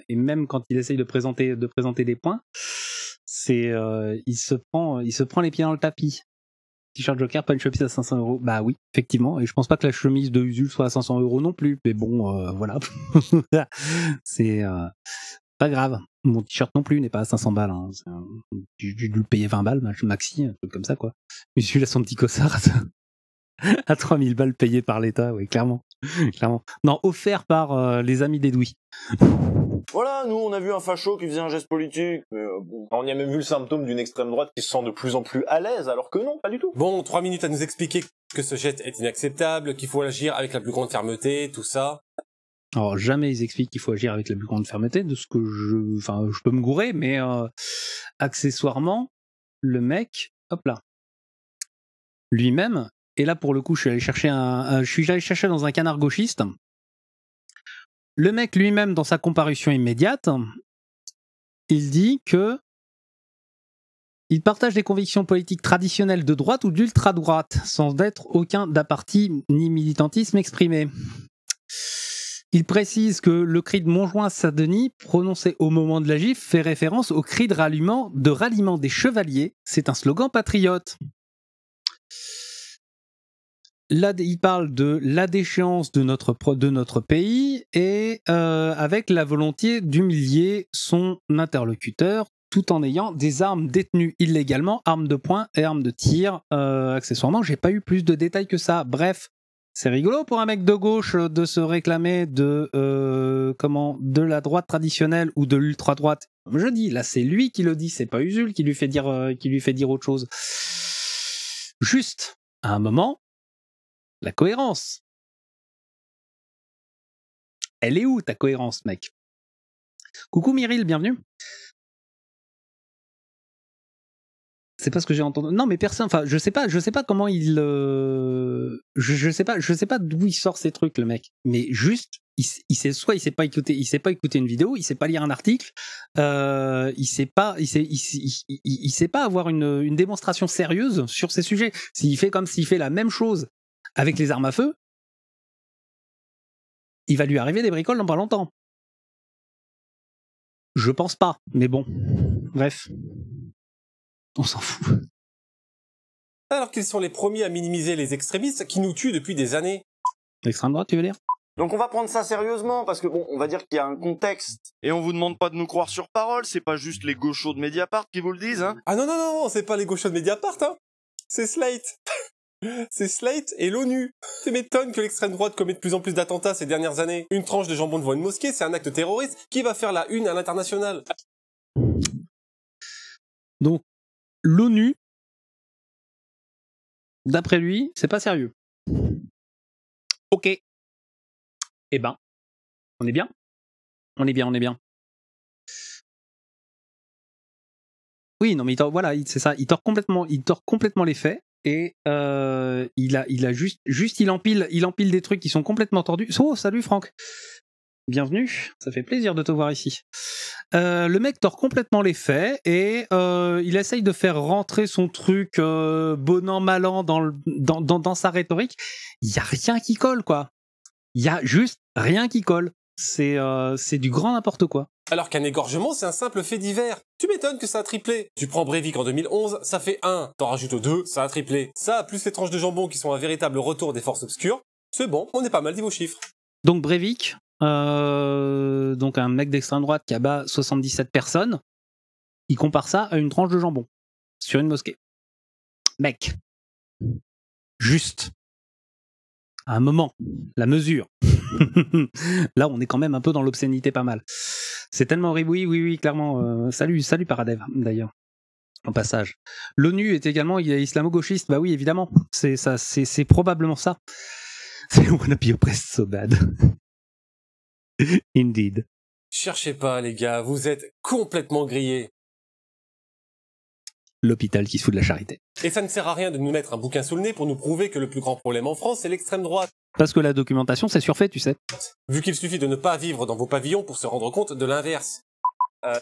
et même quand il essaye de présenter de présenter des points, c'est euh, il se prend il se prend les pieds dans le tapis. T-shirt Joker, pas une chemise à 500 euros. Bah oui, effectivement. Et je pense pas que la chemise de Usul soit à 500 euros non plus. Mais bon, euh, voilà. [laughs] c'est euh, pas grave. Mon t-shirt non plus n'est pas à 500 balles. J'ai hein. dû le payer 20 balles, maxi, un truc comme ça, quoi. Mais Usul a son petit cossard [laughs] à 3000 balles payées par l'État, oui, clairement. clairement. Non, offert par les amis d'Edoui. Voilà, nous, on a vu un facho qui faisait un geste politique. Euh, on y a même vu le symptôme d'une extrême droite qui se sent de plus en plus à l'aise, alors que non, pas du tout. Bon, trois minutes à nous expliquer que ce geste est inacceptable, qu'il faut agir avec la plus grande fermeté, tout ça. Alors jamais ils expliquent qu'il faut agir avec la plus grande fermeté, de ce que je, enfin, je peux me gourer, mais euh, accessoirement, le mec, hop là, lui-même, et là pour le coup, je suis allé chercher un, je suis allé chercher dans un canard gauchiste le mec lui-même, dans sa comparution immédiate, il dit que il partage des convictions politiques traditionnelles de droite ou d'ultra-droite, sans être aucun d'aparti ni militantisme exprimé. Il précise que le cri de Montjoin-Saint-Denis, prononcé au moment de la gifle, fait référence au cri de ralliement, de ralliement des chevaliers. C'est un slogan patriote il parle de la déchéance de notre, de notre pays et euh, avec la volonté d'humilier son interlocuteur tout en ayant des armes détenues illégalement, armes de poing et armes de tir. Euh, accessoirement, j'ai pas eu plus de détails que ça. Bref, c'est rigolo pour un mec de gauche euh, de se réclamer de euh, comment de la droite traditionnelle ou de l'ultra droite. Comme je dis, là c'est lui qui le dit, c'est pas Usul qui lui fait dire qui lui fait dire autre chose. Juste à un moment, la cohérence. Elle est où ta cohérence, mec Coucou Myril, bienvenue. C'est pas ce que j'ai entendu. Non, mais personne. Enfin, je sais pas. Je sais pas comment il. Euh, je, sais pas. Je sais pas d'où il sort ces trucs, le mec. Mais juste, il, sait soit il sait pas écouter. Il sait pas écouter une vidéo. Il sait pas lire un article. Euh, il sait pas. Il sait. sait pas avoir une, une, démonstration sérieuse sur ces sujets. S'il fait comme s'il fait la même chose avec les armes à feu, il va lui arriver des bricoles dans pas longtemps. Je pense pas, mais bon. Bref. On s'en fout. Alors qu'ils sont les premiers à minimiser les extrémistes qui nous tuent depuis des années. L'extrême droite, tu veux dire donc on va prendre ça sérieusement parce que on va dire qu'il y a un contexte. Et on vous demande pas de nous croire sur parole, c'est pas juste les gauchos de Mediapart qui vous le disent, hein. Ah non non non, c'est pas les gauchos de Mediapart, hein. C'est Slate c'est Slate et l'ONU. Tu m'étonne que l'extrême droite commette de plus en plus d'attentats ces dernières années. Une tranche de jambon devant une mosquée, c'est un acte terroriste qui va faire la une à l'international. Donc, l'ONU, d'après lui, c'est pas sérieux. Ok. Eh ben, on est bien. On est bien, on est bien. Oui, non, mais voilà, c'est ça. Il complètement, il tord complètement les faits et euh, il a il a juste juste il empile il empile des trucs qui sont complètement tordus. Oh salut Franck. Bienvenue, ça fait plaisir de te voir ici. Euh, le mec tord complètement les faits et euh, il essaye de faire rentrer son truc bon an dans, dans, dans, sa rhétorique. Il y a rien qui colle quoi. Il y a juste rien qui colle. C'est c'est du grand n'importe quoi. Alors qu'un égorgement, c'est un simple fait divers. Tu m'étonnes que ça a triplé. Tu prends Breivik en 2011, ça fait 1. T'en rajoutes 2, ça a triplé. Ça, plus les tranches de jambon qui sont un véritable retour des forces obscures, c'est bon, on est pas mal vos chiffres. Donc Breivik, euh, donc un mec d'extrême droite qui abat 77 personnes, il compare ça à une tranche de jambon sur une mosquée. Mec, juste, à un moment, la mesure. Là, on est quand même un peu dans l'obscénité pas mal. C'est tellement horrible. Oui, oui, oui, clairement. Euh, salut, salut Paradev, d'ailleurs. En passage. L'ONU est également islamo-gauchiste. Bah oui, évidemment. C'est ça, c'est, c'est probablement ça. [laughs] C'est wanna be oppressed so bad. [laughs] Indeed. Cherchez pas, les gars. Vous êtes complètement grillés l'hôpital qui se fout de la charité. Et ça ne sert à rien de nous mettre un bouquin sous le nez pour nous prouver que le plus grand problème en France, c'est l'extrême droite. Parce que la documentation, c'est surfait, tu sais. Vu qu'il suffit de ne pas vivre dans vos pavillons pour se rendre compte de l'inverse. Euh.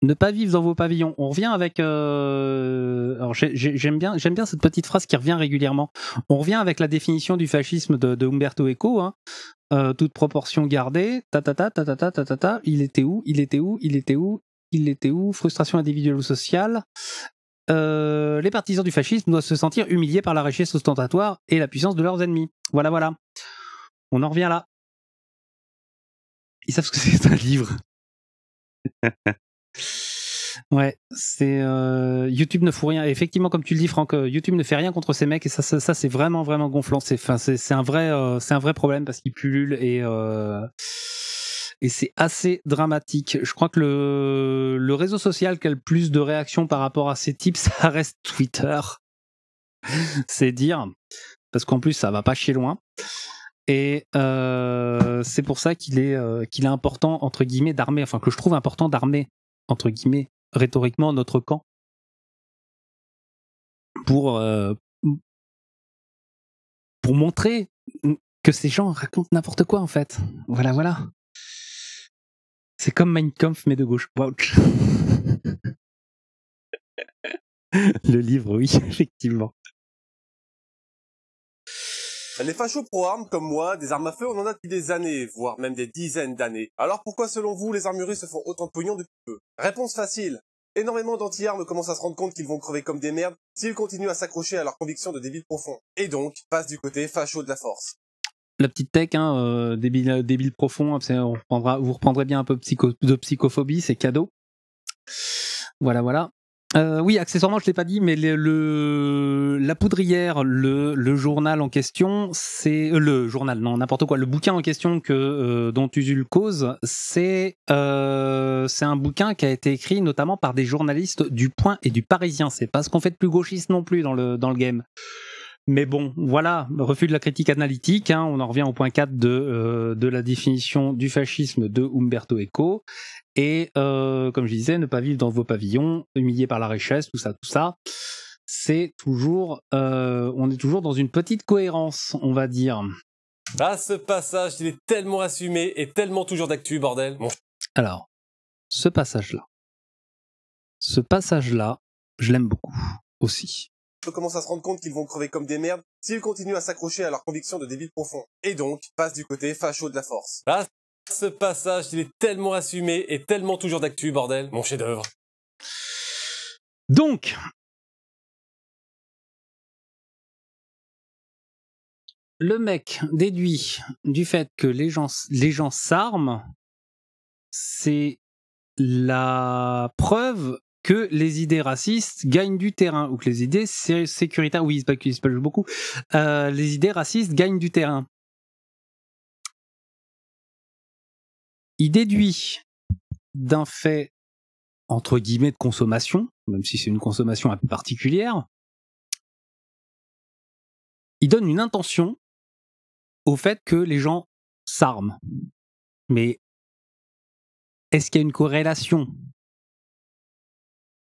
Ne pas vivre dans vos pavillons. On revient avec. Euh, alors j'aime bien, j'aime bien cette petite phrase qui revient régulièrement. On revient avec la définition du fascisme de, Umberto Eco. Hein. Euh, toute proportion gardée. ta ta ta ta ta ta. ta. Il était où Il était où Il était où il était où Frustration individuelle ou sociale euh, les partisans du fascisme doivent se sentir humiliés par la richesse ostentatoire et la puissance de leurs ennemis. Voilà, voilà. On en revient là. Ils savent ce que [laughs] c'est un livre. [laughs] ouais, c'est euh, YouTube ne fout rien. effectivement, comme tu le dis, Franck, euh, YouTube ne fait rien contre ces mecs et ça, ça, c'est vraiment, vraiment gonflant. C'est, c'est, un vrai, c'est un vrai problème parce qu'ils pullulent et et c'est assez dramatique. Je crois que le, le réseau social qui a le plus de réactions par rapport à ces types, [laughs] ça reste Twitter. c'est dire, parce qu'en plus, ça va pas chez loin. Et euh, c'est pour ça qu'il est, euh, qu'il est important, entre guillemets, d'armer, enfin que je trouve important d'armer, entre guillemets, rhétoriquement, notre camp pour, euh, pour montrer que ces gens racontent n'importe quoi, en fait. Voilà, voilà. C'est comme Mein Kampf, mais de gauche. Wouch. [laughs] le livre, oui, [laughs] effectivement. Les fachos pro-armes, comme moi, des armes à feu, on en a depuis des années, voire même des dizaines d'années. Alors pourquoi, selon vous, les armuriers se font autant de pognon depuis peu Réponse facile. Énormément d'anti-armes commencent à se rendre compte qu'ils vont crever comme des merdes s'ils continuent à s'accrocher à leurs convictions de débit profond. Et donc, passe du côté facho de la force la petite tech, débile, débile, profond, vous reprendrez bien un peu de psychophobie, c'est cadeau. Voilà, voilà. Euh, oui, accessoirement, je l'ai pas dit, mais le, la poudrière, le, journal en question, c'est euh, le journal, non, n'importe quoi, le bouquin en question que euh, dont Usul cause, c'est c'est un bouquin qui a été écrit notamment par des journalistes du Point et du Parisien. C'est pas ce qu'on fait de plus gauchiste non plus dans le dans le game. Mais bon, voilà, refus de la critique analytique, hein, on en revient au point 4 de, euh, de la définition du fascisme de Umberto Eco. Et euh, comme je disais, ne pas vivre dans vos pavillons, humilié par la richesse, tout ça, tout ça. C'est toujours, euh, on est toujours dans une petite cohérence, on va dire. Ah, ce passage, il est tellement assumé et tellement toujours d'actu, bordel. Alors, ce passage-là, ce passage-là, je l'aime beaucoup aussi commence à se rendre compte qu'ils vont crever comme des merdes s'ils continuent à s'accrocher à leur conviction de débit profond. Et donc, passe du côté facho de la force. Ah, ce passage, il est tellement assumé et tellement toujours d'actu, bordel. Mon chef-d'œuvre. Donc, le mec déduit du fait que les les gens s'arment, c'est la preuve que les idées racistes gagnent du terrain ou que les idées sécuritaires, oui, ils se pas beaucoup, euh, les idées racistes gagnent du terrain. Il déduit d'un fait entre guillemets de consommation, même si c'est une consommation un peu particulière, il donne une intention au fait que les gens s'arment. Mais est-ce qu'il y a une corrélation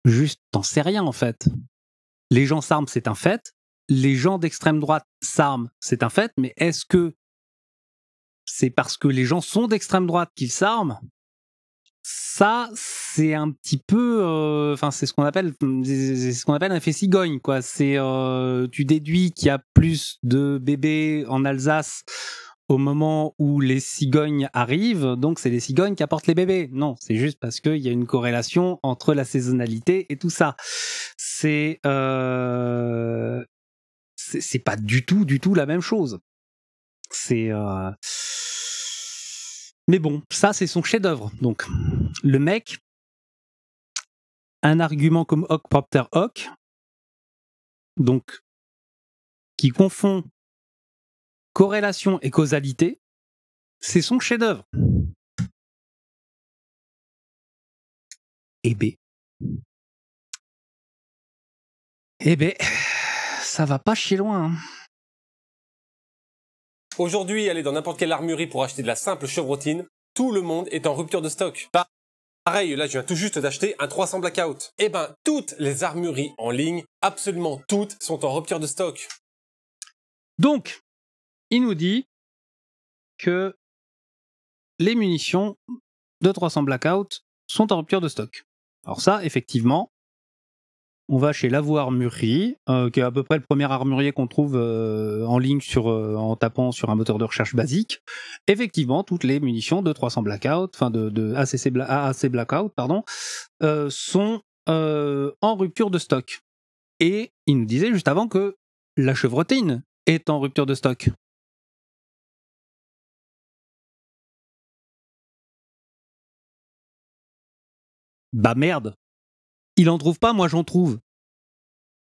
Juste, t'en sais rien en fait. Les gens s'arment, c'est un fait. Les gens d'extrême droite s'arment, c'est un fait. Mais est-ce que c'est parce que les gens sont d'extrême droite qu'ils s'arment ça, c'est un petit peu, euh, enfin, c'est ce qu'on appelle, ce qu'on appelle un fait cigogne, quoi. C'est, euh, tu déduis qu'il y a plus de bébés en Alsace au moment où les cigognes arrivent, donc c'est les cigognes qui apportent les bébés. Non, c'est juste parce qu'il y a une corrélation entre la saisonnalité et tout ça. C'est euh, c'est pas du tout, du tout la même chose. C'est euh, mais bon, ça c'est son chef-d'œuvre. Donc le mec, un argument comme Hock propter Hock, donc qui confond corrélation et causalité, c'est son chef-d'œuvre. Eh B. Ben. Eh ben, ça va pas chier loin. Hein. Aujourd'hui, aller dans n'importe quelle armurerie pour acheter de la simple chevrotine, tout le monde est en rupture de stock. Pareil, là je viens tout juste d'acheter un 300 Blackout. Eh ben, toutes les armureries en ligne, absolument toutes, sont en rupture de stock. Donc, il nous dit que les munitions de 300 Blackout sont en rupture de stock. Alors ça, effectivement, on va chez l'avoir Armurerie, euh, qui est à peu près le premier armurier qu'on trouve euh, en ligne sur, euh, en tapant sur un moteur de recherche basique. Effectivement, toutes les munitions de 300 Blackout, enfin de, de ACC Blackout, pardon, sont en rupture de stock. Et il nous disait juste avant que la chevrotine est en rupture de stock. Bah merde. Il en trouve pas, moi j'en trouve.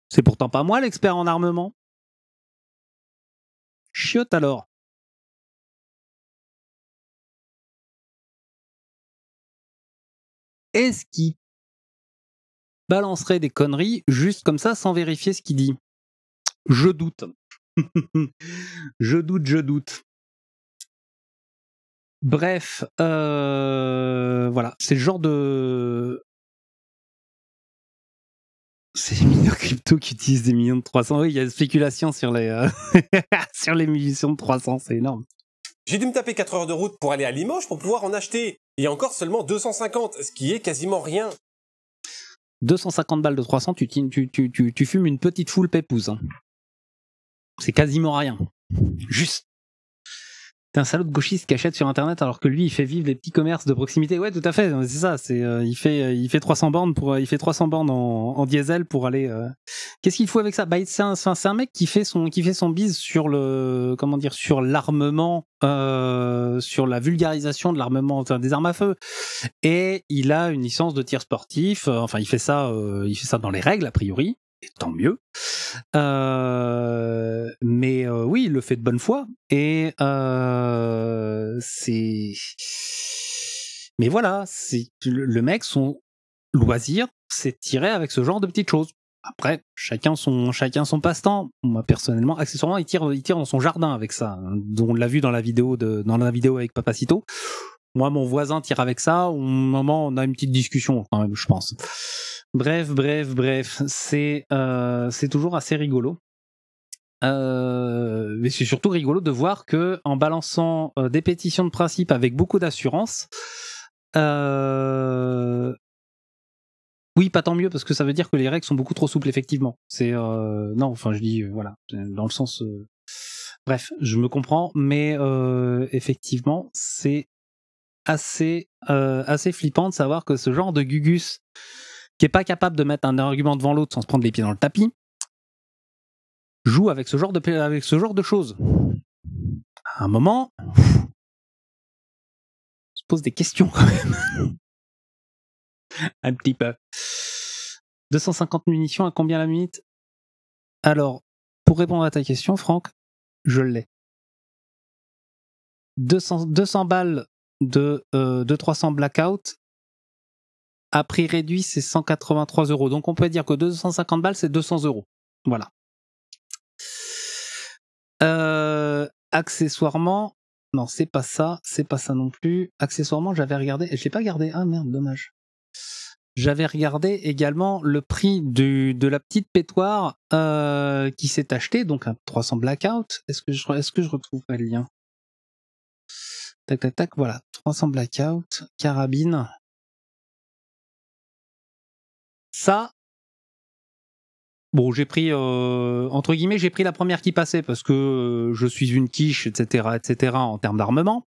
C'est pourtant pas moi l'expert en armement. Chiotte alors. Est-ce qu'il balancerait des conneries juste comme ça sans vérifier ce qu'il dit [laughs] Je doute. je doute, je doute. Bref, euh, voilà, c'est le genre de. C'est les mineurs crypto qui utilisent des millions de 300. Oui, il y a une spéculation sur les, euh, [laughs] sur les munitions de 300, c'est énorme. J'ai dû me taper 4 heures de route pour aller à Limoges pour pouvoir en acheter. Il y a encore seulement 250, ce qui est quasiment rien. 250 balles de 300, tu, tu, fumes une petite foule pépouse. Hein. C'est quasiment rien. Juste t'es un salaud de gauchiste qui achète sur internet alors que lui il fait vivre les petits commerces de proximité ouais tout à fait c'est ça c'est euh, il fait euh, il fait 300 bornes pour euh, il fait 300 bornes en, en diesel pour aller qu'est-ce qu'il faut avec ça bah c'est un, un, mec qui fait son qui fait son bise sur le comment dire sur l'armement sur la vulgarisation de l'armement enfin, des armes à feu et il a une licence de tir sportif enfin il fait ça il fait ça dans les règles a priori et tant mieux. Euh, mais euh, oui, il le fait de bonne foi. Et euh, c'est. Mais voilà, c'est le mec, son loisir, c'est tirer avec ce genre de petites choses. Après, chacun son, chacun son passe-temps. Moi, personnellement, accessoirement, il tire, il tire dans son jardin avec ça. Hein. On l'a vu dans la vidéo de, dans la vidéo avec Papacito. Moi, mon voisin tire avec ça. Au moment, on a une petite discussion quand même, je pense. Bref, bref, bref, c'est euh, toujours assez rigolo. Euh, mais c'est surtout rigolo de voir que en balançant euh, des pétitions de principe avec beaucoup d'assurance, oui, pas tant mieux parce que ça veut dire que les règles sont beaucoup trop souples effectivement. C'est non, enfin je dis voilà, dans le sens. Bref, je me comprends, mais effectivement c'est assez assez flippant de savoir que ce genre de gugus qui n'est pas capable de mettre un argument devant l'autre sans se prendre les pieds dans le tapis, joue avec ce genre de, avec ce genre de choses. À un moment, on se pose des questions quand même. [laughs] un petit peu. 250 munitions, à combien la minute Alors, pour répondre à ta question, Franck, je l'ai. 200, 200 balles de, euh, de 300 blackout, à prix réduit, c'est 183 euros. Donc on peut dire que 250 balles, c'est 200 euros. Voilà. Euh, accessoirement, non, c'est pas ça, c'est pas ça non plus. Accessoirement, j'avais regardé, et je l'ai pas gardé. Ah merde, dommage. J'avais regardé également le prix de la petite pétoire euh, qui s'est achetée, donc un 300 blackout. Est-ce que je, est-ce que je retrouve le lien Tac, tac, tac, voilà. 300 blackout, carabine ça, Bon, j'ai pris euh, entre guillemets, j'ai pris la première qui passait parce que euh, je suis une quiche, etc., etc. En termes d'armement,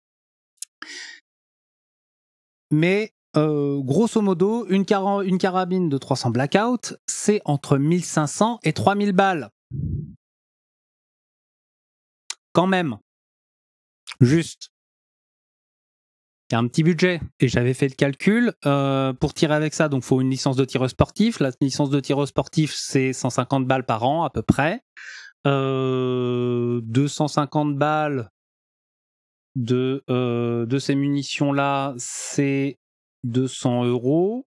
mais euh, grosso modo, une, une, carabine de 300 blackout, c'est entre 1500 et 3000 balles. Quand même. Juste y a un petit budget. Et j'avais fait le calcul euh, pour tirer avec ça. Donc, faut une licence de tireur sportif. La licence de tireur sportif, c'est 150 balles par an à peu près. 250 euh, balles de, euh, de ces munitions là, c'est 200 euros.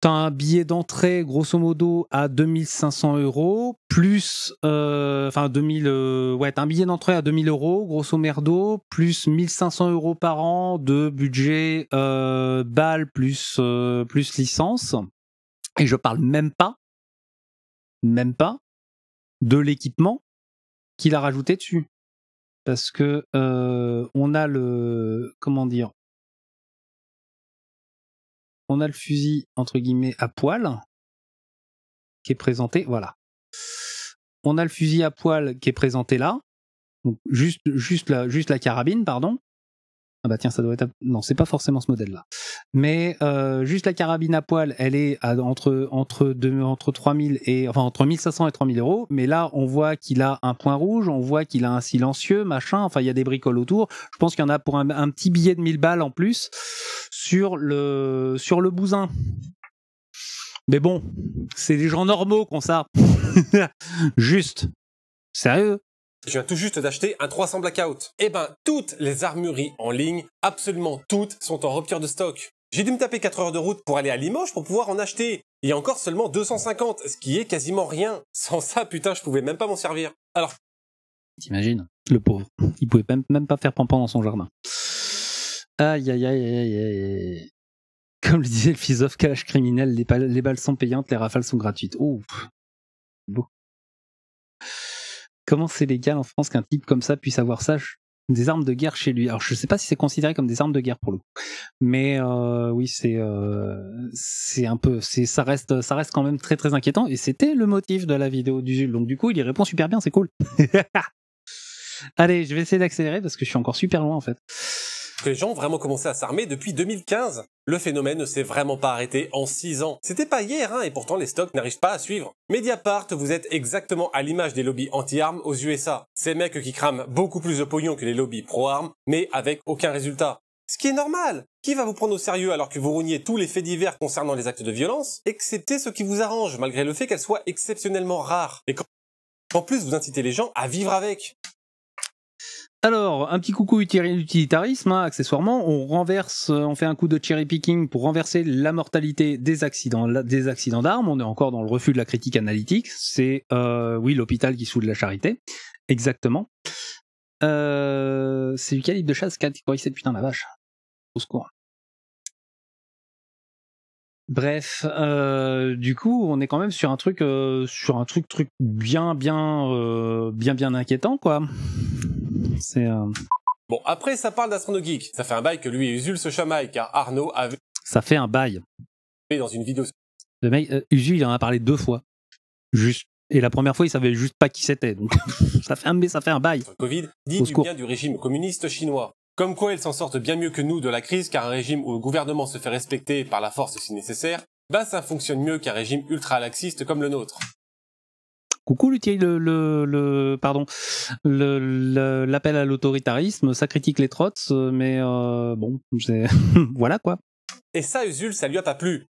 T'as un billet d'entrée, grosso modo, à 2500 euros, plus. Euh, enfin, 2000. Euh, ouais, t'as un billet d'entrée à 2000 euros, grosso merdo, plus 1500 euros par an de budget euh, balle plus, euh, plus licence. Et je parle même pas, même pas, de l'équipement qu'il a rajouté dessus. Parce que on a le. Comment dire on a le fusil, entre guillemets, à poil, qui est présenté, voilà. On a le fusil à poil qui est présenté là, juste, juste, juste la carabine, pardon ah bah tiens, ça doit être. Non, c'est pas forcément ce modèle-là. Mais euh, juste la carabine à poil, elle est entre entre deux, entre et enfin entre 1500 et 3000 euros. Mais là, on voit qu'il a un point rouge, on voit qu'il a un silencieux, machin. Enfin, il y a des bricoles autour. Je pense qu'il y en a pour un, petit billet de 1000 balles en plus sur le sur le bousin. Mais bon, c'est des gens normaux qu'on ça. [laughs] juste, sérieux. Je viens tout juste d'acheter un 300 Blackout. Eh ben, toutes les armureries en ligne, absolument toutes, sont en rupture de stock. J'ai dû me taper 4 heures de route pour aller à Limoges pour pouvoir en acheter. Et encore seulement 250, ce qui est quasiment rien. Sans ça, putain, je pouvais même pas m'en servir. Alors. T'imagines Le pauvre. Il pouvait même, pas faire pampan dans son jardin. Aïe, aïe, aïe, aïe, aïe. Comme le disait le fils of cash criminel, les, balles sont payantes, les rafales sont gratuites. Ouh. Beau comment c'est légal en France qu'un type comme ça puisse avoir ça des armes de guerre chez lui. Alors je sais pas si c'est considéré comme des armes de guerre pour le coup, mais euh, oui c'est euh, c'est un peu c'est ça reste ça reste quand même très très inquiétant et c'était le motif de la vidéo du donc du coup il y répond super bien c'est cool. [laughs] Allez je vais essayer d'accélérer parce que je suis encore super loin en fait que les gens ont vraiment commencé à s'armer depuis 2015. Le phénomène ne s'est vraiment pas arrêté en 6 ans. C'était pas hier, hein, et pourtant les stocks n'arrivent pas à suivre. Mediapart, vous êtes exactement à l'image des lobbies anti-armes aux USA. Ces mecs qui crament beaucoup plus de pognon que les lobbies pro-armes, mais avec aucun résultat. Ce qui est normal. Qui va vous prendre au sérieux alors que vous rougniez tous les faits divers concernant les actes de violence, excepté ceux qui vous arrangent, malgré le fait qu'elles soient exceptionnellement rares. Et quand en plus, vous incitez les gens à vivre avec. Alors, un petit coucou utilitarisme, hein, accessoirement, on renverse, euh, on fait un coup de cherry picking pour renverser la mortalité des accidents, des accidents d'armes. On est encore dans le refus de la critique analytique. C'est euh, oui l'hôpital qui soude la charité, exactement. Euh, c'est du calibre de chasse catégorie 7, putain la vache. Au secours. Bref, du coup, on est quand même sur un truc, sur un truc, truc bien, bien, bien, bien inquiétant, quoi. Euh, bon, après, ça parle d'astronogeek. Ça fait un bail que lui et Usul se chamaillent, car Arnaud avait... Ça fait un bail. Dans une vidéo... Le mec, euh, Usul, il en a parlé deux fois. Juste. Et la première fois, il savait juste pas qui c'était. Donc, [laughs] ça, fait un, ça fait un bail. Covid dit du bien du régime communiste chinois. Comme quoi, ils s'en sortent bien mieux que nous de la crise, car un régime où le gouvernement se fait respecter par la force si nécessaire, bah ça fonctionne mieux qu'un régime ultra-laxiste comme le nôtre coucou le, le, le pardon l'appel à l'autoritarisme, ça critique les trottes, mais euh, bon bon, [laughs] voilà quoi. Et ça, Usul, ça lui a pas plu.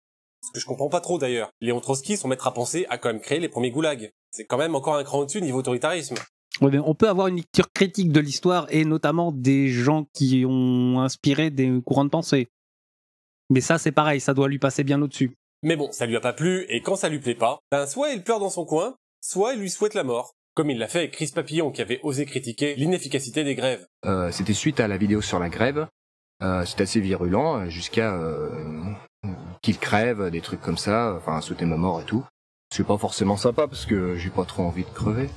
Ce que je comprends pas trop d'ailleurs. Léon Trotsky, son maître à penser, a quand même créé les premiers goulags. C'est quand même encore un cran au-dessus niveau autoritarisme. Oui, mais on peut avoir une lecture critique de l'histoire et notamment des gens qui ont inspiré des courants de pensée. Mais ça, c'est pareil, ça doit lui passer bien au-dessus. Mais bon, ça lui a pas plu, et quand ça lui plaît pas, ben soit il pleure dans son coin, soit il lui souhaite la mort, comme il l'a fait avec Chris Papillon qui avait osé critiquer l'inefficacité des grèves. Euh, c'était suite à la vidéo sur la grève, euh, C'est c'était assez virulent euh, jusqu'à qu'il crève, des trucs comme ça, enfin sauter ma mort et tout. C'est pas forcément sympa parce que j'ai pas trop envie de crever.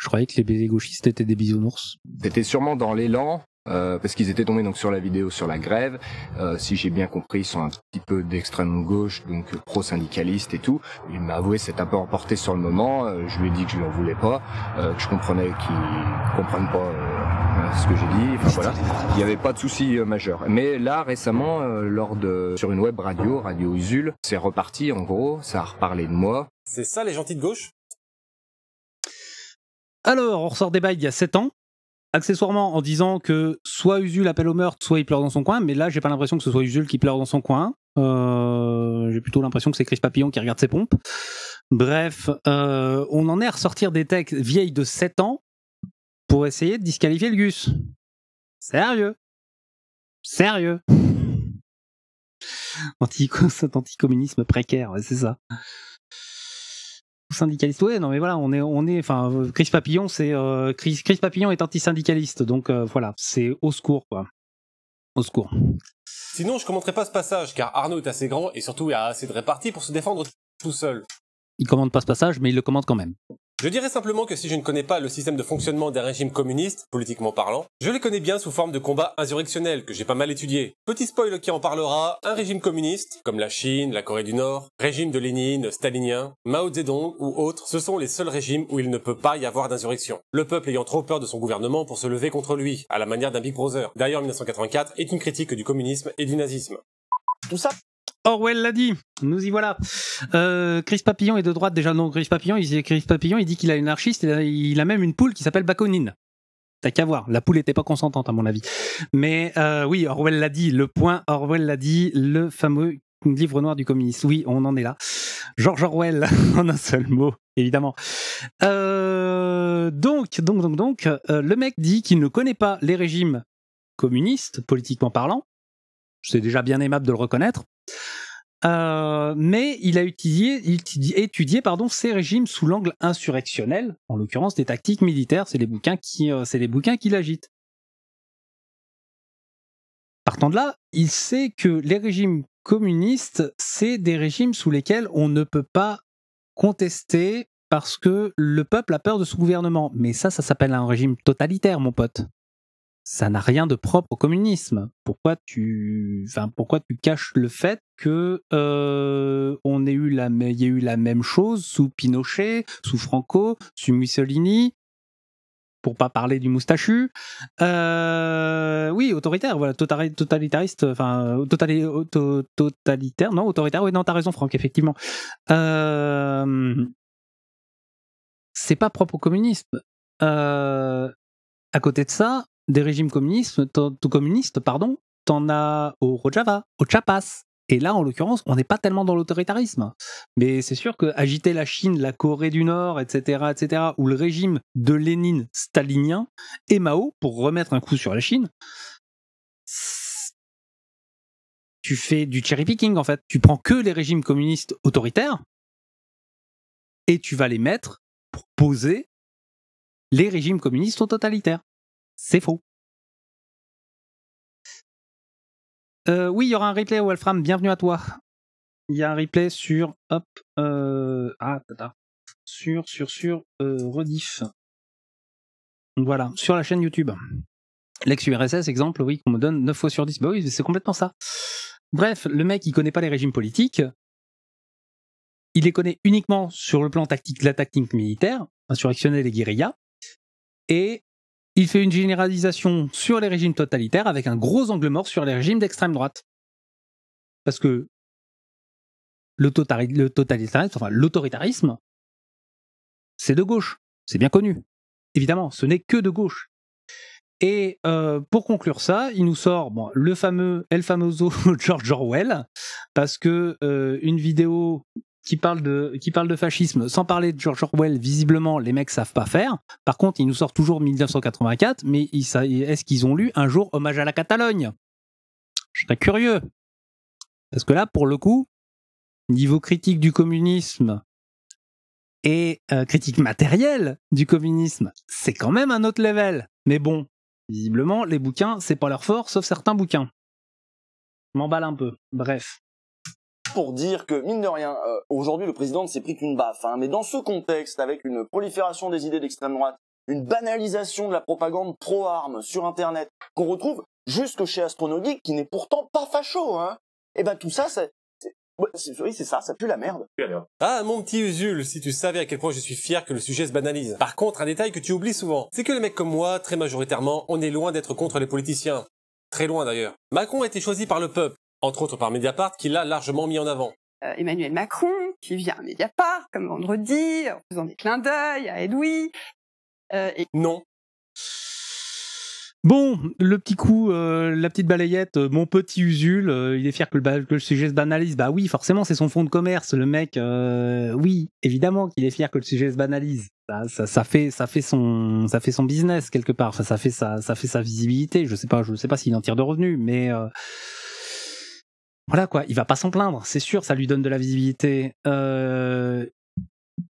je croyais que les baisers gauchistes étaient des bisounours. C'était sûrement dans l'élan euh, parce qu'ils étaient tombés donc sur la vidéo sur la grève. Euh, si j'ai bien compris, ils sont un petit peu d'extrême gauche, donc pro-syndicaliste et tout. Il m'a avoué un peu emporté sur le moment. Euh, je lui ai dit que je lui en voulais pas, que je comprenais qu'ils comprennent pas ce que j'ai dit. voilà, il n'y avait pas de souci majeur. Mais là récemment, lors de sur une web radio, Radio Usul, c'est reparti en gros. Ça a reparlé de moi. C'est ça les gentils de gauche alors, on ressort des bails il y a 7 ans, accessoirement en disant que soit Usul appelle au meurtre, soit il pleure dans son coin, mais là j'ai pas l'impression que ce soit Usul qui pleure dans son coin. Euh, j'ai plutôt l'impression que c'est Chris Papillon qui regarde ses pompes. Bref, euh, on en est à ressortir des textes vieilles de 7 ans pour essayer de disqualifier le Gus. Sérieux Sérieux [laughs] Anticommunisme précaire, c'est ça syndicaliste. Ouais, non, mais voilà, on est, on est, enfin, Chris Papillon, c'est euh, Chris, Chris, Papillon est anti-syndicaliste, donc euh, voilà, c'est au secours, quoi. Au secours. Sinon, je commenterai pas ce passage, car Arnaud est assez grand et surtout il a assez de répartie pour se défendre tout seul. Il commande pas ce passage, mais il le commande quand même. Je dirais simplement que si je ne connais pas le système de fonctionnement d'un régime communiste, politiquement parlant, je les connais bien sous forme de combats insurrectionnels que j'ai pas mal étudiés. Petit spoil qui en parlera, un régime communiste, comme la Chine, la Corée du Nord, régime de Lénine, stalinien, Mao Zedong ou autres, ce sont les seuls régimes où il ne peut pas y avoir d'insurrection. Le peuple ayant trop peur de son gouvernement pour se lever contre lui, à la manière d'un Big Brother. D'ailleurs, 1984 est une critique du communisme et du nazisme. Tout ça Orwell l'a dit, nous y voilà. Euh, Chris Papillon est de droite déjà. Non, Chris Papillon, il, Chris Papillon, il dit qu'il a une anarchiste, et euh, il a même une poule qui s'appelle Baconine T'as qu'à voir, la poule n'était pas consentante à mon avis. Mais euh, oui, Orwell l'a dit, le point, Orwell l'a dit, le fameux livre noir du communiste. Oui, on en est là. George Orwell, [laughs] en un seul mot, évidemment. donc, donc, donc, donc, le mec dit qu'il ne connaît pas les régimes communistes, politiquement parlant, c'est déjà bien aimable de le reconnaître. Euh, mais il a étudié, ces régimes sous l'angle insurrectionnel, en l'occurrence des tactiques militaires. C'est les bouquins qui, euh, les bouquins l'agitent. Partant de là, il sait que les régimes communistes, c'est des régimes sous lesquels on ne peut pas contester parce que le peuple a peur de ce gouvernement. Mais ça, ça s'appelle un régime totalitaire, mon pote ça n'a rien de propre au communisme. Pourquoi tu, enfin, pourquoi tu caches le fait que euh, on ait eu la, il y a eu la même chose sous Pinochet, sous Franco, sous Mussolini, pour pas parler du moustachu. Euh, oui, autoritaire, voilà, totalitariste, enfin, totalitaire, non, autoritaire, oui, non, t'as raison, Franck, effectivement. Euh, c'est pas propre au communisme. à côté de ça, des régimes communistes, communistes pardon, t'en as au Rojava, au Chiapas. Et là, en l'occurrence, on n'est pas tellement dans l'autoritarisme. Mais c'est sûr que agiter la Chine, la Corée du Nord, etc., etc., ou le régime de Lénine stalinien et Mao pour remettre un coup sur la Chine, tu fais du cherry picking en fait. Tu prends que les régimes communistes autoritaires et tu vas les mettre pour poser les régimes communistes totalitaires. C'est faux. Euh, oui, il y aura un replay, Wolfram. Bienvenue à toi. Il y a un replay sur. Hop. Euh, ah, tata. Sur, sur, sur. Euh, rediff. Voilà, sur la chaîne YouTube. L'ex-URSS, exemple, oui, qu'on me donne 9 fois sur 10. Bah oui, c'est complètement ça. Bref, le mec, il connaît pas les régimes politiques. Il les connaît uniquement sur le plan tactique, la tactique militaire, insurrectionnelle et guérilla. Et il fait une généralisation sur les régimes totalitaires avec un gros angle mort sur les régimes d'extrême droite. Parce que le, totalitarisme, l'autoritarisme, c'est de gauche. C'est bien connu. Évidemment, ce n'est que de gauche. Et euh, pour conclure ça, il nous sort le fameux El Famoso [laughs] George Orwell, parce que euh, une vidéo qui parle de qui parle de fascisme sans parler de George Orwell visiblement les mecs savent pas faire par contre ils nous sortent toujours 1984 mais est-ce qu'ils ont lu un jour hommage à la Catalogne je serais curieux parce que là pour le coup niveau critique du communisme et euh, critique matérielle du communisme c'est quand même un autre level mais bon visiblement les bouquins c'est pas leur fort sauf certains bouquins m'emballe un peu bref pour dire que, mine de rien, euh, aujourd'hui le président ne s'est pris qu'une baffe. Hein. mais dans ce contexte, avec une prolifération des idées d'extrême droite, une banalisation de la propagande pro-armes sur Internet, qu'on retrouve jusque chez AstronoGeek, qui n'est pourtant pas facho, hein, et eh ben tout ça, c'est c'est c'est ça, ça pue la merde. Ah, mon petit Usul, si tu savais à quel point je suis fier que le sujet se banalise. Par contre, un détail que tu oublies souvent, c'est que les mecs comme moi, très majoritairement, on est loin d'être contre les politiciens. Très loin d'ailleurs. Macron a été choisi par le peuple, entre autres par Mediapart, qui l'a largement mis en avant. Euh, Emmanuel Macron, qui vient à Mediapart, comme vendredi, en faisant des clins d'œil à Edoui. Euh, non. Bon, le petit coup, euh, la petite balayette, mon petit Usul, il est fier que le, sujet se banalise. Bah oui, forcément, c'est son fonds de commerce, le mec. oui, évidemment qu'il est fier que le sujet se banalise. Ça, fait, ça fait son, ça fait son business quelque part. ça fait sa, ça fait sa visibilité. Je sais pas, je sais pas s'il en tire de revenus, mais voilà quoi, il va pas s'en plaindre, c'est sûr, ça lui donne de la visibilité. Euh,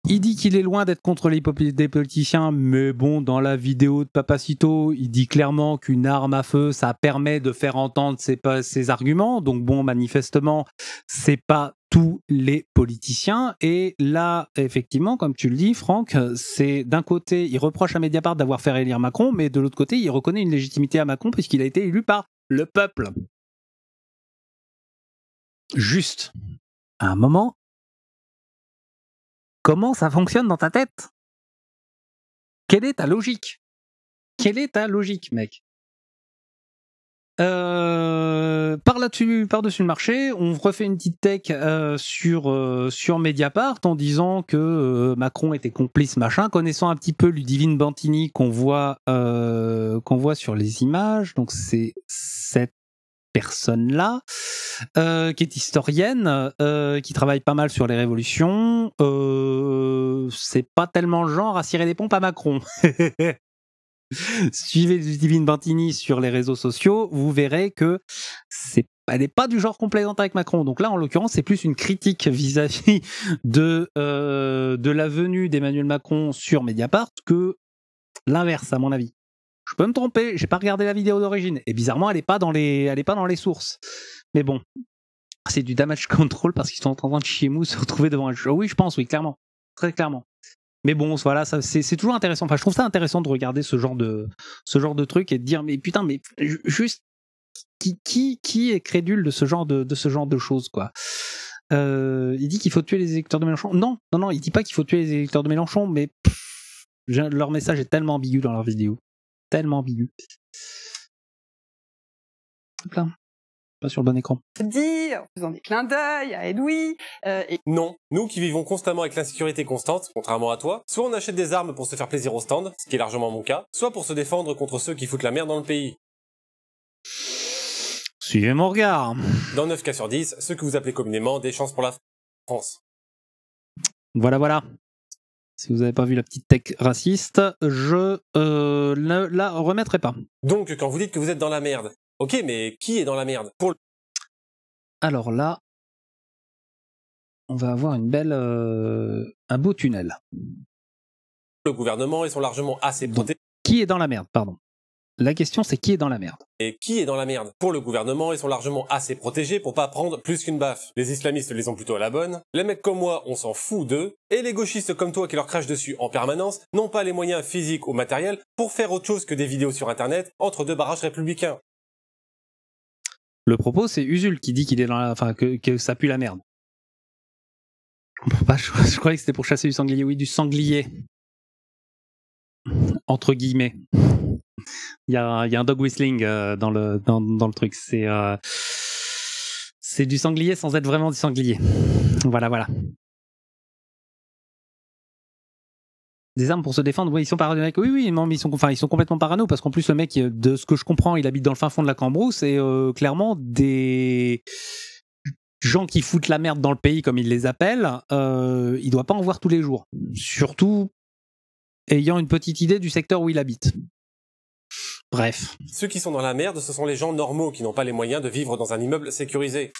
il dit qu'il est loin d'être contre les politiciens, mais bon, dans la vidéo de Papacito, il dit clairement qu'une arme à feu, ça permet de faire entendre ses, ses arguments. Donc bon, manifestement, c'est pas tous les politiciens. Et là, effectivement, comme tu le dis, Franck, c'est d'un côté, il reproche à Mediapart d'avoir fait élire Macron, mais de l'autre côté, il reconnaît une légitimité à Macron puisqu'il a été élu par le peuple juste à un moment, comment ça fonctionne dans ta tête Quelle est ta logique Quelle est ta logique, mec euh, par là-dessus, par-dessus le marché, on refait une petite tech euh, sur euh, sur Mediapart en disant que Macron était complice machin, connaissant un petit peu Ludivine Bantini qu'on voit qu'on voit sur les images. Donc c'est cette personne-là, euh, qui est historienne, euh, qui travaille pas mal sur les révolutions. Euh, c'est pas tellement genre à cirer des pompes à Macron. [laughs] Suivez Divine Bantini sur les réseaux sociaux, vous verrez que c'est elle n'est pas du genre complaisante avec Macron. Donc là, en l'occurrence, c'est plus une critique vis-à-vis de, de la venue d'Emmanuel Macron sur Mediapart que l'inverse, à mon avis. Je peux me tromper, j'ai pas regardé la vidéo d'origine. Et bizarrement, elle est pas dans les, elle est pas dans les sources. Mais bon, c'est du damage [laughs] control parce qu'ils sont en train de chier mou se retrouver devant un jeu. Oui, je pense, oui, clairement, très clairement. Mais bon, voilà, c'est toujours intéressant. Enfin, je trouve ça intéressant de regarder ce genre de, ce genre de truc et de dire, mais putain, mais juste, qui, qui, qui est crédule de ce genre de, ce genre de choses, quoi. Euh, il dit qu'il faut tuer les électeurs de Mélenchon. Non, non, non, il dit pas qu'il faut tuer les électeurs de Mélenchon, mais leur message est tellement ambigu dans leur vidéo tellement ambigu. Hop là. Pas sur le bon écran. Dire, en faisant des clins d'œil à Edoui. Euh, et... Non, nous qui vivons constamment avec l'insécurité constante, contrairement à toi, soit on achète des armes pour se faire plaisir au stand, ce qui est largement mon cas, soit pour se défendre contre ceux qui foutent la merde dans le pays. Suivez mon regard. Dans 9 cas sur 10, ce que vous appelez communément des chances pour la France. Voilà, voilà si vous n'avez pas vu la petite tech raciste, je euh, ne la remettrai pas. Donc, quand vous dites que vous êtes dans la merde, ok, mais qui est dans la merde Alors là, on va avoir une belle, euh, un beau tunnel. Le gouvernement, ils sont largement assez Qui est dans la merde, pardon. La question, c'est qui est dans la merde Et qui est dans la merde Pour le gouvernement, ils sont largement assez protégés pour pas prendre plus qu'une baffe. Les islamistes les ont plutôt à la bonne, les mecs comme moi, on s'en fout d'eux, et les gauchistes comme toi qui leur crachent dessus en permanence n'ont pas les moyens physiques ou matériels pour faire autre chose que des vidéos sur internet entre deux barrages républicains. Le propos, c'est Usul qui dit qu'il est dans la... enfin, que, ça pue la merde. Bah, je, je croyais que c'était pour chasser du sanglier, oui, du sanglier. Entre guillemets. Il y a, un dog whistling euh, dans, le, dans, le truc. C'est euh, c'est du sanglier sans être vraiment du sanglier. Voilà, voilà. des armes pour se défendre. Oui, ils sont paranoïaques. Oui, oui, mais ils sont, ils sont complètement parano parce qu'en plus le mec, de ce que je comprends, il habite dans le fin fond de la Cambrousse et euh, clairement des gens qui foutent la merde dans le pays, comme ils les appellent, euh, il doit pas en voir tous les jours. Surtout ayant une petite idée du secteur où il habite. Bref. Ceux qui sont dans la merde, ce sont les gens normaux qui n'ont pas les moyens de vivre dans un immeuble sécurisé.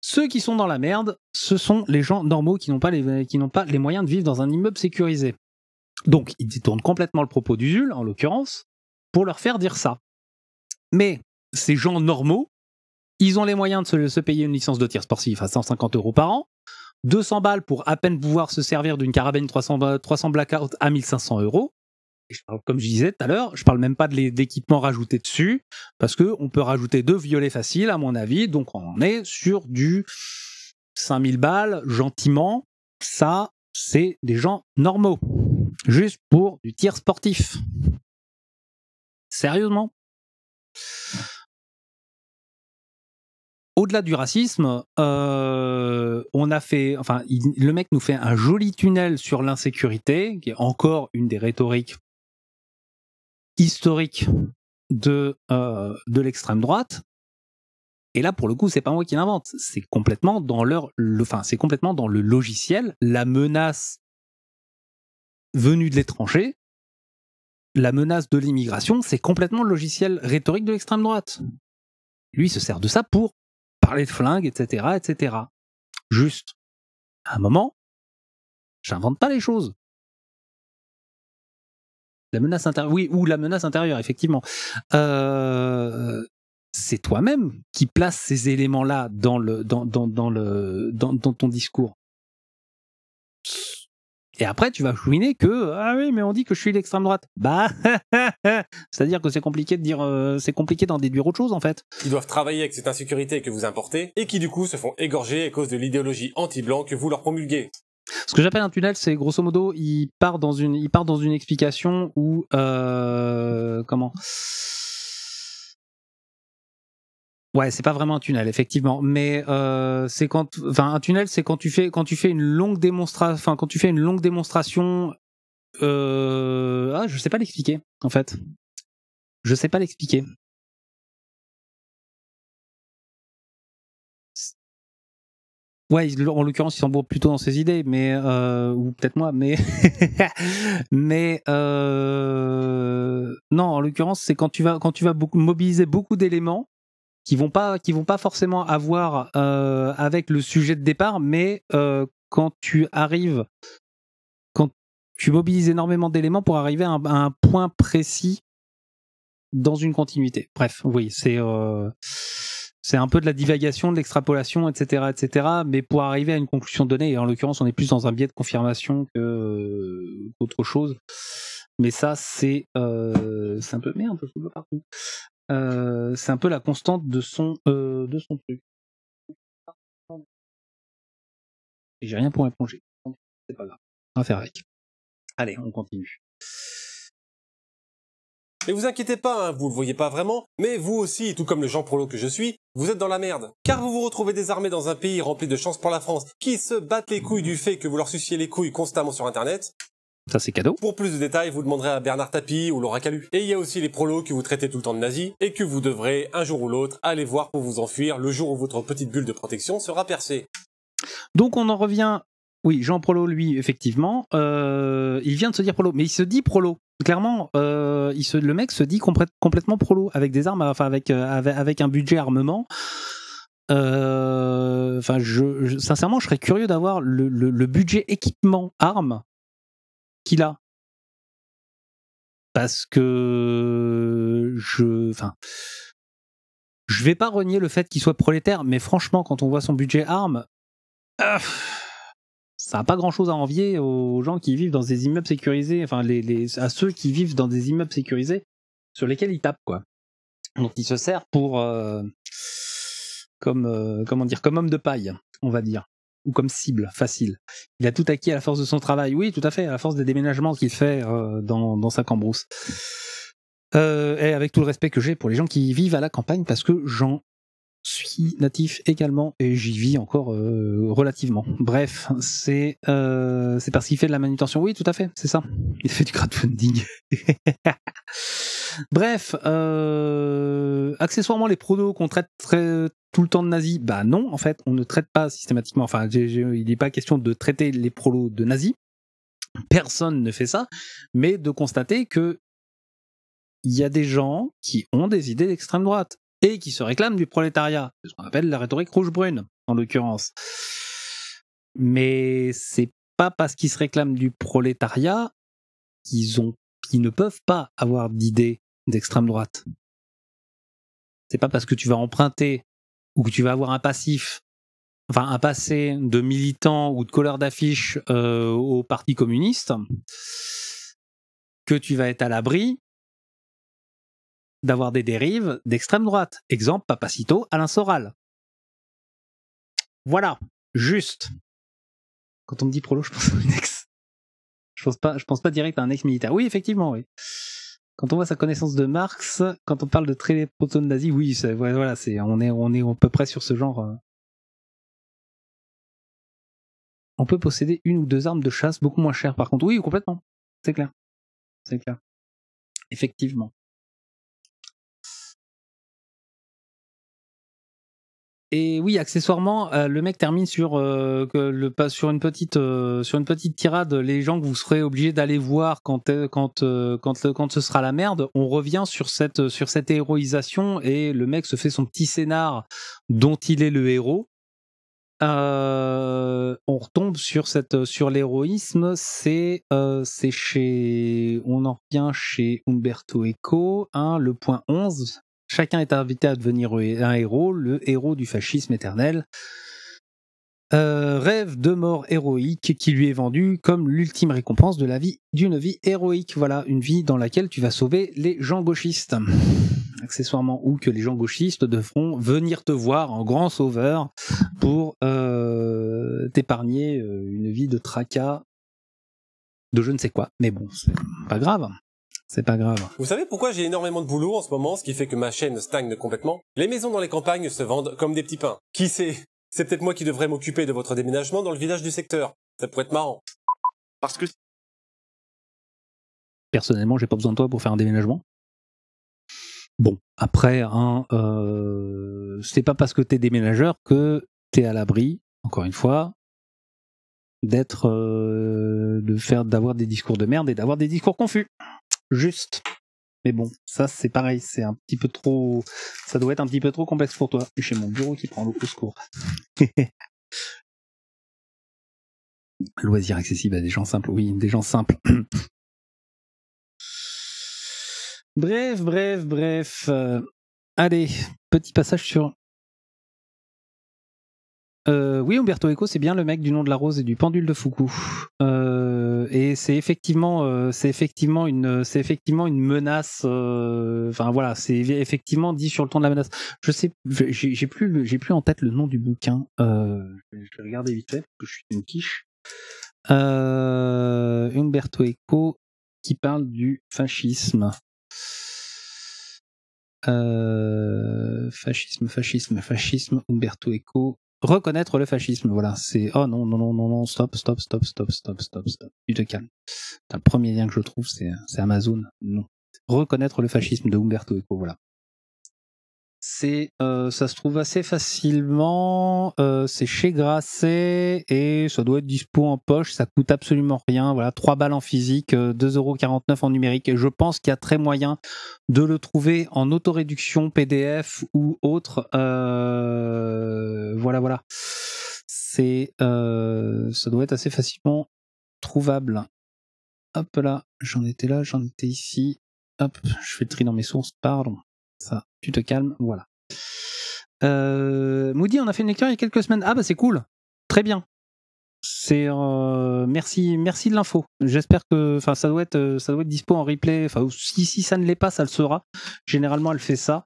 Ceux qui sont dans la merde, ce sont les gens normaux qui n'ont pas, les, pas les moyens de vivre dans un immeuble sécurisé. Donc, ils détournent complètement le propos d'Usul, en l'occurrence, pour leur faire dire ça. Mais ces gens normaux, ils ont les moyens de se, payer une licence de tir sportif à 150 euros par an, 200 balles pour à peine pouvoir se servir d'une carabine 300, 300 blackout à 1500 euros, comme je disais tout à l'heure, je parle même pas de l'équipement rajouté dessus, parce que on peut rajouter deux violets faciles, à mon avis, donc on est sur du 5000 balles, gentiment. Ça, c'est des gens normaux, juste pour du tir sportif. Sérieusement. Au-delà du racisme, euh, on a fait, enfin, le mec nous fait un joli tunnel sur l'insécurité, qui est encore une des rhétoriques historique de, euh, de l'extrême droite. Et là, pour le coup, c'est pas moi qui l'invente. C'est complètement dans leur, le, c'est complètement dans le logiciel, la menace venue de l'étranger, la menace de l'immigration, c'est complètement le logiciel rhétorique de l'extrême droite. Lui se sert de ça pour parler de flingues, etc., etc. Juste, à un moment, j'invente pas les choses la menace intérieure, oui, ou la menace intérieure, effectivement. Euh, c'est toi-même qui place ces éléments-là dans le dans, le dans, ton discours. Et après, tu vas chouiner que ah oui, mais on dit que je suis l'extrême droite. Bah, [laughs] c'est-à-dire que c'est compliqué de dire, euh, c'est compliqué d'en déduire autre chose en fait. Ils doivent travailler avec cette insécurité que vous importez et qui du coup se font égorger à cause de l'idéologie anti-blanc que vous leur promulguez. Ce que j'appelle un tunnel, c'est grosso modo, il part dans une, il part dans une explication où, euh, comment Ouais, c'est pas vraiment un tunnel, effectivement. Mais euh, c'est quand, un tunnel, c'est quand tu fais, quand tu fais une longue démonstration, enfin, quand tu fais une longue démonstration. Euh, ah, je sais pas l'expliquer, en fait. Je sais pas l'expliquer. Ouais, en l'occurrence, il s'embourbe plutôt dans ses idées, mais euh, ou peut-être moi, mais [laughs] mais euh, non, en l'occurrence, c'est quand tu vas quand tu vas mobiliser beaucoup d'éléments qui vont pas qui vont pas forcément avoir euh, avec le sujet de départ, mais euh, quand tu arrives quand tu mobilises énormément d'éléments pour arriver à un, un, point précis dans une continuité. Bref, oui, c'est euh, c'est un peu de la divagation, de l'extrapolation, etc., etc. Mais pour arriver à une conclusion donnée, et en l'occurrence, on est plus dans un biais de confirmation euh, qu'autre chose. Mais ça, c'est euh, c'est un peu merde, je le partout. Euh, c'est un peu la constante de son de son truc. J'ai rien pour éponger. C'est pas grave. On va faire avec. Allez, on continue. Mais vous inquiétez pas, hein, vous le voyez pas vraiment, mais vous aussi, tout comme le Jean Prolo que je suis, vous êtes dans la merde. Car vous vous retrouvez désarmé dans un pays rempli de chance pour la France, qui se battent les couilles du fait que vous leur suciez les couilles constamment sur internet, ça, c'est cadeau. Pour plus de détails, vous demanderez à Bernard Tapie ou Laura Calu. Et il y a aussi les prolos que vous traitez tout le temps de nazis et que vous devrez, un jour ou l'autre, aller voir pour vous enfuir le jour où votre petite bulle de protection sera percée. Donc on en revient oui, Jean Prolo, lui, effectivement, euh, il vient de se dire Prolo, mais il se dit Prolo. Clairement, euh, il se, le mec se dit complètement Prolo, avec des armes, enfin avec, euh, avec, un budget armement. enfin, je, sincèrement, je serais curieux d'avoir le, budget équipement armes qu'il a. Parce que je. Enfin. Je vais pas renier le fait qu'il soit prolétaire, mais franchement, quand on voit son budget armes ça n'a pas grand chose à envier aux gens qui vivent dans des immeubles sécurisés, enfin les, à ceux qui vivent dans des immeubles sécurisés sur lesquels ils tapent quoi. Donc il se sert pour euh, comme euh, comment dire comme homme de paille, on va dire, ou comme cible facile. Il a tout acquis à la force de son travail, oui tout à fait, à la force des déménagements qu'il fait euh, dans, dans sa cambrousse. et avec tout le respect que j'ai pour les gens qui vivent à la campagne, parce que j'en suis natif également et j'y vis encore euh, relativement. Bref, c'est euh, c'est parce qu'il fait de la manutention. Oui, tout à fait, c'est ça. Il fait du crowdfunding. [laughs] Bref, euh, accessoirement, les prolos qu'on traite très, tout le temps de nazis, bah non, en fait, on ne traite pas systématiquement. Enfin, il n'est pas question de traiter les prolos de nazis. Personne ne fait ça, mais de constater que il y a des gens qui ont des idées d'extrême droite et qui se réclament du prolétariat, ce qu'on appelle la rhétorique rouge-brune, en l'occurrence. Mais c'est pas parce qu'ils se réclament du prolétariat qu'ils ont, ne peuvent pas avoir d'idées d'extrême droite. C'est pas parce que tu vas emprunter ou que tu vas avoir un passif, enfin un passé de militant ou de couleur d'affiche euh, au Parti communiste, que tu vas être à l'abri d'avoir des dérives d'extrême droite. Exemple, Papacito, Alain Soral. Voilà, juste. Quand on me dit prolo, je pense à une ex. Je pense pas, je pense pas direct à un ex-militaire. Oui, effectivement, oui. Quand on voit sa connaissance de Marx, quand on parle de très d'asie, oui, voilà, c'est, on est, on est à peu près sur ce genre. Euh. On peut posséder une ou deux armes de chasse beaucoup moins chères, par contre. Oui, complètement. C'est clair. C'est clair. Effectivement. Et oui, accessoirement, euh, le mec termine sur euh, le sur une petite euh, sur une petite tirade. Les gens que vous serez obligés d'aller voir quand quand quand quand ce sera la merde. On revient sur cette sur cette héroïsation et le mec se fait son petit scénar dont il est le héros. on retombe sur cette sur l'héroïsme. C'est c'est chez on en revient chez Umberto Eco, hein, le point 11 Chacun est invité à devenir un héros, le héros du fascisme éternel. Euh, rêve de mort héroïque qui lui est vendu comme l'ultime récompense de la vie d'une vie héroïque. Voilà, une vie dans laquelle tu vas sauver les gens gauchistes. Accessoirement, ou que les gens gauchistes devront venir te voir en grand sauveur pour euh, t'épargner euh, une vie de tracas de je ne sais quoi. Mais bon, c'est pas grave. C'est pas grave. Vous savez pourquoi j'ai énormément de boulot en ce moment, ce qui fait que ma chaîne stagne complètement Les maisons dans les campagnes se vendent comme des petits pains. Qui sait C'est peut-être moi qui devrais m'occuper de votre déménagement dans le village du secteur. Ça pourrait être marrant. Parce que... Personnellement, j'ai pas besoin de toi pour faire un déménagement. Bon, après, hein, euh, c'est pas parce que t'es déménageur que t'es à l'abri, encore une fois, d'être, euh, de faire, d'avoir des discours de merde et d'avoir des discours confus juste. Mais bon, ça c'est pareil, c'est un petit peu trop. Ça doit être un petit peu trop complexe pour toi. Chez mon bureau qui prend le au secours. [laughs] Loisirs accessibles à des gens simples, oui, des gens simples. [clears throat] bref, bref, bref. Euh, allez, petit passage sur euh, oui, Umberto Eco, c'est bien le mec du nom de la rose et du pendule de Foucault. Euh, et c'est effectivement, euh, c'est effectivement une, c'est effectivement une menace. Enfin voilà, c'est effectivement dit sur le ton de la menace. Je sais, j'ai plus, j'ai plus en tête le nom du bouquin. je vais regarder vite fait parce que je suis une quiche. Umberto Eco qui parle du fascisme. fascisme, fascisme, fascisme, Umberto Eco reconnaître le fascisme. Voilà, c'est oh non, non, non, non, non, stop, stop, stop, stop, stop, stop, stop. Tu te calmes. le premier lien que je trouve, c'est Amazon. Non. Reconnaître le fascisme de Umberto Eco, voilà. C'est, euh, ça se trouve assez facilement. Euh, c'est chez Grasset et ça doit être dispo en poche. Ça coûte absolument rien. Voilà, 3 balles en physique, 2,49€ euh, en numérique. Et je pense qu'il y a très moyen de le trouver en autoréduction PDF ou autre. voilà, voilà. C'est, ça doit être assez facilement trouvable. Hop là, j'en étais là, j'en étais ici. Hop, je fais le tri dans mes sources, pardon. Ça, tu te calmes, voilà. Euh, Moody, on a fait une lecture il y a quelques semaines. Ah bah c'est cool, très bien. C'est euh, merci, merci de l'info. J'espère que, enfin, ça doit être, ça doit être dispo en replay. Enfin, si, ça ne l'est pas, ça le sera. Généralement, elle fait ça.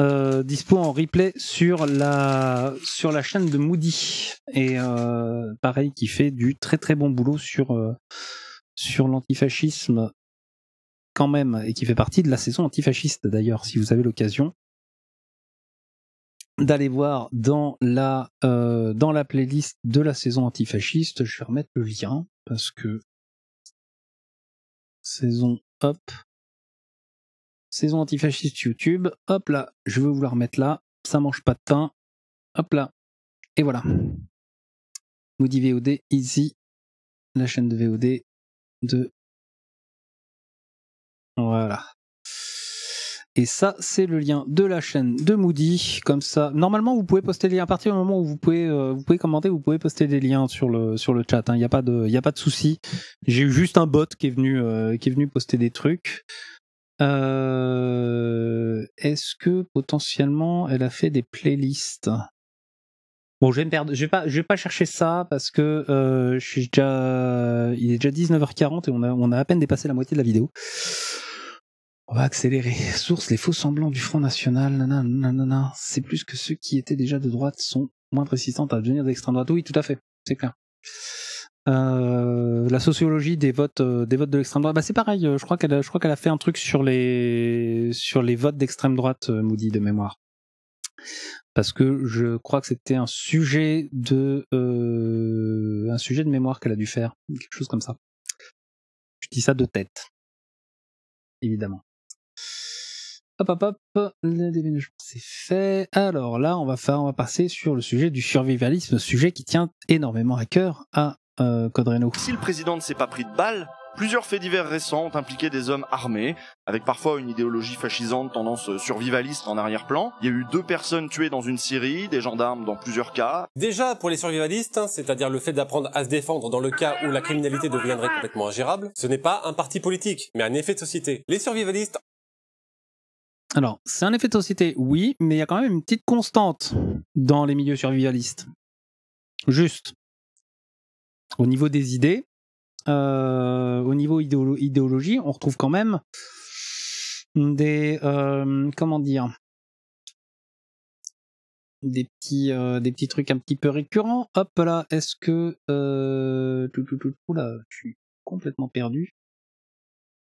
Euh, dispo en replay sur la sur la chaîne de Moody et pareil qui fait du très très bon boulot sur sur l'antifascisme quand même et qui fait partie de la saison antifasciste d'ailleurs, si vous avez l'occasion d'aller voir dans la euh, dans la playlist de la saison antifasciste. Je vais remettre le lien parce que saison hop saison antifasciste YouTube. Hop là, je veux vous la remettre là. Ça mange pas de pain. Hop là et voilà. Moody VOD Easy la chaîne de VOD de voilà. Et ça, c'est le lien de la chaîne de Moody. Comme ça, normalement, vous pouvez poster des liens. À partir du moment où vous pouvez, euh, vous pouvez commenter, vous pouvez poster des liens sur le, sur le chat. Hein. Il n'y a pas de, y a pas de souci. J'ai eu juste un bot qui est venu, euh, qui est venu poster des trucs. Euh, est-ce que potentiellement elle a fait des playlists Bon, je vais me perdre. Je vais pas, je vais pas chercher ça parce que euh, je suis déjà. Il est déjà 19h40 et on a, on a à peine dépassé la moitié de la vidéo. On va accélérer. Source les faux semblants du Front National. Nanana, c'est plus que ceux qui étaient déjà de droite sont moins résistants à devenir d'extrême droite. Oui, tout à fait. C'est clair. Euh, la sociologie des votes euh, des votes de l'extrême droite bah c'est pareil je crois qu'elle je crois qu'elle a fait un truc sur les sur les votes d'extrême droite Moody de mémoire parce que je crois que c'était un sujet de euh, un sujet de mémoire qu'elle a dû faire, quelque chose comme ça. Je dis ça de tête, évidemment. Hop hop hop, le déménagement c'est fait. Alors là, on va faire, on va passer sur le sujet du survivalisme, sujet qui tient énormément à cœur à euh, Codreno. Si le président ne s'est pas pris de balle, Plusieurs faits divers récents ont impliqué des hommes armés, avec parfois une idéologie fascisante, tendance euh, survivaliste en arrière-plan. Il y a eu deux personnes tuées dans une série, des gendarmes dans plusieurs cas. Déjà, pour les survivalistes, hein, c'est-à-dire le fait d'apprendre à se défendre dans le cas où la criminalité deviendrait complètement ingérable, ce n'est pas un parti politique, mais un effet de société. Les survivalistes... Alors, c'est un effet de société, oui, mais il y a quand même une petite constante dans les milieux survivalistes. Juste. Au niveau des idées, euh, au niveau idéologie, on retrouve quand même des euh, comment dire des petits euh, des petits trucs un petit peu récurrents. Hop là, est-ce que tout, tout, là, je suis complètement perdu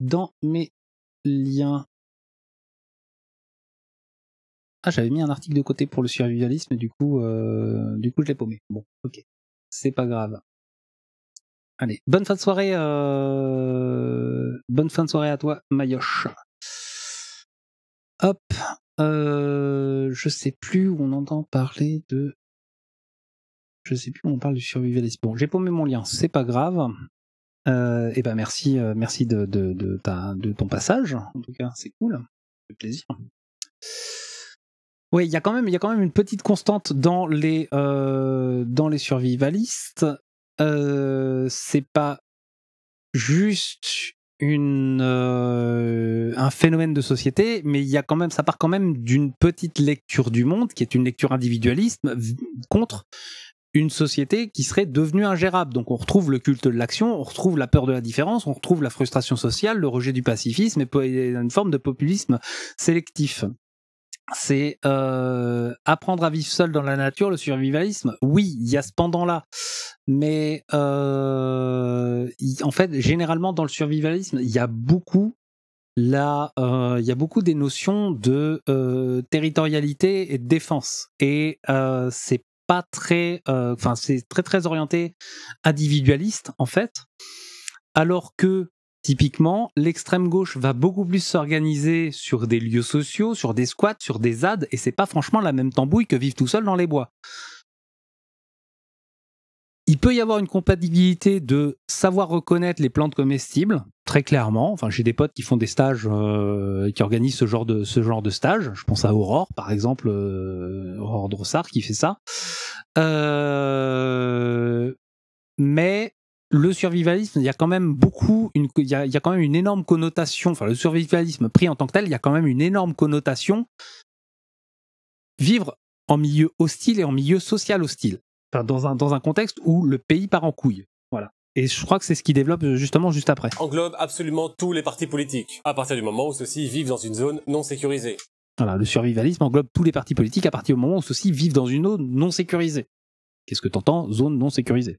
dans mes liens. Ah, j'avais mis un article de côté pour le survivalisme, du coup, du coup, je l'ai paumé. Bon, ok, c'est pas grave. Allez, bonne fin de soirée. Euh, bonne fin de soirée à toi, Mayoche. Hop. Euh, je sais plus où on entend parler de. Je sais plus où on parle du survivaliste. Bon, j'ai paumé mon lien, c'est pas grave. Euh, et ben merci, merci de, ta, de ton passage. En tout cas, c'est cool. C'est plaisir. Oui, il y a quand même, il y a quand même une petite constante dans les dans les survivalistes, c'est pas juste une, un phénomène de société, mais il y a quand même, ça part quand même d'une petite lecture du monde qui est une lecture individualiste contre une société qui serait devenue ingérable. Donc on retrouve le culte de l'action, on retrouve la peur de la différence, on retrouve la frustration sociale, le rejet du pacifisme et une forme de populisme sélectif c'est euh, apprendre à vivre seul dans la nature, le survivalisme. Oui, il y a cependant là, mais euh, en fait, généralement dans le survivalisme, il y a beaucoup là, euh, il y a beaucoup des notions de territorialité et de défense, et c'est pas très, enfin c'est très très orienté individualiste en fait, alors que Typiquement, l'extrême gauche va beaucoup plus s'organiser sur des lieux sociaux, sur des squats, sur des ZAD, et c'est pas franchement la même tambouille que vivre tout seul dans les bois. Il peut y avoir une compatibilité de savoir reconnaître les plantes comestibles, très clairement. Enfin, j'ai des potes qui font des stages, euh, qui organisent ce genre de ce genre de stage. Je pense à Aurore, par exemple, euh, Aurore Drossard qui fait ça. Euh, mais le survivalisme, il y a quand même beaucoup, il, y a, quand même une énorme connotation, enfin le survivalisme pris en tant que tel, il y a quand même une énorme connotation vivre en milieu hostile et en milieu social hostile, dans, un, dans un contexte où le pays part en couille. Voilà. Et je crois que c'est ce qui développe euh, justement juste après. Englobe absolument tous les partis politiques, à partir du moment où ceux-ci vivent dans une zone non sécurisée. Voilà, le survivalisme englobe tous les partis politiques à partir du moment où ceux-ci vivent dans une zone non sécurisée. Qu'est-ce que t'entends, zone non sécurisée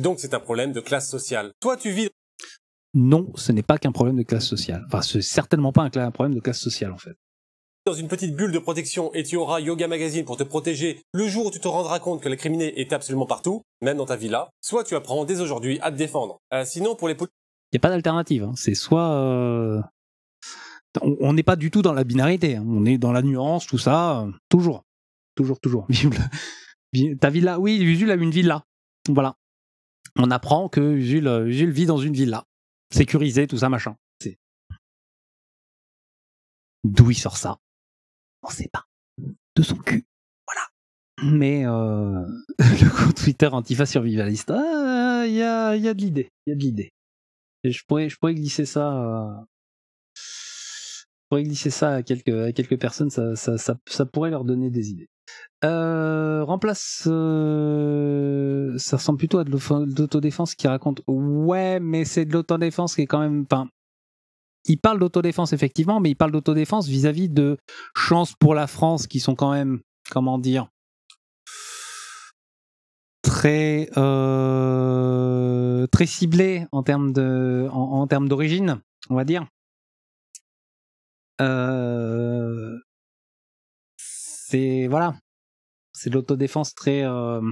donc c'est un problème de classe sociale. Toi, tu vis... Non, ce n'est pas qu'un problème de classe sociale. Enfin, c'est certainement pas un problème de classe sociale, en fait dans une petite bulle de protection et tu auras Yoga Magazine pour te protéger le jour où tu te rendras compte que la criminalité est absolument partout, même dans ta villa, soit tu apprends dès aujourd'hui à te défendre. Euh, sinon, pour les Il n'y a pas d'alternative. Hein. C'est soit... Euh, on n'est pas du tout dans la binarité. Hein. On est dans la nuance, tout ça. Toujours, Toujours. Toujours, toujours. [laughs] ta villa, oui, visule a une villa. Voilà on apprend que euh, Jules vit dans une villa, sécurisée, tout ça, machin. D'où il sort ça On sait pas. De son cul. Voilà. Mais euh, [laughs] le compte Twitter Antifa Survivaliste, ah, il y, a, y, a, de l'idée. Il y a de l'idée. je pourrais, je pourrais glisser ça euh, pourrait glisser ça à quelques, personnes, ça, pourrait leur donner des idées. Euh, remplace, euh, ça ressemble plutôt à de l'autodéfense qui raconte ouais, mais c'est de l'autodéfense qui est quand même. Enfin, il parle d'autodéfense effectivement, mais il parle d'autodéfense vis-à-vis de chances pour la France qui sont quand même, comment dire, très euh, très ciblées en termes de en termes d'origine, on va dire. Euh, c'est voilà, c'est de l'autodéfense très euh,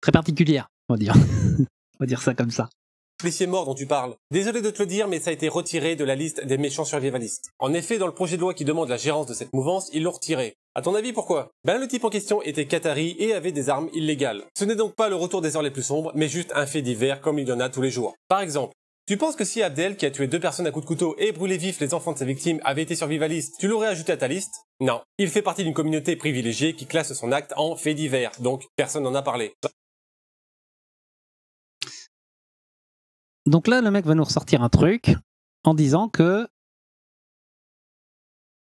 très particulière, on va dire, [laughs] on va dire ça comme ça. policier mort dont tu parles. Désolé de te le dire, mais ça a été retiré de la liste des méchants survivalistes. En effet, dans le projet de loi qui demande la gérance de cette mouvance, ils l'ont retiré. À ton avis, pourquoi Ben, le type en question était qatari et avait des armes illégales. Ce n'est donc pas le retour des heures les plus sombres, mais juste un fait divers comme il y en a tous les jours. Par exemple, tu penses que si Abdel, qui a tué deux personnes à coups de couteau et brûlé vif les enfants de ses victimes, avait été survivaliste, tu l'aurais ajouté à ta liste Non. Il fait partie d'une communauté privilégiée qui classe son acte en fait divers, donc personne n'en a parlé. Donc là, le mec va nous ressortir un truc en disant que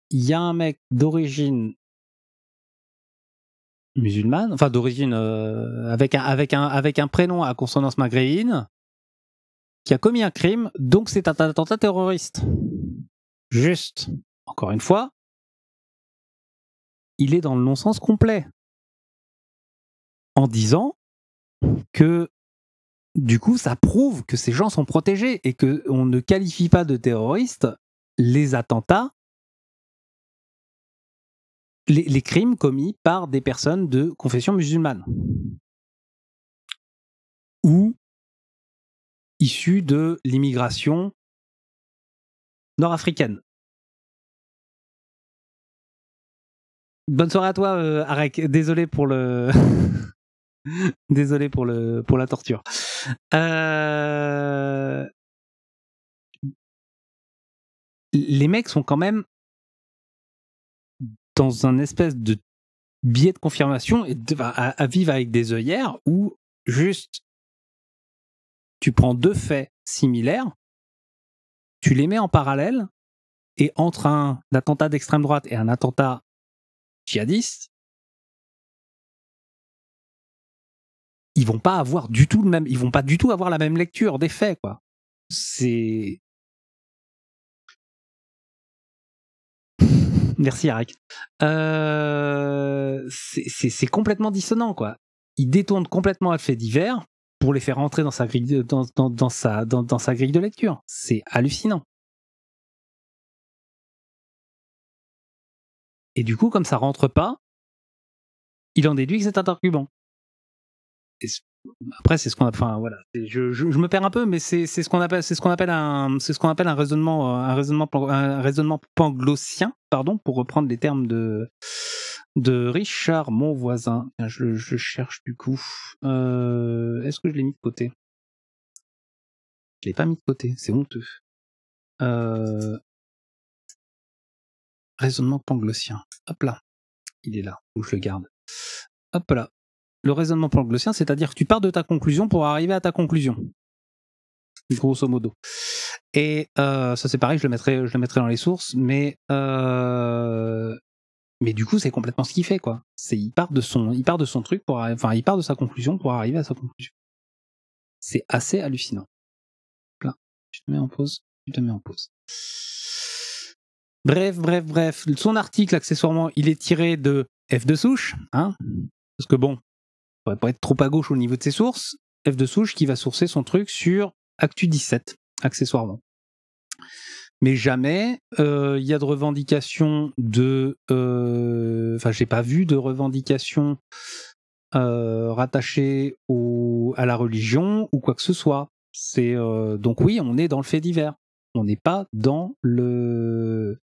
il y a un mec d'origine musulmane, enfin d'origine euh, avec un avec avec un prénom à consonance maghrébine qui a commis un crime, donc c'est un attentat terroriste. Juste, encore une fois, il est dans le non-sens complet. En disant que du coup, ça prouve que ces gens sont protégés et que on ne qualifie pas de terroristes les attentats, les, les crimes commis par des personnes de confession musulmane ou issus de l'immigration nord-africaine. Bonne soirée à toi, euh, Arek. Désolé pour le. [laughs] Désolé pour, le, pour la torture. Euh, les mecs sont quand même dans un espèce de biais de confirmation et à, à, vivre avec des œillères ou juste tu prends deux faits similaires, tu les mets en parallèle, et entre un attentat d'extrême droite et un attentat djihadiste, ils vont pas avoir du tout le même, ils vont pas du tout avoir la même lecture des faits, quoi. C'est. Merci, Eric. Euh, c'est complètement dissonant, quoi. Ils détournent complètement le fait divers pour les faire entrer dans sa grille de, dans, sa, dans, sa grille de lecture. C'est hallucinant. Et du coup, comme ça rentre pas, il en déduit que c'est un après, c'est ce qu'on enfin voilà, je, me perds un peu, mais c'est ce qu'on appelle c'est ce qu'on appelle un c'est ce qu'on appelle un raisonnement euh, un raisonnement un raisonnement panglossien, pardon, pour reprendre les termes de de Richard mon voisin. je cherche du coup. Euh, est-ce que je l'ai mis de côté Je l'ai pas mis de côté, c'est honteux. Euh, raisonnement panglossien. Hop là. Il est là, où je le garde. Hop là. Le raisonnement panglossien, c'est-à-dire que tu pars de ta conclusion pour arriver à ta conclusion. Grosso modo. Et euh, ça c'est pareil, je le mettrai, je le mettrai dans les sources, mais euh, mais du coup, c'est complètement ce qu'il fait, quoi. C'est il part de son, il part de son truc pour, enfin, il part de sa conclusion pour arriver à sa conclusion. C'est assez hallucinant. Là, je te mets en pause, tu te mets en pause. Bref, bref, bref. Son article, accessoirement, il est tiré de F de souche, hein Parce que bon, on faudrait pas être trop à gauche au niveau de ses sources. F de souche qui va sourcer son truc sur Actu 17, accessoirement mais jamais euh, il y a de revendication, de. Euh, enfin, j'ai pas vu de revendication euh, rattachée à la religion ou quoi que ce soit. C'est donc oui, on est dans le fait divers. On n'est pas dans le.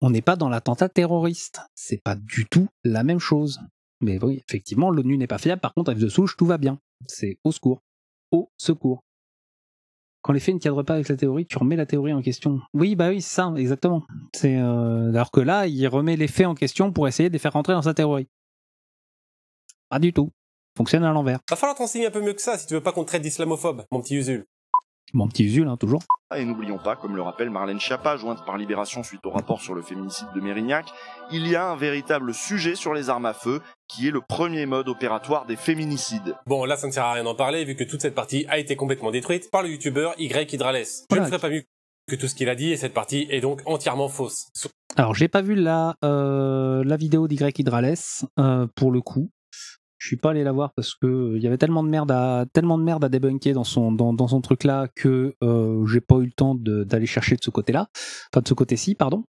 On n'est pas dans l'attentat terroriste. C'est pas du tout la même chose. Mais oui, effectivement, l'ONU n'est pas fiable. Par contre, avec de souche, tout va bien. C'est au secours. Au secours quand les faits ne cadrent pas avec la théorie, tu remets la théorie en question. Oui, bah oui, c'est ça, exactement. C'est euh, alors que là, il remet les faits en question pour essayer de les faire rentrer dans sa théorie. Pas du tout. Fonctionne à l'envers. Va falloir t'enseigner un peu mieux que ça si tu veux pas qu'on te traite d'islamophobe, mon petit Usul. Mon petit Usul, hein, toujours. Ah, et n'oublions pas, comme le rappelle Marlène Schiappa, jointe par Libération suite au rapport sur le féminicide de Mérignac, il y a un véritable sujet sur les armes à feu, qui est le premier mode opératoire des féminicides. Bon, là, ça ne sert à rien d'en parler, vu que toute cette partie a été complètement détruite par le youtubeur Y Hydrales. Je ne pas mieux que tout ce qu'il a dit, et cette partie est donc entièrement fausse. Alors, j'ai pas vu la, euh, la vidéo d'Y Hydrales, euh, pour le coup je suis pas allé la voir parce que euh, il y avait tellement de merde à tellement de merde à débunker dans son dans, son truc là que euh, j'ai pas eu le temps d'aller chercher de ce côté là enfin de ce côté-ci pardon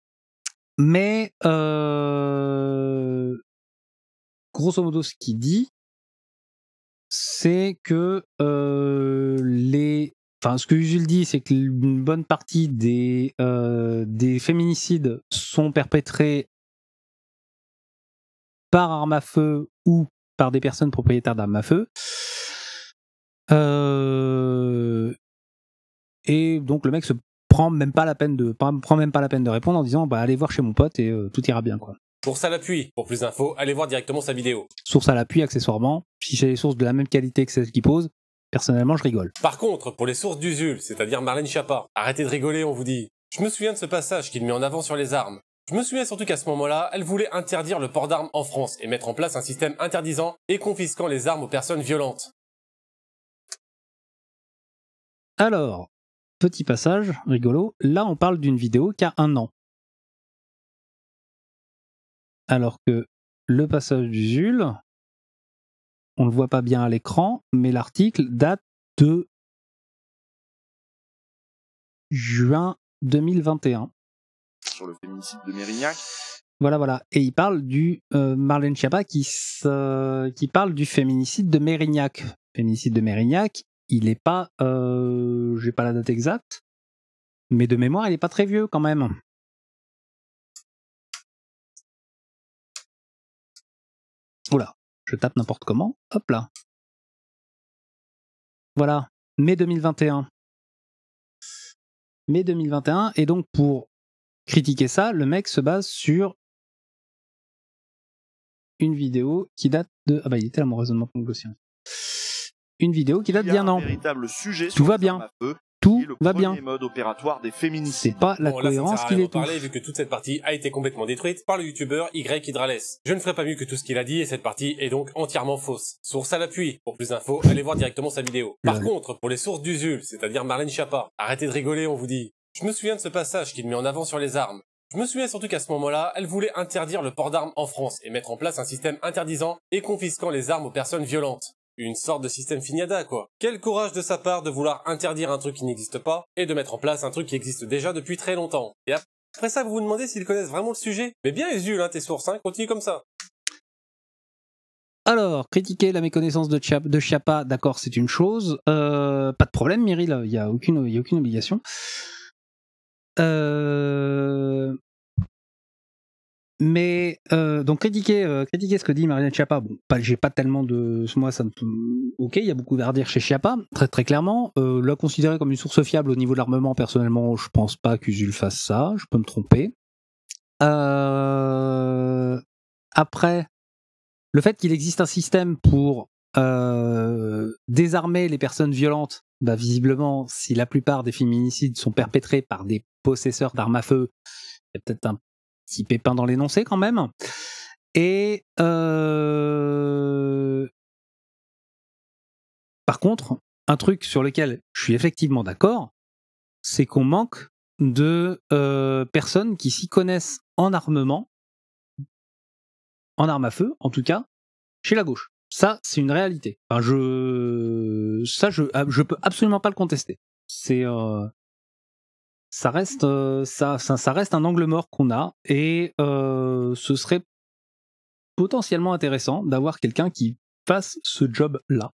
mais euh, grosso modo ce qu'il dit c'est que euh, les enfin ce que Usul dit c'est qu'une bonne partie des des féminicides sont perpétrés par arme à feu ou par des personnes propriétaires d'armes à feu. Euh, et donc le mec se prend même pas la peine de prend même pas la peine de répondre en disant bah allez voir chez mon pote et euh, tout ira bien quoi. Source à l'appui. Pour plus d'infos, allez voir directement sa vidéo. Source à l'appui accessoirement. Si j'ai des sources de la même qualité que celles qui pose, personnellement je rigole. Par contre, pour les sources d'Usul, c'est-à-dire Marlène Chapard. arrêtez de rigoler, on vous dit. Je me souviens de ce passage qu'il met en avant sur les armes. Je me souviens surtout qu'à ce moment-là, elle voulait interdire le port d'armes en France et mettre en place un système interdisant et confisquant les armes aux personnes violentes. Alors, petit passage rigolo, là on parle d'une vidéo qui a un an. Alors que le passage du Jules, on ne le voit pas bien à l'écran, mais l'article date de juin 2021 sur le féminicide de Mérignac. Voilà, voilà. Et il parle du euh, Marlène Schiappa euh, qui, parle du féminicide de Mérignac. Féminicide de Mérignac, il n'est pas, Je euh, j'ai pas la date exacte, mais de mémoire, il n'est pas très vieux quand même. Oula, je tape n'importe comment. Hop là. Voilà, mai 2021. Mai 2021, et donc pour critiquer ça, le mec se base sur une vidéo qui date de. Ah bah il était là mon raisonnement hein. Une vidéo qui date d'un an. Sujet Tout va bien. Tout va bien. mode des C'est pas la cohérence qu'il est. parler vu que toute cette partie a été complètement détruite par le youtubeur Y Hydrales. Je ne ferai pas mieux que tout ce qu'il a dit et cette partie est donc entièrement fausse. Source à l'appui. Pour plus d'infos, allez voir directement sa vidéo. Par contre, pour les sources d'Usul, c'est-à-dire Marlène Schiappa, arrêtez de rigoler, on vous dit. Je me souviens de ce passage qu'il met en avant sur les armes. Je me souviens surtout qu'à ce moment-là, elle voulait interdire le port d'armes en France et mettre en place un système interdisant et confisquant les armes aux personnes violentes. Une sorte de système finiada, quoi. Quel courage de sa part de vouloir interdire un truc qui n'existe pas et de mettre en place un truc qui existe déjà depuis très longtemps. Et après ça, vous vous demandez s'ils connaissent vraiment le sujet. Mais bien Usul, hein, tes sources, hein, continue comme ça. Alors, critiquer la méconnaissance de, Chiapa, d'accord, c'est une chose. Euh, pas de problème, Myril, il n'y a aucune obligation. Euh, mais euh, donc euh, critiquer, ce que dit Marianne Chiappa, bon, j'ai pas tellement de. Moi, ça me. Ok, il y a beaucoup à redire chez Chiappa, très très clairement. la considérer comme une source fiable au niveau de l'armement, personnellement, je pense pas qu'Usul fasse ça, je peux me tromper. Après, le fait qu'il existe un système pour désarmer les personnes violentes, bah, visiblement, si la plupart des féminicides sont perpétrés par des possesseur d'armes à feu. Il y a peut-être un petit pépin dans l'énoncé quand même. Et euh, par contre, un truc sur lequel je suis effectivement d'accord, c'est qu'on manque de euh, personnes qui s'y connaissent en armement, en armes à feu en tout cas, chez la gauche. Ça, c'est une réalité. Enfin, je, ça, je, ah, je peux absolument pas le contester. C'est, euh, ça reste, euh, ça, ça, reste un angle mort qu'on a et euh, ce serait potentiellement intéressant d'avoir quelqu'un qui fasse ce job-là.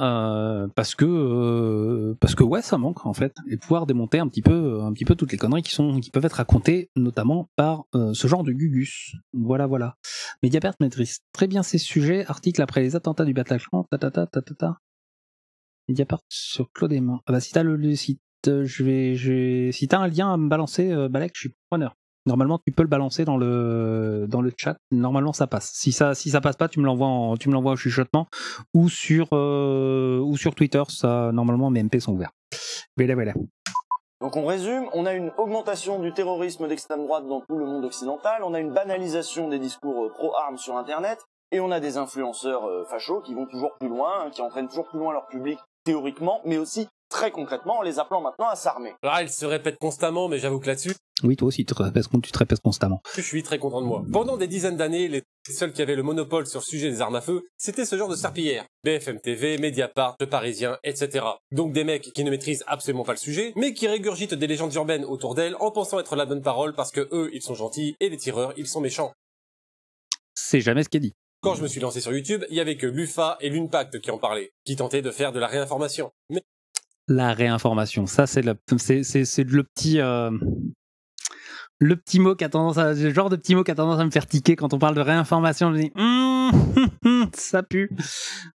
Euh, parce que parce que ouais ça manque en fait et pouvoir démonter un petit peu un petit peu toutes les conneries qui sont qui peuvent être racontées notamment par ce genre de gugus voilà voilà mediapart maîtrise très bien ces sujets article après les attentats du Bataclan ta ta ta ta ta, ta. Mediapart sur Claude Ah bah si t'as le, le euh, je vais, je si t'as un lien à me balancer, euh, Balek, je suis preneur. Normalement, tu peux le balancer dans le dans le chat. Normalement, ça passe. Si ça si ça passe pas, tu me l'envoies en, tu me l'envoies au chuchotement ou sur euh, ou sur Twitter. Ça normalement mes MP sont ouverts. Voilà voilà. Donc on résume, on a une augmentation du terrorisme d'extrême droite dans tout le monde occidental, on a une banalisation des discours pro-armes sur Internet, et on a des influenceurs fachos qui vont toujours plus loin, hein, qui entraînent toujours plus loin leur public théoriquement, mais aussi très concrètement en les appelant maintenant à s'armer. là ah, ils se répètent constamment, mais j'avoue que là-dessus. Oui, toi aussi, tu te, répètes, tu te répètes constamment. Je suis très content de moi. Pendant des dizaines d'années, les seuls qui avaient le monopole sur le sujet des armes à feu, c'était ce genre de serpillière. BFM TV, Mediapart, Le Parisien, etc. Donc des mecs qui ne maîtrisent absolument pas le sujet, mais qui régurgitent des légendes urbaines autour d'elles en pensant être la bonne parole parce que eux, ils sont gentils et les tireurs, ils sont méchants. C'est jamais ce qu'il dit. Quand je me suis lancé sur YouTube, il n'y avait que l'UFA et l'UNPACT qui en parlaient, qui tentaient de faire de la réinformation la réinformation. Ça, c'est le, petit. Euh, le petit mot qui a tendance à, le genre de petit mot qui a tendance à me faire tiquer quand on parle de réinformation, je dis, hum, [laughs] ça pue,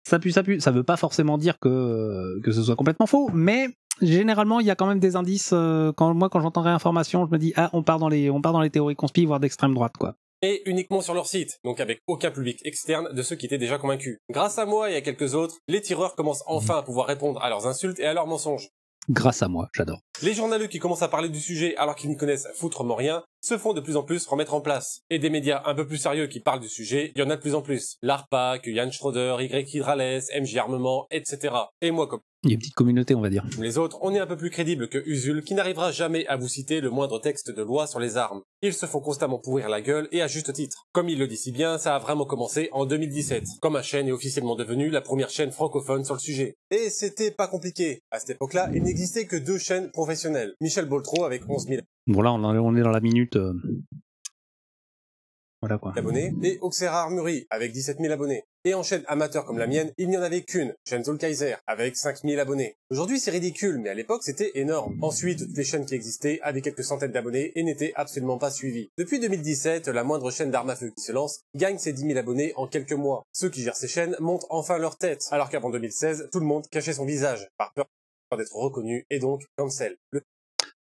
ça pue, ça pue. Ça veut pas forcément dire que, euh, que ce soit complètement faux, mais généralement, il y a quand même des indices. Euh, quand moi, quand j'entends réinformation, je me dis ah, on part dans les, on part dans les théories conspires voire d'extrême droite, quoi et uniquement sur leur site, donc avec aucun public externe de ceux qui étaient déjà convaincus. Grâce à moi et à quelques autres, les tireurs commencent enfin à pouvoir répondre à leurs insultes et à leurs mensonges. Grâce à moi, j'adore. Les journalistes qui commencent à parler du sujet alors qu'ils n'y connaissent foutrement rien se font de plus en plus remettre en place. Et des médias un peu plus sérieux qui parlent du sujet, il y en a de plus en plus. L'ARPAC, Yann Schroeder, Y. Hydrales, MJ Armement, etc. Et moi, comme il y a une petite communauté, on va dire. Les autres, on est un peu plus crédible que Usul, qui n'arrivera jamais à vous citer le moindre texte de loi sur les armes. Ils se font constamment pourrir la gueule, et à juste titre. Comme il le dit si bien, ça a vraiment commencé en 2017, comme ma chaîne est officiellement devenue la première chaîne francophone sur le sujet. Et c'était pas compliqué. À cette époque-là, il n'existait que deux chaînes professionnelles. Michel Boltro avec 11 000... Bon là, on est dans la minute... Euh, voilà quoi. Abonnés. Et Auxerre Armory avec 17 000 abonnés. Et en chaîne amateur comme la mienne, il n'y en avait qu'une, chaîne Kaiser, avec 5000 abonnés. Aujourd'hui c'est ridicule, mais à l'époque c'était énorme. Ensuite, toutes les chaînes qui existaient avaient quelques centaines d'abonnés et n'étaient absolument pas suivies. Depuis 2017, la moindre chaîne d'armes à feu qui se lance gagne ses 10 000 abonnés en quelques mois. Ceux qui gèrent ces chaînes montent enfin leur tête, alors qu'avant 2016, tout le monde cachait son visage, par peur d'être reconnu et donc comme celle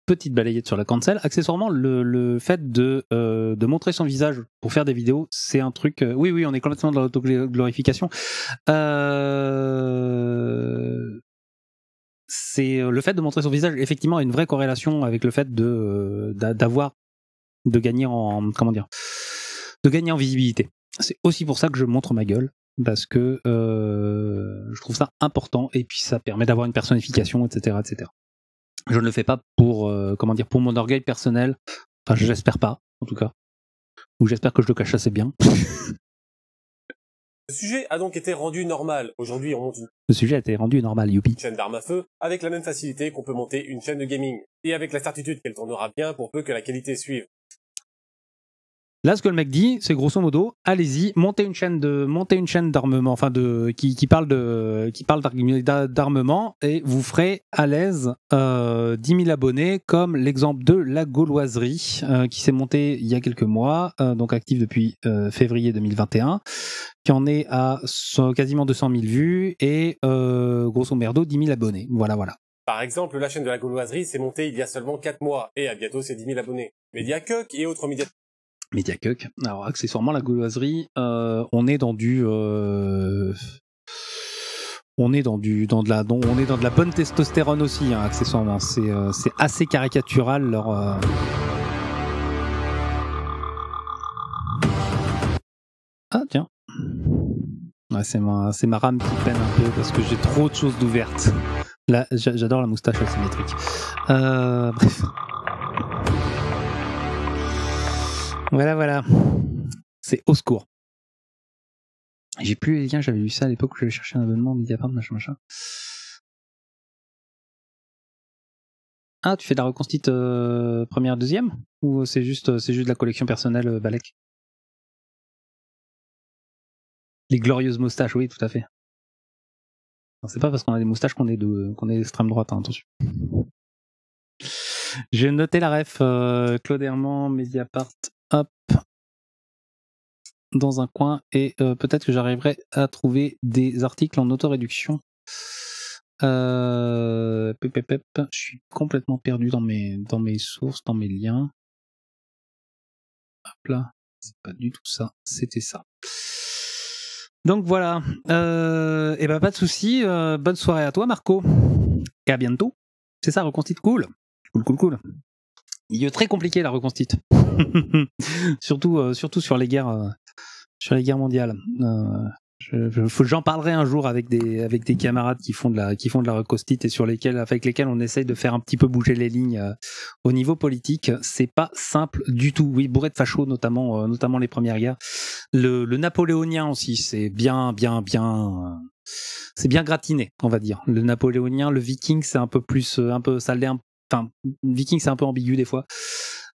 petite balayette sur la cancel. Accessoirement, le, le fait de, euh, de montrer son visage pour faire des vidéos, c'est un truc. Euh, oui, oui, on est complètement dans l'autoglorification. Euh, c'est le fait de montrer son visage, effectivement, a une vraie corrélation avec le fait de d'avoir de gagner en comment dire de gagner en visibilité. C'est aussi pour ça que je montre ma gueule parce que je trouve ça important et puis ça permet d'avoir une personnification, etc., etc. Je ne le fais pas pour, euh, comment dire, pour mon orgueil personnel. Enfin, mmh. j'espère pas, en tout cas. Ou j'espère que je le cache assez bien. [laughs] Le sujet a donc été rendu normal. Aujourd'hui, on monte Le sujet a été rendu normal, youpi. chaîne d'armes à feu, avec la même facilité qu'on peut monter une chaîne de gaming. Et avec la certitude qu'elle tournera bien pour peu que la qualité suive. Là, ce que le mec dit, c'est grosso modo, allez-y, montez une chaîne de, une chaîne d'armement, enfin de, qui, parle de, qui parle d'armement, et vous ferez à l'aise 10 euh, 000 abonnés, comme l'exemple de la Gauloiserie, euh, qui s'est montée il y a quelques mois, euh, donc active depuis février 2021, qui en est à quasiment 200 000 vues et grosso merdo 10 000 abonnés. Voilà, voilà. Par exemple, la chaîne de la Gauloiserie s'est montée il y a seulement 4 mois et à bientôt c'est 10 000 abonnés. qui et autres médias Mediacuck. Alors accessoirement la gauloiserie, euh, on est dans du euh, on est dans du dans de la on est dans de la bonne testostérone aussi hein, accessoirement. C'est euh, c'est assez caricatural leur Ah tiens. c'est ma c'est ma rame qui peine un peu parce que j'ai trop de choses d'ouvertes. Là, j'adore la moustache asymétrique. bref. Voilà, voilà. C'est au secours. J'ai plus les liens, j'avais vu ça à l'époque où j'avais cherché un abonnement Mediapart, machin, machin. Ah, tu fais de la reconstite euh, première, deuxième Ou c'est juste, euh, c'est juste de la collection personnelle, Balek euh, Les glorieuses moustaches, oui, tout à fait. C'est pas parce qu'on a des moustaches qu'on est de, qu'on est d'extrême droite, hein, attention. J'ai noté la ref, Claude Herman, Mediapart, hop, dans un coin et euh, peut-être que j'arriverai à trouver des articles en autoréduction. Euh, je suis complètement perdu dans mes, dans mes sources, dans mes liens. Hop là, c'est pas du tout ça, c'était ça. Donc voilà, et euh, eh ben pas de souci, euh, bonne soirée à toi Marco, et à bientôt. C'est ça, reconstitue cool, cool, cool, cool. Il est très compliqué la reconstite. [laughs] surtout, euh, surtout sur les guerres, euh, sur les guerres mondiales. Euh, j'en parlerai un jour avec des avec des camarades qui font de la qui font de la et sur lesquels avec lesquels on essaye de faire un petit peu bouger les lignes au niveau politique. C'est pas simple du tout. Oui, bourré de fachos notamment notamment les premières guerres. Le, napoléonien aussi, c'est bien bien bien c'est bien gratiné, on va dire. Le napoléonien, le viking, c'est un peu plus, un peu, ça l'est un Enfin, Viking, c'est un peu ambigu des fois.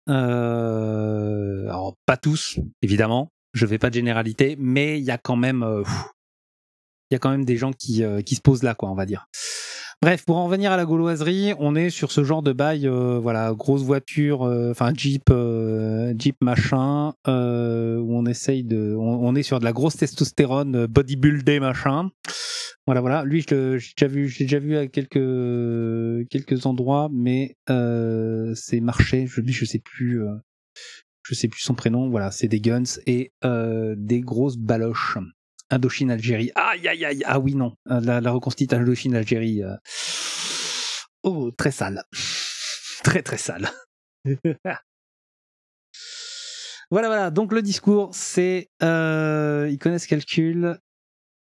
Euh, alors, pas tous, évidemment. Je vais pas de généralité, mais il y a quand même. Euh, il y a quand même des gens qui, euh, qui, se posent là, quoi, on va dire. Bref, pour en revenir à la gauloiserie, on est sur ce genre de bail, voilà, grosse voiture, enfin Jeep, Jeep machin, où on essaye de, on, on, est sur de la grosse testostérone, bodybuildé machin. Voilà, voilà. Lui, je déjà vu, j'ai déjà vu à quelques quelques endroits, mais c'est euh, marché. Je je sais plus, euh, je sais plus son prénom. Voilà, c'est des guns et euh, des grosses baloches. Indochine Algérie. Aïe aïe aïe. Ah oui non, la, la reconstitue Indochine Algérie. Oh, très sale, très très sale. [laughs] Voilà, voilà. Donc le discours, c'est ils connaissent calcul,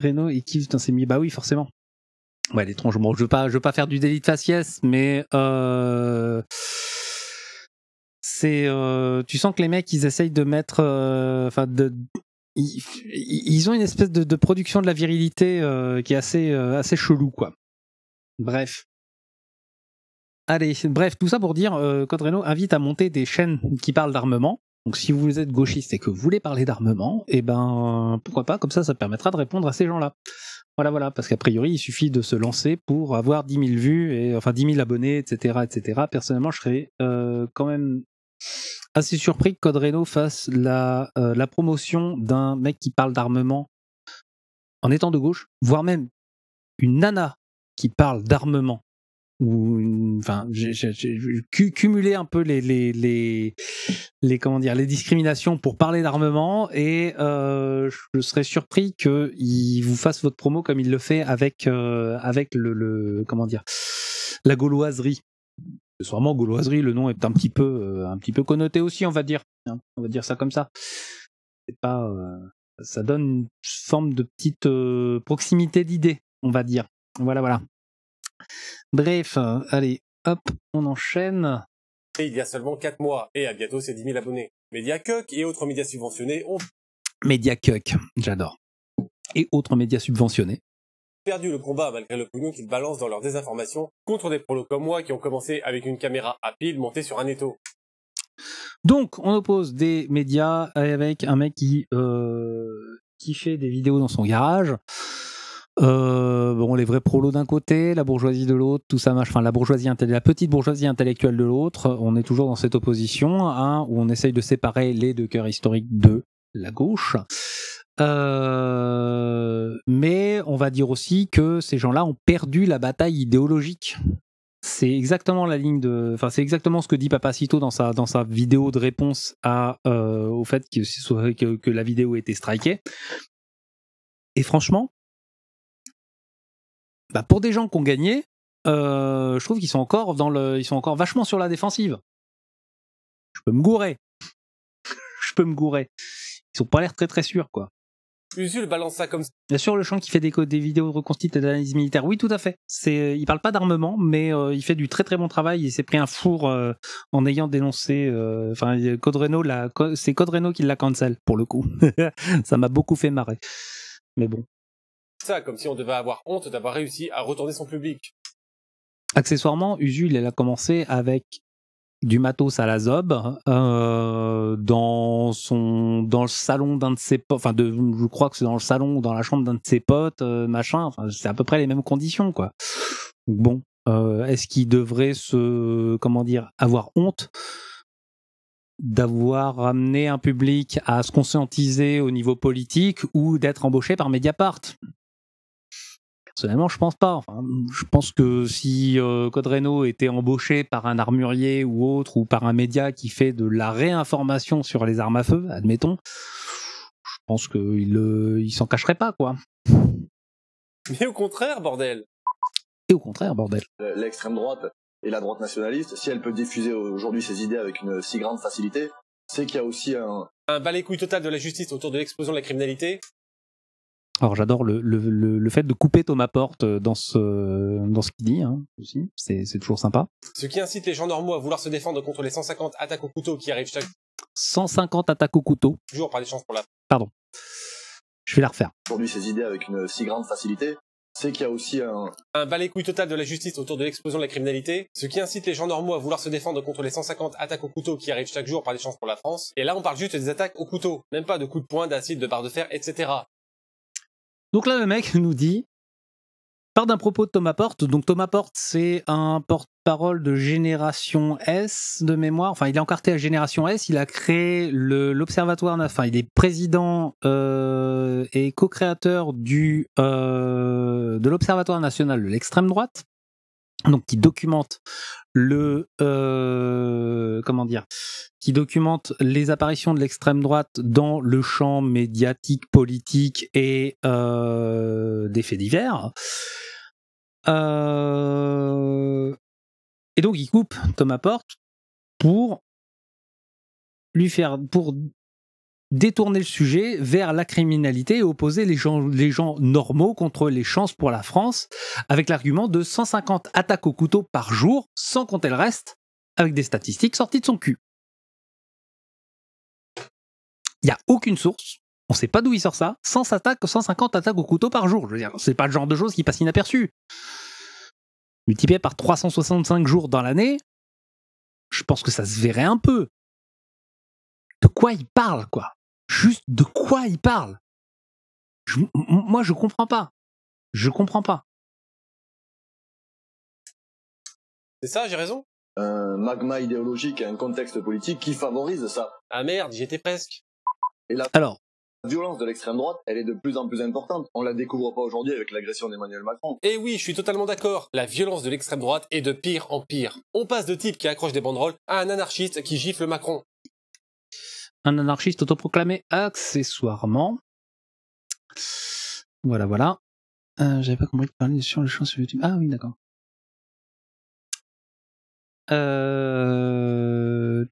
Reno et Keeves dans ses mis. Bah oui, forcément. Ouais, étrangement. je veux pas, veux pas faire du délit de faciès, mais euh, c'est, euh, tu sens que les mecs, ils essayent de mettre, euh, enfin, de, ils, ont une espèce de, production de la virilité qui est assez, assez chelou, quoi. Bref. Allez, bref, tout ça pour dire, Code Reno invite à monter des chaînes qui parlent d'armement donc si vous êtes gauchiste et que vous voulez parler d'armement, eh ben pourquoi pas, comme ça ça permettra de répondre à ces gens-là. Voilà, voilà, parce qu'a priori il suffit de se lancer pour avoir 10 000 vues, et, enfin 10 000 abonnés, etc. etc. Personnellement je serais euh, quand même assez surpris que Code fasse euh, la promotion d'un mec qui parle d'armement en étant de gauche, voire même une nana qui parle d'armement ou enfin j'ai cumulé un peu les les, les les comment dire les discriminations pour parler d'armement et euh, je serais surpris que il vous fasse votre promo comme il le fait avec euh, avec le, le, comment dire la gauloiserie sûrement gauloiserie le nom est un petit peu euh, un petit peu connoté aussi on va dire hein, on va dire ça comme ça c'est pas ça donne une forme de petite proximité d'idées on va dire voilà voilà Bref, allez, hop, on enchaîne. Et il y a seulement 4 mois, et à bientôt c'est 10 000 abonnés. Mediacuck et autres médias subventionnés ont... Cuck, j'adore. Et autres médias subventionnés perdu le combat malgré le pognon qu'ils balancent dans leur désinformation contre des prolos comme moi qui ont commencé avec une caméra à pile montée sur un étau. Donc, on oppose des médias avec un mec qui, euh, qui fait des vidéos dans son garage. Euh, bon, les vrais prolos d'un côté, la bourgeoisie de l'autre, tout ça marche. Enfin, la bourgeoisie la petite bourgeoisie intellectuelle de l'autre, on est toujours dans cette opposition hein, où on essaye de séparer les deux cœurs historiques de la gauche. Euh, mais on va dire aussi que ces gens-là ont perdu la bataille idéologique. C'est exactement la ligne de, enfin c'est exactement ce que dit Papacito dans sa dans sa vidéo de réponse à euh, au fait que, que, la vidéo été strikée. Et franchement, bah, pour des gens qui ont gagné, euh, je trouve qu'ils sont encore dans le, ils sont encore vachement sur la défensive. Je peux me gourer. [laughs] je peux me gourer. Ils ont pas l'air très très sûrs, quoi. balance ça comme ça. Bien sûr, le champ qui fait des, des vidéos et d'analyse militaire. Oui, tout à fait. C'est, il parle pas d'armement, mais euh, il fait du très très bon travail. Il s'est pris un four euh, en ayant dénoncé. Euh, enfin, Codreno, c'est Codreno qui l'a cancel pour le coup. [laughs] ça m'a beaucoup fait marrer. Mais bon, ça, comme si on devait avoir honte d'avoir réussi à retourner son public. Accessoirement, Usul, elle a commencé avec du matos à la zob euh, dans son dans le salon d'un de ses potes enfin je crois que c'est dans le salon ou dans la chambre d'un de ses potes euh, machin enfin c'est à peu près les mêmes conditions quoi bon euh, est-ce qu'il devrait se comment dire avoir honte d'avoir amené un public à se conscientiser au niveau politique ou d'être embauché par Mediapart Personnellement, je pense pas. je pense que si euh, Code était embauché par un armurier ou autre, ou par un média qui fait de la réinformation sur les armes à feu, admettons, je pense qu'il euh, il s'en cacherait pas, quoi. Mais au contraire, bordel Et au contraire, bordel. L'extrême droite et la droite nationaliste, si elle peut diffuser aujourd'hui ses idées avec une si grande facilité, c'est qu'il y a aussi un... Un balai-couille total de la justice autour de l'explosion de la criminalité. Alors j'adore le, le, le, fait de couper Thomas Porte euh, dans ce, dans ce qu'il dit, hein, aussi. C'est, toujours sympa. Ce qui incite les gens normaux à vouloir se défendre contre les 150 attaques au couteau qui arrivent chaque 150 attaques au couteau. Toujours par des chances pour la. Pardon. Je vais la refaire. Aujourd'hui, ces idées avec une si grande facilité, c'est qu'il y a aussi un... Un balai-couille total de la justice autour de l'explosion de la criminalité, ce qui incite les gens normaux à vouloir se défendre contre les 150 attaques au couteau qui arrivent chaque jour par des chances pour la France. Et là, on parle juste des attaques au couteau, même pas de coups de poing, d'acide, de barre de fer, etc. Donc là, le mec [laughs] nous dit, part d'un propos de Thomas Porte. Donc Thomas Porte, c'est un porte-parole de Génération S de mémoire. Enfin, il est encarté à Génération S. Il a créé l'Observatoire. Enfin, il est président euh, et co-créateur du euh, de l'Observatoire national de l'extrême droite donc qui documente le euh, comment dire qui documente les apparitions de l'extrême droite dans le champ médiatique politique et euh, des faits divers euh, et donc il coupe Thomas Porte pour lui faire pour détourner le sujet vers la criminalité et opposer les gens, normaux contre les chances pour la France, avec l'argument de 150 attaques au couteau par jour, sans compter le reste, avec des statistiques sorties de son cul. Il n'y a aucune source, on ne sait pas d'où il sort ça, 150 attaques au couteau par jour, je veux dire, c'est pas le genre de choses qui passe inaperçu. Multiplié par 365 jours dans l'année, je pense que ça se verrait un peu. De quoi il parle, quoi juste de quoi il parle. moi, je comprends pas. Je comprends pas. C'est ça, j'ai raison. Un magma idéologique et un contexte politique qui favorise ça. Ah merde, j'étais presque. Et la violence de l'extrême droite, elle est de plus en plus importante. On la découvre pas aujourd'hui avec l'agression d'Emmanuel Macron. Eh oui, je suis totalement d'accord. La violence de l'extrême droite est de pire en pire. On passe de type qui accroche des banderoles à un anarchiste qui gifle Macron un anarchiste autoproclamé accessoirement. Voilà, voilà. Euh, j'avais pas compris de parler sur le champ sur YouTube. Ah oui, d'accord. Euh...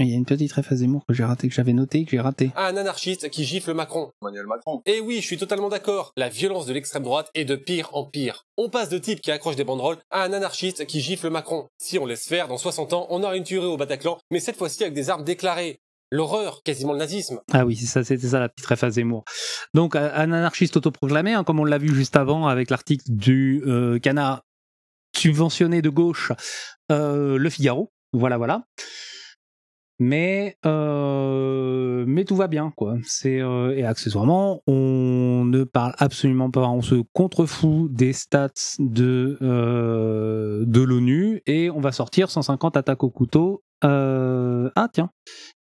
Il y a une petite référence amour que j'ai raté, que j'avais noté, que j'ai raté. un anarchiste qui gifle Macron. Emmanuel Macron. Eh oui, je suis totalement d'accord. La violence de l'extrême droite est de pire en pire. On passe de type qui accroche des banderoles à un anarchiste qui gifle Macron. Si on laisse faire, dans 60 ans, on aura une tuerie au Bataclan, mais cette fois-ci avec des armes déclarées l'horreur, quasiment le nazisme. Ah oui, c'est ça, c'était ça la petite réface à Donc un anarchiste autoproclamé, hein, comme on l'a vu juste avant avec l'article du euh, canard subventionné de gauche, euh, Le Figaro. Voilà, voilà mais euh, mais tout va bien quoi euh, et accessoirement on ne parle absolument pas on se contrefout des stats de euh, de l'ONU et on va sortir 150 attaques au couteau ah tiens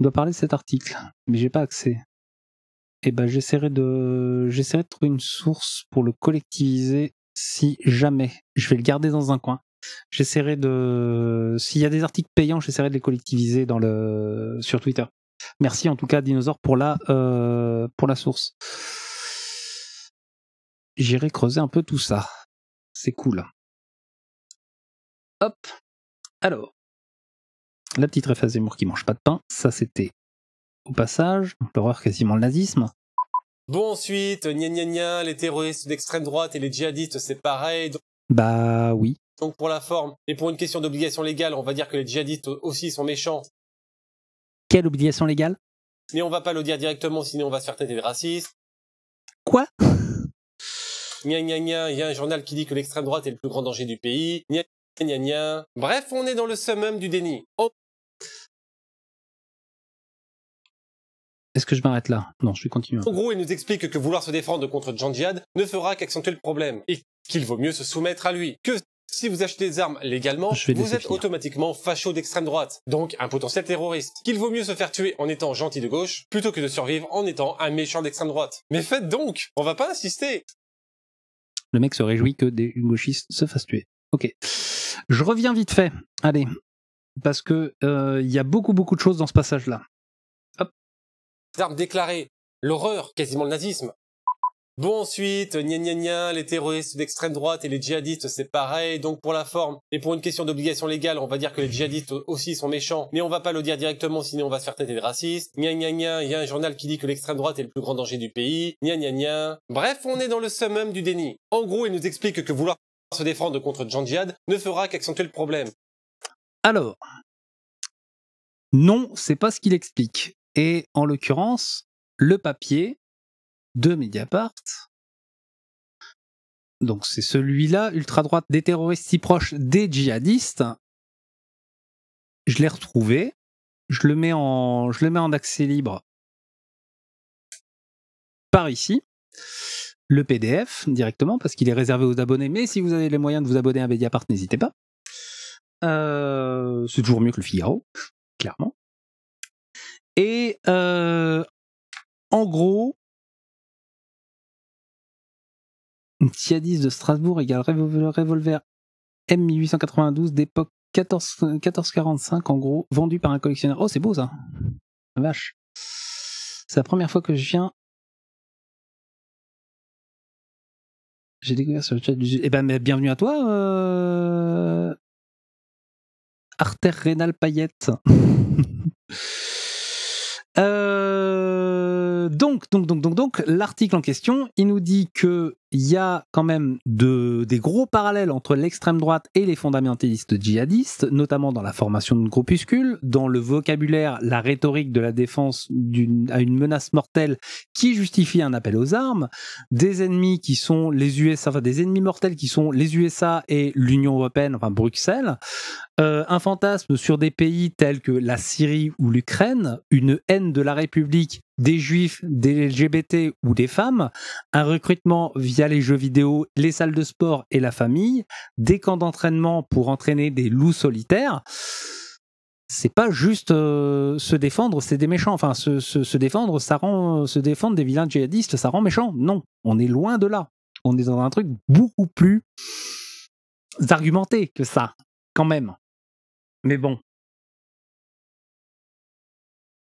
on doit parler de cet article mais j'ai pas accès et eh ben j'essaierai de j'essaierai de trouver une source pour le collectiviser si jamais je vais le garder dans un coin J'essaierai de, s'il y a des articles payants, j'essaierai de les collectiviser dans le sur Twitter. Merci en tout cas Dinosaur pour la euh, pour la source. J'irai creuser un peu tout ça. C'est cool. Hop. Alors, la petite réface Zemmour qui mange pas de pain, ça c'était au passage, l'horreur quasiment le nazisme. Bon ensuite, gna gna gna, les terroristes d'extrême droite et les djihadistes c'est pareil. Bah oui, donc pour la forme, Et pour une question d'obligation légale, on va dire que les djihadistes aussi sont méchants. Quelle obligation légale Mais on va pas le dire directement, sinon on va se faire traiter de raciste. Quoi Gna gna gna, il y a un journal qui dit que l'extrême droite est le plus grand danger du pays. Gna gna gna. Bref, on est dans le summum du déni. Oh. Est-ce que je m'arrête là Non, je vais continuer. En gros, il nous explique que vouloir se défendre contre Jean Djihad ne fera qu'accentuer le problème et qu'il vaut mieux se soumettre à lui. Si vous achetez des armes légalement, vous êtes automatiquement facho d'extrême droite, donc un potentiel terroriste. Qu'il vaut mieux se faire tuer en étant gentil de gauche plutôt que de survivre en étant un méchant d'extrême droite. Mais faites donc On va pas insister Le mec se réjouit que des gauchistes se fassent tuer. Ok. Je reviens vite fait. Allez. Parce que il euh, y a beaucoup beaucoup de choses dans ce passage-là. Hop. Des armes déclarées, l'horreur, quasiment le nazisme, Bon ensuite, gna gna gna, les terroristes d'extrême droite et les djihadistes c'est pareil, donc pour la forme et pour une question d'obligation légale, on va dire que les djihadistes aussi sont méchants, mais on va pas le dire directement sinon on va se faire traiter de racistes. Gna gna gna, il y a un journal qui dit que l'extrême droite est le plus grand danger du pays. Gna gna gna. Bref, on est dans le summum du déni. En gros, il nous explique que vouloir se défendre contre Jean Djihad ne fera qu'accentuer le problème. Alors, non, c'est pas ce qu'il explique. Et en l'occurrence, le papier de Mediapart. Donc c'est celui-là, ultra-droite, des terroristes si proches des djihadistes. Je l'ai retrouvé. Je le, mets en, je mets en accès libre par ici. Le PDF directement parce qu'il est réservé aux abonnés. Mais si vous avez les moyens de vous abonner à Mediapart, n'hésitez pas. Euh, c'est toujours mieux que le Figaro, clairement. Et euh, en gros, Tiadis de Strasbourg égale revolver M1892 d'époque 1445 en gros, vendu par un collectionneur. Oh, c'est beau ça Vache C'est la première fois que je viens. J'ai découvert sur le chat du. Eh ben, bienvenue à toi, euh... artère rénale paillette. [laughs] Euh, donc, donc, donc, donc, donc, l'article en question, il nous dit que il y a quand même de, des gros parallèles entre l'extrême droite et les fondamentalistes djihadistes, notamment dans la formation de groupuscules, dans le vocabulaire, la rhétorique de la défense d'une à une menace mortelle qui justifie un appel aux armes, des ennemis qui sont les USA, des ennemis mortels qui sont les USA et l'Union européenne, enfin Bruxelles, euh, un fantasme sur des pays tels que la Syrie ou l'Ukraine, une haine de la République, des juifs, des LGBT ou des femmes, un recrutement via les jeux vidéo, les salles de sport et la famille, des camps d'entraînement pour entraîner des loups solitaires. C'est pas juste euh, se défendre, c'est des méchants. Enfin, se, défendre, ça rend, euh, se défendre des vilains djihadistes, ça rend méchant. Non, on est loin de là. On est dans un truc beaucoup plus argumenté que ça, quand même. Mais bon,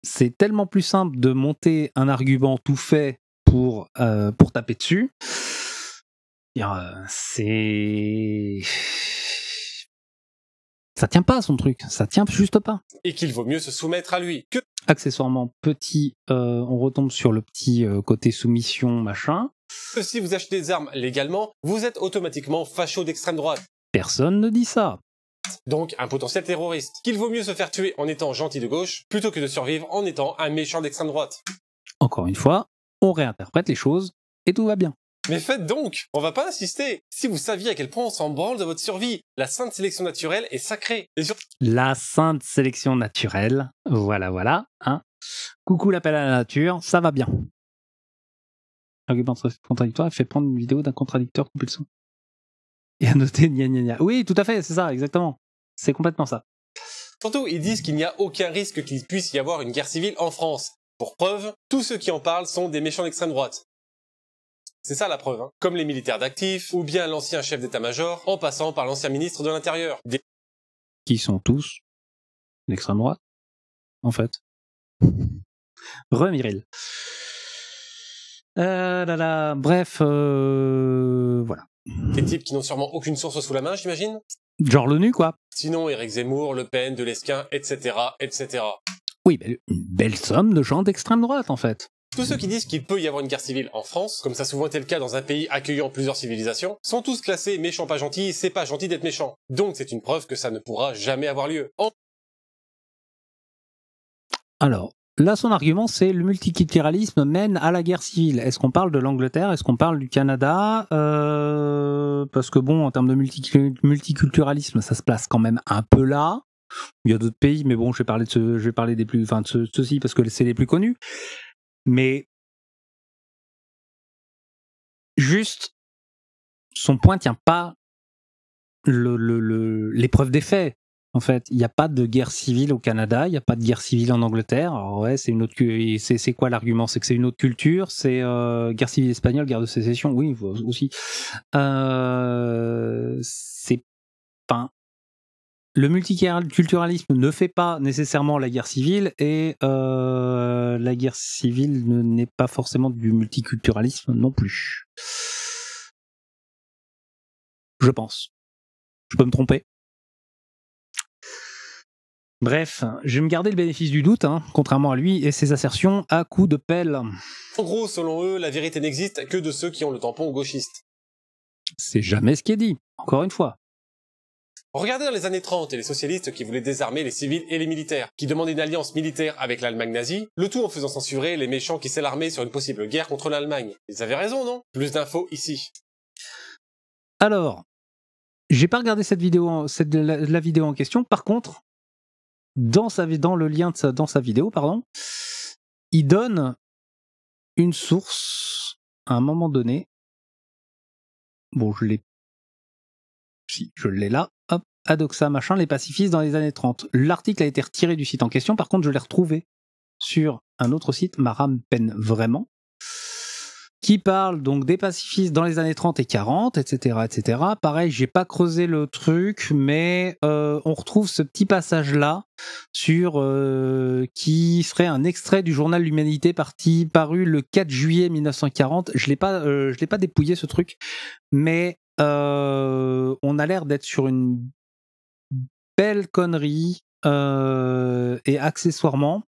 c'est tellement plus simple de monter un argument tout fait pour, euh, pour taper dessus euh, c'est ça tient pas à son truc, ça tient juste pas. Et qu'il vaut mieux se soumettre à lui que. Accessoirement, petit, euh, on retombe sur le petit euh, côté soumission, machin. Si vous achetez des armes légalement, vous êtes automatiquement facho d'extrême droite. Personne ne dit ça. Donc un potentiel terroriste. Qu'il vaut mieux se faire tuer en étant gentil de gauche plutôt que de survivre en étant un méchant d'extrême droite. Encore une fois, on réinterprète les choses et tout va bien. Mais faites donc On va pas insister Si vous saviez à quel point on s'en de votre survie, la sainte sélection naturelle est sacrée La sainte sélection naturelle, voilà, voilà. Hein. Coucou l'appel à la nature, ça va bien. argument contradictoire fait prendre une vidéo d'un contradicteur son. Et à noter gna gna gna. Oui, tout à fait, c'est ça, exactement. C'est complètement ça. Surtout, ils disent qu'il n'y a aucun risque qu'il puisse y avoir une guerre civile en France. Pour preuve, tous ceux qui en parlent sont des méchants d'extrême droite. C'est ça la preuve, hein. comme les militaires d'actifs, ou bien l'ancien chef d'état-major, en passant par l'ancien ministre de l'Intérieur. Des... Qui sont tous dextrême droite, en fait. [laughs] Remiril. Euh, là là, bref, euh, voilà. Des types qui n'ont sûrement aucune source sous la main, j'imagine Genre l'ONU, quoi. Sinon, Eric Zemmour, Le Pen, Delesquin, etc., etc. Oui, une belle somme de gens d'extrême droite, en fait. Tous ceux qui disent qu'il peut y avoir une guerre civile en France, comme ça a souvent été le cas dans un pays accueillant plusieurs civilisations, sont tous classés méchants pas gentils, c'est pas gentil d'être méchant. Donc c'est une preuve que ça ne pourra jamais avoir lieu. Alors, Là, son argument, c'est le multiculturalisme mène à la guerre civile. Est-ce qu'on parle de l'Angleterre Est-ce qu'on parle du Canada euh, Parce que bon, en termes de multiculturalisme, ça se place quand même un peu là. Il y a d'autres pays, mais bon, je vais parler de, je vais parler des plus, enfin, de ceux-ci parce que c'est les plus connus mais juste son point tient pas l'épreuve le, le, l'épreuve des faits. En fait, il n'y a pas de guerre civile au Canada, il n'y a pas de guerre civile en Angleterre. Alors ouais, c'est une autre c'est quoi l'argument C'est que c'est une autre culture, c'est euh, guerre civile espagnole, guerre de sécession. Oui, aussi. Euh, c'est pas le multiculturalisme ne fait pas nécessairement la guerre civile et euh, la guerre civile n'est pas forcément du multiculturalisme non plus. Je pense. Je peux me tromper. Bref, je vais me garder le bénéfice du doute, hein, contrairement à lui et ses assertions à coups de pelle. En gros, selon eux, la vérité n'existe que de ceux qui ont le tampon gauchiste. C'est jamais ce qui est dit, encore une fois. Regardez dans les années 30 les socialistes qui voulaient désarmer les civils et les militaires, qui demandaient une alliance militaire avec l'Allemagne nazie, le tout en faisant censurer les méchants qui s'alarmaient sur une possible guerre contre l'Allemagne. Ils avaient raison, non Plus d'infos ici. Alors, j'ai pas regardé cette vidéo, la, vidéo en question. Par contre, dans, sa, le lien de dans sa vidéo, pardon, il donne une source à un moment donné. Bon, je l'ai si je l'ai là, hop, Adoxa, machin, les pacifistes dans les années 30. L'article a été retiré du site en question, par contre, je l'ai retrouvé sur un autre site, Maram peine vraiment, qui parle donc des pacifistes dans les années 30 et 40, etc., etc. Pareil, j'ai pas creusé le truc, mais euh, on retrouve ce petit passage là sur euh, qui serait un extrait du journal L'Humanité parti paru le 4 juillet 1940. Je l'ai pas, euh, je l'ai pas dépouillé ce truc, mais on a l'air d'être sur une belle connerie et accessoirement.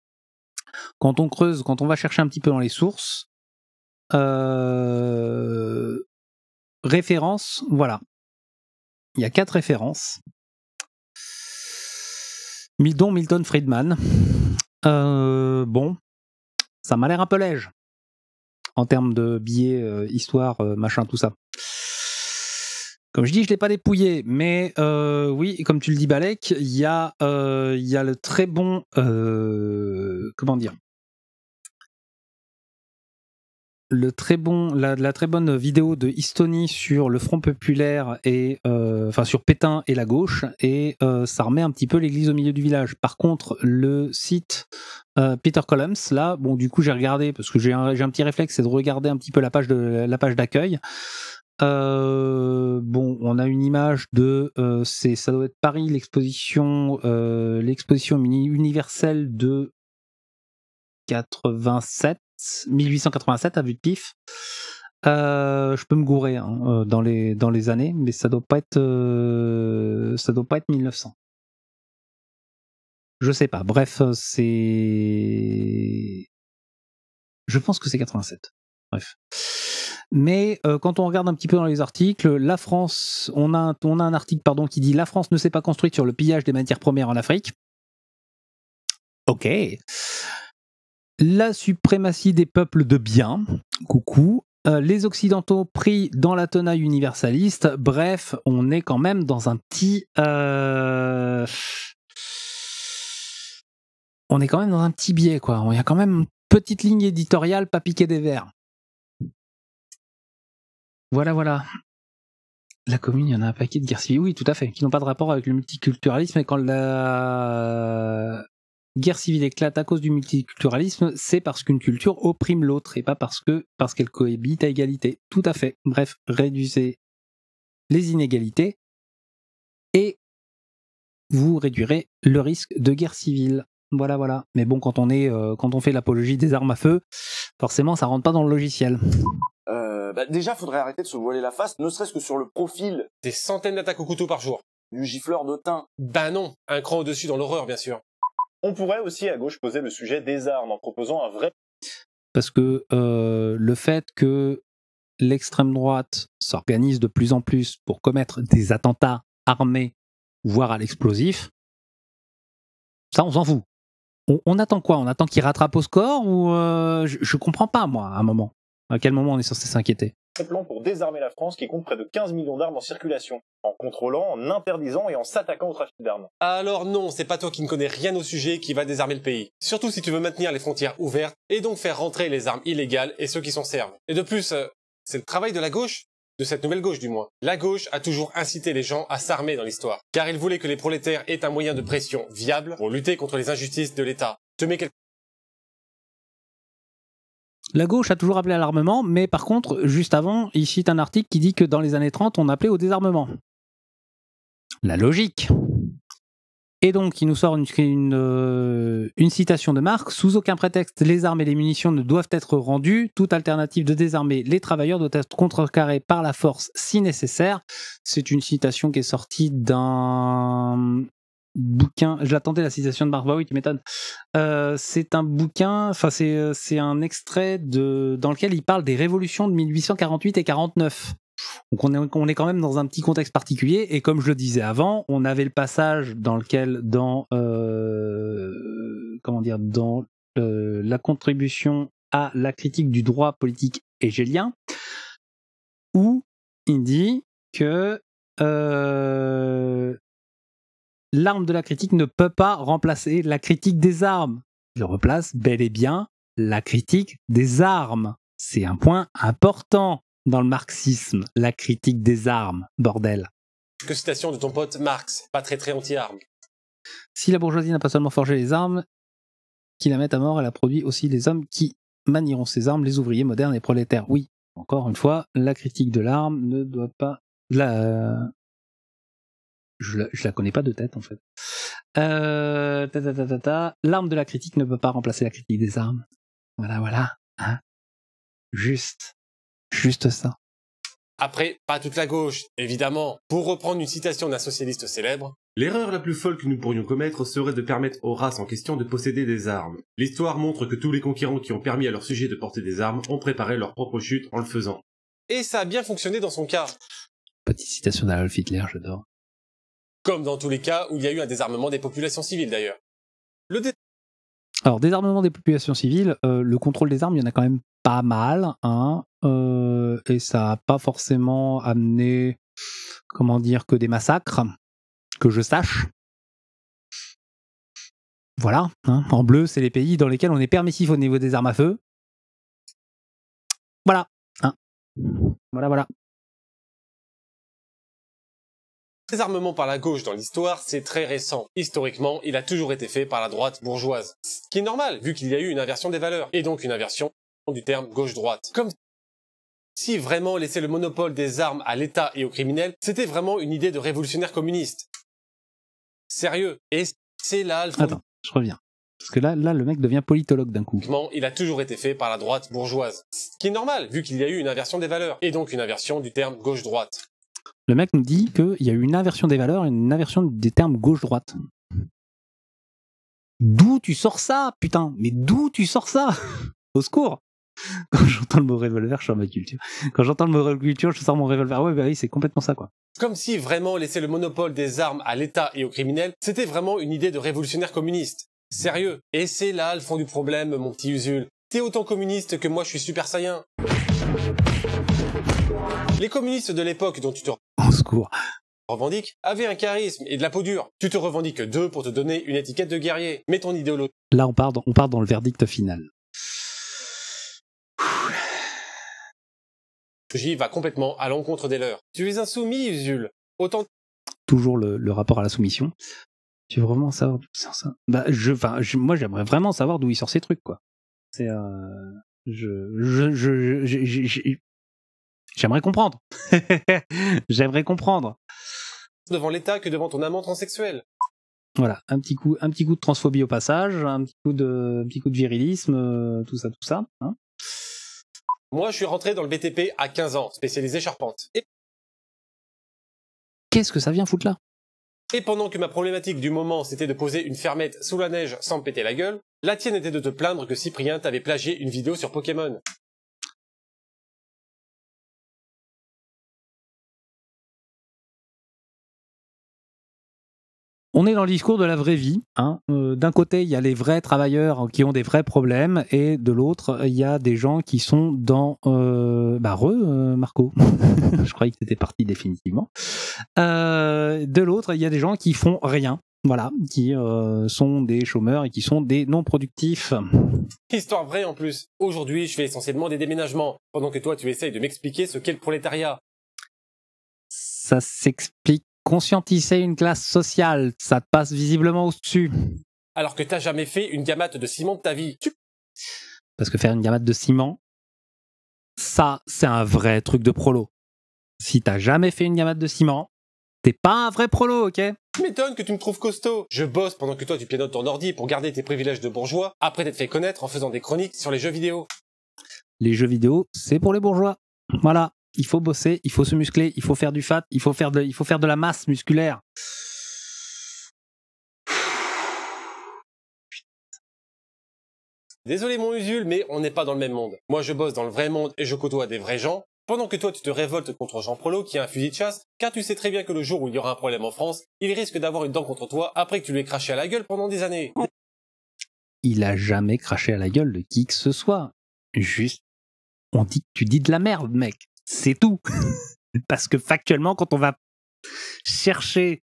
Quand on creuse, quand on va chercher un petit peu dans les sources, euh, Référence, voilà. Il y a quatre références. Dont Milton Friedman. Euh, bon, ça m'a l'air un peu lège en termes de billets, euh, histoire, machin, tout ça. Comme je dis, je ne l'ai pas dépouillé, mais oui, comme tu le dis, Balek, il y, y, a le très bon. comment dire très bon, la, très bonne vidéo de Istoni sur le Front populaire et euh, enfin sur Pétain et la gauche et euh, ça remet un petit peu l'Église au milieu du village. Par contre, le site euh, Peter Columns, là, bon, du coup, j'ai regardé parce que j'ai un, petit réflexe, c'est de regarder un petit peu la page de la page d'accueil. bon, on a une image de, c'est, ça doit être Paris, l'exposition, l'exposition universelle de 87 1887 à vue de pif. Euh, je peux me gourer hein, euh, dans, les, dans les années, mais ça doit pas être euh, ça doit pas être 1900. Je sais pas. Bref, c'est je pense que c'est 87. Bref. Mais quand on regarde un petit peu dans les articles, la France, on a, un, on a un article pardon qui dit la France ne s'est pas construite sur le pillage des matières premières en Afrique. Ok. La suprématie des peuples de bien, coucou. Euh, les Occidentaux pris dans la tenaille universaliste. Bref, on est quand même dans un petit. Euh, on est quand même dans un petit biais, quoi. Il y a quand même une petite ligne éditoriale, pas piquer des verres. Voilà, voilà. La commune, il y en a un paquet de guerres oui, tout à fait, qui n'ont pas de rapport avec le multiculturalisme et quand la guerre civile éclate à cause du multiculturalisme, c'est parce qu'une culture opprime l'autre et pas parce que parce qu'elle cohabite à égalité. Tout à fait. Bref, réduisez les inégalités et vous réduirez le risque de guerre civile. Voilà, voilà. Mais bon, quand on est, euh, quand on fait l'apologie des armes à feu, forcément, ça rentre pas dans le logiciel. Euh, bah déjà, faudrait arrêter de se voiler la face, ne serait-ce que sur le profil. Des centaines d'attaques au couteau par jour. Du gifleur de teint, Bah non, un cran au-dessus dans l'horreur, bien sûr. On pourrait aussi à gauche poser le sujet des armes en proposant un vrai... Parce que euh, le fait que l'extrême droite s'organise de plus en plus pour commettre des attentats armés, voire à l'explosif, ça on s'en fout. On, attend quoi On attend qu'il rattrape au score ou euh, je, je comprends pas moi à un moment. À quel moment on est censé s'inquiéter plan pour désarmer la France qui compte près de 15 millions d'armes en circulation, en contrôlant, en interdisant et en s'attaquant au trafic d'armes. Alors non, c'est pas toi qui ne connais rien au sujet qui va désarmer le pays. Surtout si tu veux maintenir les frontières ouvertes et donc faire rentrer les armes illégales et ceux qui s'en servent. Et de plus, euh, c'est le travail de la gauche de cette nouvelle gauche du moins. La gauche a toujours incité les gens à s'armer dans l'histoire, car ils voulait que les prolétaires aient un moyen de pression viable pour lutter contre les injustices de l'État. mets la gauche a toujours appelé à l'armement, mais par contre, juste avant, il cite un article qui dit que dans les années 30, on appelait au désarmement. La logique. Et donc, il nous sort une, euh, une, citation de Marx. Sous aucun prétexte, les armes et les munitions ne doivent être rendues. Toute alternative de désarmer les travailleurs doit être contrecarrée par la force si nécessaire. C'est une citation qui est sortie d'un bouquin. Je l'attendais la citation de Marc qui tu m'étonnes. Euh, c'est un bouquin, enfin c'est euh, c'est un extrait de dans lequel il parle des révolutions de 1848 et 49. Donc on est, on est quand même dans un petit contexte particulier et comme je le disais avant, on avait le passage dans lequel dans euh, comment dire dans la contribution à la critique du droit politique hégélien où il dit que l'arme de la critique ne peut pas remplacer la critique des armes. Il replace bel et bien la critique des armes. C'est un point important dans le marxisme, la critique des armes, bordel. Que citation de ton pote Marx, pas très très anti-armes. Si la bourgeoisie n'a pas seulement forgé les armes, qui la mettent à mort, elle a produit aussi les hommes qui manieront ces armes, les ouvriers modernes et prolétaires. Oui, encore une fois, la critique de l'arme ne doit pas... La, je la, la connais pas de tête en fait. Euh, ta, ta, ta, L'arme de la critique ne peut pas remplacer la critique des armes. Voilà, voilà. Hein juste, juste ça. Après, pas toute la gauche, évidemment. Pour reprendre une citation d'un socialiste célèbre, L'erreur la plus folle que nous pourrions commettre serait de permettre aux races en question de posséder des armes. L'histoire montre que tous les conquérants qui ont permis à leur sujet de porter des armes ont préparé leur propre chute en le faisant. Et ça a bien fonctionné dans son cas. Petite citation d'Adolf Hitler, j'adore comme dans tous les cas où il y a eu un désarmement des populations civiles d'ailleurs. alors, désarmement des populations civiles, euh, le contrôle des armes, il y en a quand même pas mal, hein, euh, et ça n'a pas forcément amené, comment dire, que des massacres, que je sache. Voilà, hein, en bleu, c'est les pays dans lesquels on est permissif au niveau des armes à feu. Voilà, hein. voilà, voilà. Désarmement par la gauche dans l'histoire, c'est très récent. Historiquement, il a toujours été fait par la droite bourgeoise. Ce qui est normal, vu qu'il y a eu une inversion des valeurs, et donc une inversion du terme gauche-droite. Comme si vraiment laisser le monopole des armes à l'État et aux criminels, c'était vraiment une idée de révolutionnaire communiste. Sérieux. Et c'est là... Attends, je reviens. Parce que là, là, le mec devient politologue d'un coup. Il a toujours été fait par la droite bourgeoise. Ce qui est normal, vu qu'il y a eu une inversion des valeurs, et donc une inversion du terme gauche-droite. Le mec nous dit qu'il y a eu une inversion des valeurs, une inversion des termes gauche-droite. D'où tu sors ça, putain Mais d'où tu sors ça [laughs] Au secours Quand j'entends le mot revolver, je sors ma culture. Quand j'entends le mot culture, je sors mon revolver. Ouais, bah oui, c'est complètement ça, quoi. Comme si vraiment laisser le monopole des armes à l'État et aux criminels, c'était vraiment une idée de révolutionnaire communiste. Sérieux. Et c'est là le fond du problème, mon petit Usul. T'es autant communiste que moi, je suis super saiyan. Les communistes de l'époque dont tu te en secours. revendiques avaient un charisme et de la peau dure. Tu te revendiques d'eux pour te donner une étiquette de guerrier. Mais ton idéologie. Là, on part dans, on part dans le verdict final. J'y va complètement à l'encontre des leurs. Tu es insoumis, Zul. Autant. Toujours le, rapport à la soumission. Tu veux vraiment savoir d'où ça Bah, je, moi, j'aimerais vraiment savoir d'où il sortent ces trucs, quoi. C'est, euh, je, je, je, je, J'aimerais comprendre. [laughs] J'aimerais comprendre. Devant l'État que devant ton amant transsexuel. Voilà, un petit coup, un petit coup de transphobie au passage, un petit coup de, virilisme, euh, tout ça, tout ça. Hein. Moi, je suis rentré dans le BTP à 15 ans, spécialisé charpente. Et... Qu'est-ce que ça vient foutre là Et pendant que ma problématique du moment, c'était de poser une fermette sous la neige sans me péter la gueule, la tienne était de te plaindre que Cyprien t'avait plagié une vidéo sur Pokémon. on est dans le discours de la vraie vie. Hein. Euh, d'un côté, il y a les vrais travailleurs qui ont des vrais problèmes, et de l'autre, il y a des gens qui sont dans... Euh, bah, re, euh, Marco. [laughs] Je croyais que c'était parti définitivement. de l'autre, il y a des gens qui font rien. Voilà, qui sont des chômeurs et qui sont des non-productifs. Histoire vraie en plus. Aujourd'hui, je fais essentiellement des déménagements, pendant que toi, tu essayes de m'expliquer ce qu'est le prolétariat. Ça s'explique conscientiser une classe sociale, ça te passe visiblement au-dessus. Alors que t'as jamais fait une gamate de ciment de ta vie. Parce que faire une gamate de ciment, ça, c'est un vrai truc de prolo. Si t'as jamais fait une gamate de ciment, t'es pas un vrai prolo, ok Je m'étonnes que tu me trouves costaud. Je bosse pendant que toi tu pianotes ton ordi pour garder tes privilèges de bourgeois après t'être fait connaître en faisant des chroniques sur les jeux vidéo. Les jeux vidéo, c'est pour les bourgeois. Voilà il faut bosser, il faut se muscler, il faut faire du fat, il faut faire de, il faut faire de la masse musculaire. Désolé mon usul, mais on n'est pas dans le même monde. Moi je bosse dans le vrai monde et je côtoie des vrais gens, pendant que toi tu te révoltes contre Jean Prolo qui a un fusil de chasse, car tu sais très bien que le jour où il y aura un problème en France, il risque d'avoir une dent contre toi après que tu lui aies craché à la gueule pendant des années. Oh. Il a jamais craché à la gueule de qui que ce soit. Juste, on dit, que tu dis de la merde, mec c'est tout. [laughs] Parce que factuellement, quand on va chercher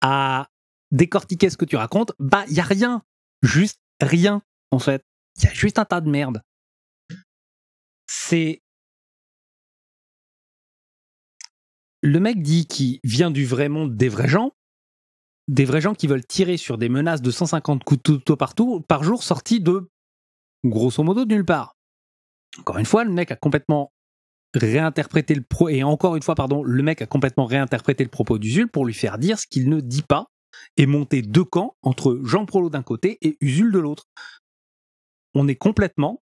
à décortiquer ce que tu racontes, bah, il y a rien. Juste rien, en fait. Il y a juste un tas de merde. C'est. Le mec dit qu'il vient du vrai monde des vrais gens, des vrais gens qui veulent tirer sur des menaces de 150 coups de couteau partout par jour sortis de grosso modo de nulle part. Encore une fois, le mec a complètement réinterpréter le pro et encore une fois pardon le mec a complètement réinterprété le propos d'Usul pour lui faire dire ce qu'il ne dit pas et monter deux camps entre Jean Prolo d'un côté et Usul de l'autre. On est complètement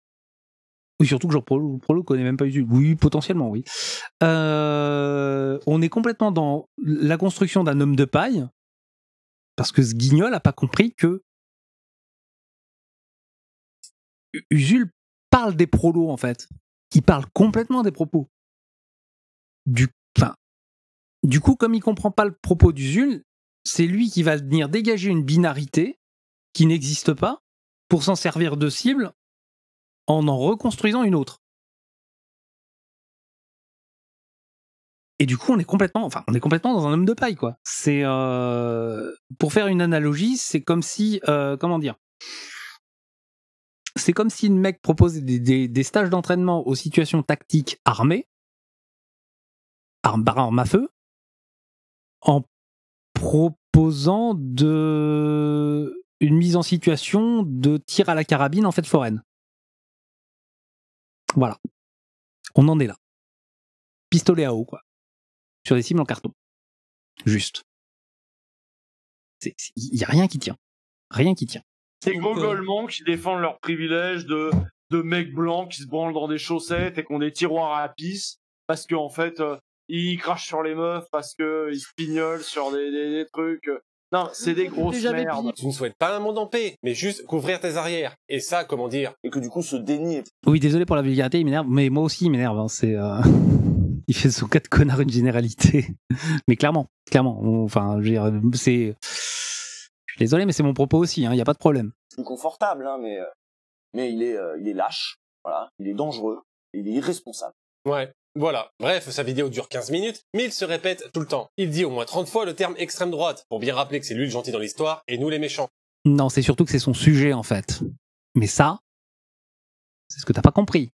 oui, surtout que Jean Prolo, Prolo connaît même pas Usul. Oui, potentiellement, oui. Euh, on est complètement dans la construction d'un homme de paille parce que ce guignol a pas compris que Usul parle des prolos en fait qui parle complètement des propos du, du coup, comme il comprend pas le propos d'Usul, c'est lui qui va venir dégager une binarité qui n'existe pas pour s'en servir de cible en en reconstruisant une autre. Et du coup, on est complètement, enfin, on est complètement dans un homme de paille, quoi. C'est euh, pour faire une analogie, c'est comme si, euh, comment dire, c'est comme si le mec proposait des, stages d'entraînement aux situations tactiques armées, armes à feu, en proposant de une mise en situation de tir à la carabine en fait foraine. Voilà. On en est là. Pistolet à eau, quoi. Sur des cibles en carton. Juste. Il n'y a rien qui tient. Rien qui tient. C'est gros euh, qui défendent leurs privilèges de, de mecs blancs qui se branlent dans des chaussettes et qui ont des tiroirs à pisse parce qu'en en fait, euh, ils crachent sur les meufs, parce qu'ils se pignolent sur des, des, trucs. Non, c'est des grosses merdes. Tu ne souhaites pas un monde en paix, mais juste couvrir tes arrières. Et ça, comment dire Et que du coup, se dénier. Oui, désolé pour la vulgarité, il m'énerve, mais moi aussi, il m'énerve. Hein, c'est. Euh, [laughs] il fait son cas de connard une généralité. [laughs] mais clairement, clairement. Enfin, je veux dire, c'est. Je suis désolé, mais c'est mon propos aussi, il hein, n'y a pas de problème. C'est confortable, hein, euh, mais, il, est, euh, il est lâche, voilà, il est dangereux, il est irresponsable. Ouais, voilà. Bref, sa vidéo dure 15 minutes, mais il se répète tout le temps. Il dit au moins 30 fois le terme extrême droite, pour bien rappeler que c'est lui le gentil dans l'histoire et nous les méchants. Non, c'est surtout que c'est son sujet en fait. Mais ça, c'est ce que t'as pas compris.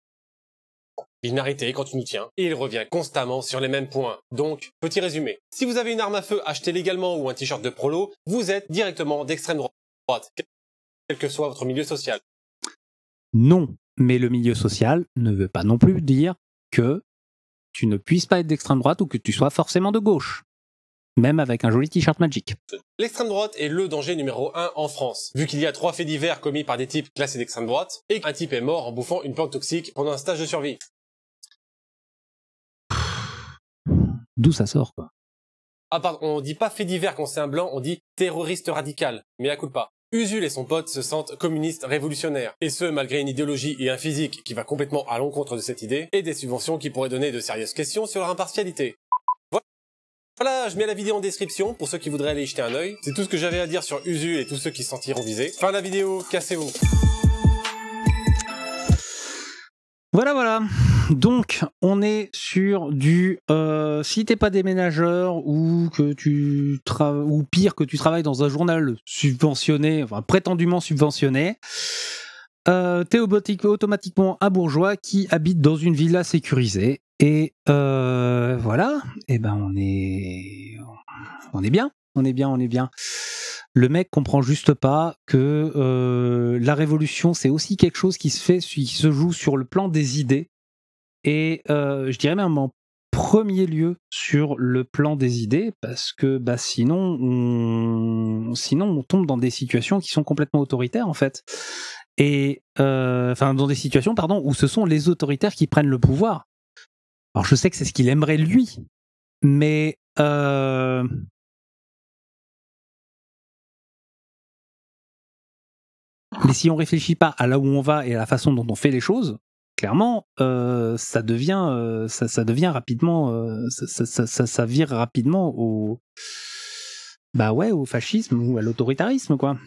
Il n'arrêtait quand tu nous tiens, et il revient constamment sur les mêmes points. Donc, petit résumé. Si vous avez une arme à feu achetée légalement ou un t-shirt de prolo, vous êtes directement d'extrême droite, quel que soit votre milieu social. Non, mais le milieu social ne veut pas non plus dire que tu ne puisses pas être d'extrême droite ou que tu sois forcément de gauche même avec un joli t-shirt Magic. L'extrême droite est le danger numéro 1 en France, vu qu'il y a trois faits divers commis par des types classés d'extrême droite et qu'un type est mort en bouffant une plante toxique pendant un stage de survie. d'où ça sort, quoi. Ah, pardon, on dit pas fait divers quand c'est un blanc, on dit terroriste radical. Mais à coup pas. Usul et son pote se sentent communistes révolutionnaires, et ce malgré une idéologie et un physique qui va complètement à l'encontre de cette idée, et des subventions qui pourraient donner de sérieuses questions sur leur impartialité. Voilà, je mets la vidéo en description pour ceux qui voudraient aller y jeter un oeil. C'est tout ce que j'avais à dire sur Usul et tous ceux qui se sentiront visés. Fin de la vidéo, cassez-vous. Voilà, voilà. Donc, on est sur du. Euh, si t'es pas déménageur ou que tu ou pire que tu travailles dans un journal subventionné, enfin prétendument subventionné, euh, t'es automatiquement un bourgeois qui habite dans une villa sécurisée. Et euh, voilà. Et eh ben on est, on est bien, on est bien, on est bien le mec comprend juste pas que euh, la révolution, c'est aussi quelque chose qui se fait, qui se joue sur le plan des idées. Et euh, je dirais même en premier lieu sur le plan des idées, parce que bah, sinon, on, sinon, on tombe dans des situations qui sont complètement autoritaires, en fait. Et euh, enfin, dans des situations, pardon, où ce sont les autoritaires qui prennent le pouvoir. Alors, je sais que c'est ce qu'il aimerait lui, mais Mais si on réfléchit pas à là où on va et à la façon dont on fait les choses, clairement, euh, ça devient, euh, ça, devient rapidement, euh, ça, ça, vire rapidement au, bah ouais, au fascisme ou à l'autoritarisme, quoi.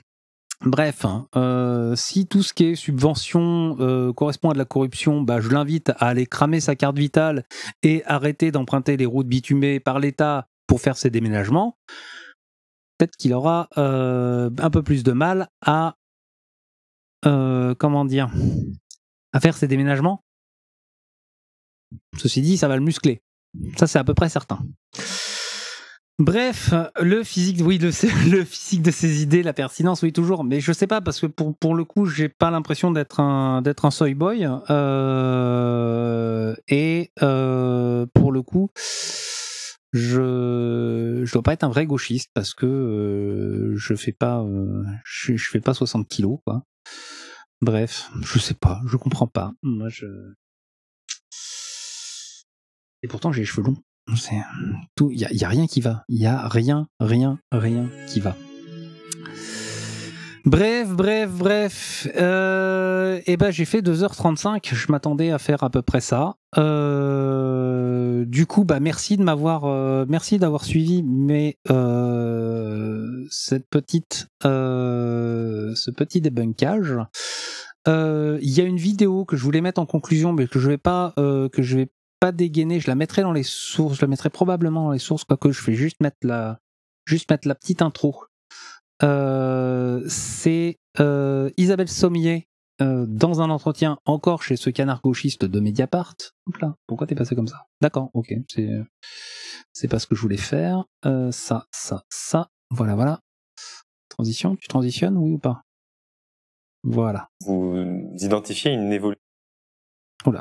Bref, hein, si tout ce qui est subvention correspond à de la corruption, bah je l'invite à aller cramer sa carte vitale et arrêter d'emprunter les routes bitumées par l'État pour faire ses déménagements peut-être qu'il aura un peu plus de mal à euh, comment dire, à faire ses déménagements. Ceci dit, ça va le muscler. Ça, c'est à peu près certain. Bref, le physique, oui, le, [laughs] le, physique de ses idées, la pertinence, oui, toujours. Mais je sais pas parce que pour, pour le coup, j'ai pas l'impression d'être un d'être un soy boy. Euh, et euh, pour le coup, je je dois pas être un vrai gauchiste parce que euh, je fais pas euh, je, fais pas 60 kilos quoi. Bref, je sais pas, je comprends pas. Moi je et pourtant j'ai les cheveux longs. C'est tout, il y, a, rien qui va, il y a rien, rien, rien qui va. Bref, bref, bref. Euh, et eh ben j'ai fait 2h35. Je m'attendais à faire à peu près ça. Euh, du coup, bah merci de m'avoir, euh, merci d'avoir suivi. Mais euh, cette petite, ce petit débunkage. Il y a une vidéo que je voulais mettre en conclusion, mais que je vais pas, que je vais pas dégainer. Je la mettrai dans les sources. Je la mettrai probablement dans les sources, quoique je vais juste mettre la, juste mettre la petite intro euh, c'est euh, Isabelle Sommier euh, dans un entretien encore chez ce canard gauchiste de Mediapart. là, pourquoi t'es passé comme ça D'accord, ok, c'est c'est pas ce que je voulais faire. Euh, ça, ça, ça, voilà, voilà. Transition, tu transitionnes, oui ou pas Voilà. Vous identifiez une évolution.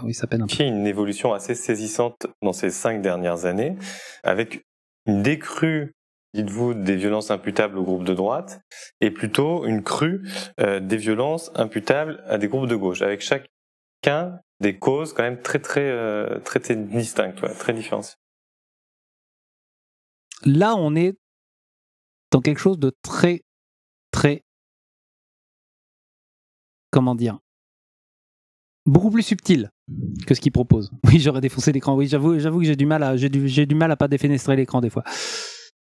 oui, ça Une évolution assez saisissante dans ces cinq dernières années, avec une décrue dites-vous, des violences imputables aux groupes de droite, et plutôt une crue euh, des violences imputables à des groupes de gauche, avec chacun des causes quand même très très euh, distinctes, très différentes. Là, on est dans quelque chose de très très comment dire beaucoup plus subtil que ce qu'il propose. Oui, j'aurais défoncé l'écran. Oui, j'avoue, j'avoue que j'ai du mal à j'ai du, du mal à pas défenestrer l'écran des fois.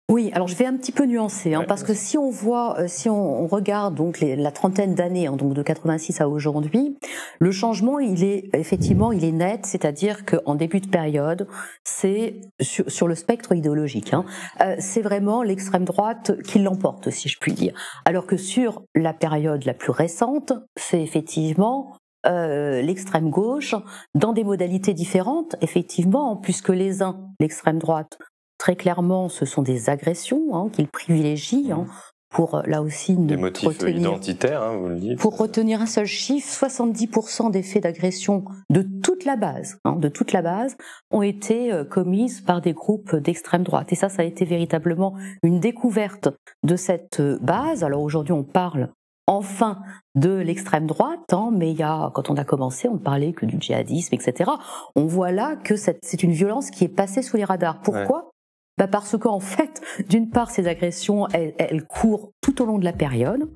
Oui, alors je vais un petit peu nuancer, hein, parce que si on voit, euh, si on, regarde donc la trentaine d'années, hein, donc de 86 à aujourd'hui, le changement, il est effectivement, il est net, c'est-à-dire qu'en début de période, c'est sur, le spectre idéologique, hein. euh, c'est vraiment l'extrême droite qui l'emporte, si je puis dire, alors que sur la période la plus récente, c'est effectivement euh, l'extrême gauche dans des modalités différentes, effectivement, puisque les uns, l'extrême droite, Très clairement, ce sont des agressions hein, qu'ils privilégient hein, mmh. pour, euh, là aussi, des motifs identitaires, hein, Pour retenir un seul chiffre, 70% des faits d'agression de toute la base, hein, de toute la base, ont été euh, commises par des groupes d'extrême droite. Et ça, ça a été véritablement une découverte de cette euh, base. Alors aujourd'hui, on parle enfin de l'extrême droite, hein, mais il y a, quand on a commencé, on ne parlait que du djihadisme, etc. On voit là que c'est une violence qui est passée sous les radars. Pourquoi bah, parce qu'en fait, d'une part, ces agressions, elles, elles courent tout au long de la période.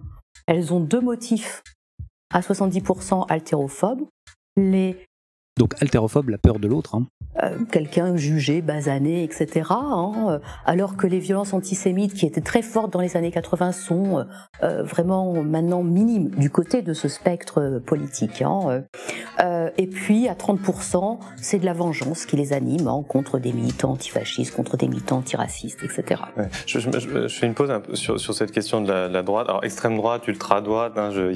Elles ont deux motifs à 70% altérophobes. Les donc altérophobe, la peur de l'autre. Hein. Euh, quelqu'un jugé, basané, etc. Hein, euh, alors que les violences antisémites, qui étaient très fortes dans les années 80, sont euh, vraiment maintenant minimes du côté de ce spectre politique. Hein, et puis à 30%, c'est de la vengeance qui les anime contre des militants antifascistes, contre des militants antiracistes, etc. Je, fais une pause un peu sur, cette question de la, droite. Alors extrême droite, ultra droite, il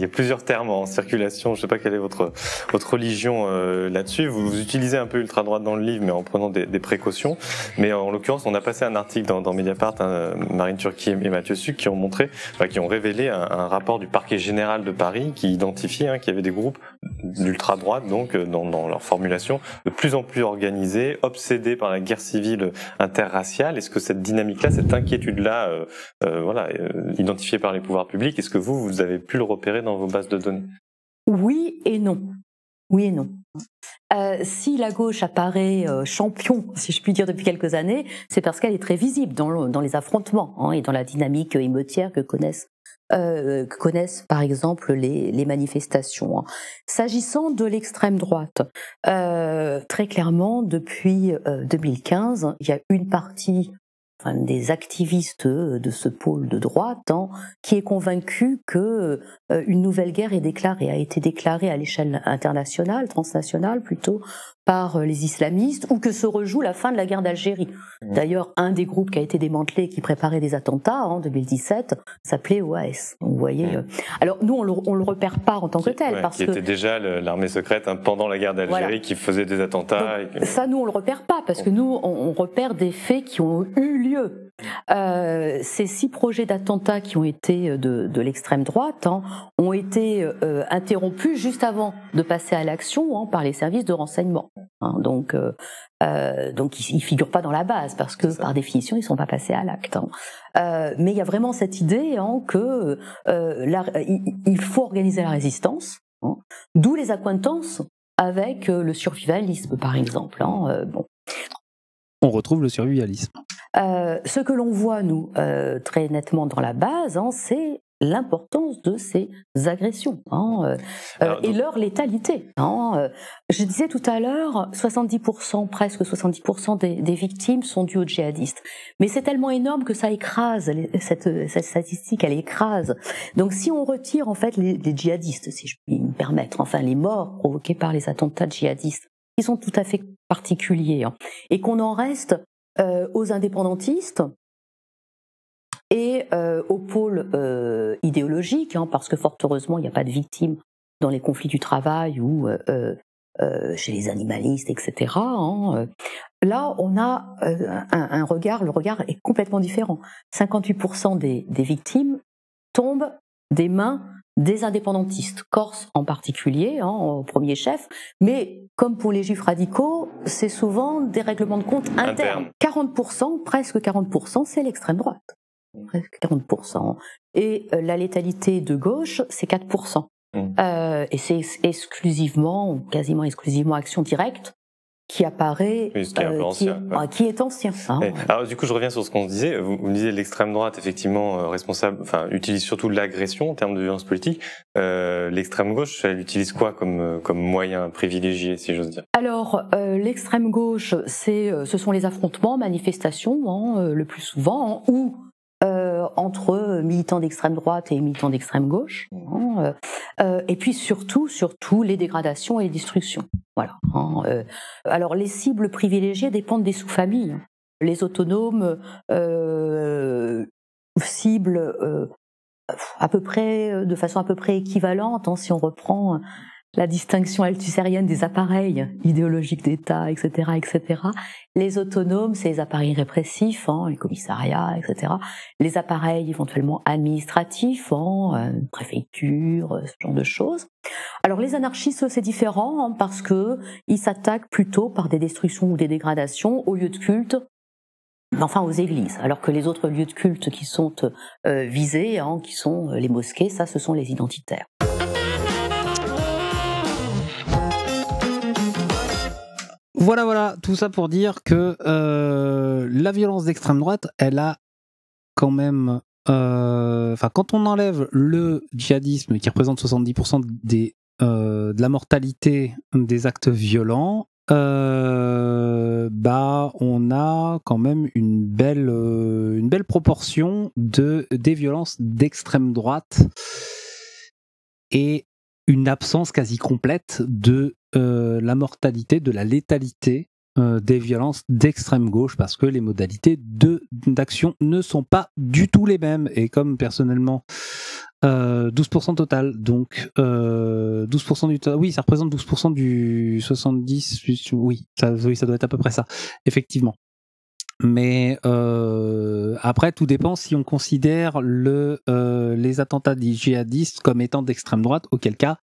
y, a plusieurs termes en circulation. Je ne sais pas quelle est votre, votre religion euh, là-dessus. Vous, utilisez un peu ultra-droite dans le livre, mais en prenant des, précautions. Mais en l'occurrence, on a passé un article dans, Mediapart, hein, Marine Turquie et, Mathieu Suc, qui ont montré, qui ont révélé un, rapport du parquet général de Paris qui identifiait hein, qu'il y avait des groupes d'ultra-droite, donc euh, dans, leur formulation, de plus en plus organisés, obsédés par la guerre civile interraciale. Est-ce que cette dynamique-là, cette inquiétude-là, euh, voilà, identifiée par les pouvoirs publics, est-ce que vous, vous avez pu le repérer dans vos bases de données Oui et non. Oui et non. Hein. Euh, si la gauche apparaît euh, champion, [laughs] si je puis dire, depuis quelques années, c'est parce qu'elle est très visible dans, les affrontements hein, et dans la dynamique émeutière que connaissent, euh, que connaissent par exemple les, les manifestations. Hein. S'agissant de l'extrême droite, très clairement, depuis 2015, il y a une partie des activistes euh, de ce pôle de droite, hein, qui est convaincu que euh, une nouvelle guerre est déclarée, a été déclarée à l'échelle internationale, transnationale plutôt, par euh, les islamistes ou que se rejoue la fin de la guerre d'Algérie. Mmh. D'ailleurs, un des groupes qui a été démantelé qui préparait des attentats en 2017 s'appelait OAS. Vous voyez. Mmh. Euh, alors nous, on le, le repère pas en tant que tel parce qui était déjà l'armée secrète hein, pendant la guerre d'Algérie qui faisait des attentats. Ça, nous, on le repère pas parce que mmh. nous, on, repère des faits qui ont eu lieu. Euh, ces six projets d'attentats qui ont été de, l'extrême droite hein, ont été interrompus juste avant de passer à l'action hein, par les services de renseignement. Hein. donc, euh, euh, donc ils, ne figurent pas dans la base parce que par définition ils sont pas passés à l'acte. Hein. Euh, mais il y a vraiment cette idée qu'il hein, que il, faut organiser la résistance, d'où les accointances avec le survivalisme par exemple. bon. On retrouve le survivalisme. ce que l'on voit nous très nettement dans la base, c'est l'importance de ces agressions hein, euh, euh, et leur létalité. Hein, euh. Je disais tout à l'heure, 70%, presque 70% des, des, victimes sont dues aux djihadistes. Mais c'est tellement énorme que ça écrase, cette, cette, statistique, elle écrase. Donc si on retire en fait les, djihadistes, si je puis me permettre, enfin les morts provoquées par les attentats djihadistes, qui sont tout à fait particuliers, hein, et qu'on en reste aux indépendantistes, euh, au pôle euh, idéologique, hein, parce que fort heureusement, il n'y a pas de victimes dans les conflits du travail ou euh, chez les animalistes, etc. Hein, Là, on a un, regard, le regard est complètement différent. 58% des, des victimes tombent des mains des indépendantistes, Corse en particulier, hein, au premier chef, mais comme pour les juifs radicaux, c'est souvent des règlements de compte internes. 40%, presque 40%, c'est l'extrême droite presque 40%. Et euh, la létalité de gauche, c'est 4%. Mmh. Euh, et c'est exclusivement, ou quasiment exclusivement action directe qui apparaît, qui, est ancien, hein. alors du coup, je reviens sur ce qu'on disait. Vous, disiez l'extrême droite, effectivement, euh, responsable, enfin, utilise surtout l'agression en termes de violence politique. l'extrême gauche, elle utilise quoi comme comme moyen privilégié, si j'ose dire Alors, l'extrême gauche, c'est, ce sont les affrontements, manifestations, hein, le plus souvent, où hein, ou entre euh, militants d'extrême droite et militants d'extrême gauche. Hein, euh, euh, et puis surtout, surtout les dégradations et les destructions. Voilà. Hein, alors les cibles privilégiées dépendent des sous-familles. Les autonomes cibles à peu près, de façon à peu près équivalente, hein, si on reprend la distinction altusérienne des appareils idéologiques d'État, etc., etc. Les autonomes, c'est les appareils répressifs, hein, les commissariats, etc. Les appareils éventuellement administratifs, hein, euh, préfecture, ce genre de choses. Alors les anarchistes, c'est différent hein, parce qu'ils s'attaquent plutôt par des destructions ou des dégradations aux lieux de culte enfin aux églises, alors que les autres lieux de culte qui sont euh, visés, hein, qui sont euh, les mosquées, ça ce sont les identitaires. Voilà, voilà, tout ça pour dire que euh, la violence d'extrême droite, elle a quand même. Euh, enfin, quand on enlève le djihadisme qui représente 70% des, euh, de la mortalité des actes violents, bah, on a quand même une belle, une belle proportion de, des violences d'extrême droite. Et une absence quasi complète de euh, la mortalité, de la létalité euh, des violences d'extrême gauche parce que les modalités d'action ne sont pas du tout les mêmes. Et comme personnellement, 12% euh, total, donc 12% du total, oui, ça représente 12% du 70, oui ça, oui, ça doit être à peu près ça, effectivement. Mais euh, après, tout dépend si on considère le, euh, les attentats des djihadistes comme étant d'extrême droite, auquel cas,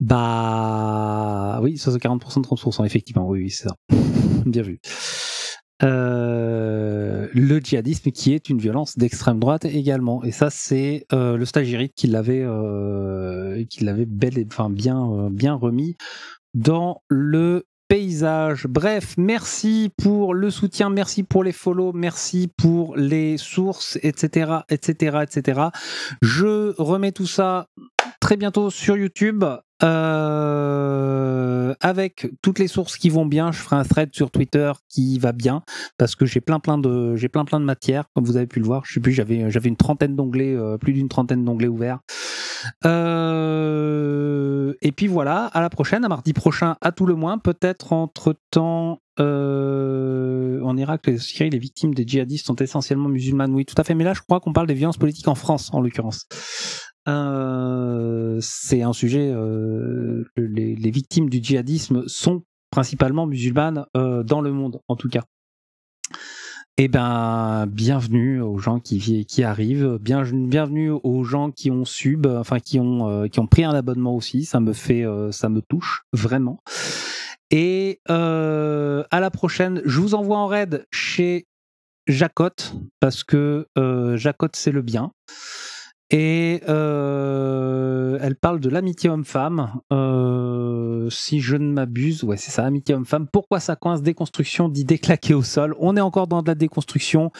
bah oui, 40%, 30%, effectivement, oui, oui c'est ça. [laughs] Bien vu. Euh, le djihadisme qui est une violence d'extrême droite également et ça c'est euh, le stagirite qui l'avait euh, qui l'avait et enfin bien euh, bien remis dans le paysages, Bref, merci pour le soutien, merci pour les follow, merci pour les sources, etc., etc., etc. Je remets tout ça très bientôt sur YouTube. Euh euh, avec toutes les sources qui vont bien, je ferai un thread sur Twitter qui va bien parce que j'ai plein plein de j'ai plein plein de matières comme vous avez pu le voir. Je sais plus, j'avais j'avais une trentaine d'onglets, euh, plus d'une trentaine d'onglets ouverts. Euh, et puis voilà, à la prochaine, à mardi prochain, à tout le moins, peut-être entre temps. en Irak, les les victimes des djihadistes sont essentiellement musulmanes. Oui, tout à fait. Mais là, je crois qu'on parle des violences politiques en France, en l'occurrence. Euh, c'est un sujet, euh, les, les, victimes du djihadisme sont principalement musulmanes euh, dans le monde, en tout cas. Eh ben, bienvenue aux gens qui, qui arrivent, bienvenue aux gens qui ont sub, enfin qui ont qui ont pris un abonnement aussi. Ça me fait, ça me touche vraiment. Et à la prochaine, je vous envoie en raid chez Jacotte parce que Jacotte c'est le bien. Et euh, elle parle de l'amitié homme-femme. Euh, si je ne m'abuse, ouais, c'est ça, amitié homme-femme. Pourquoi ça coince Déconstruction d'idées déclaquer au sol. On est encore dans de la déconstruction.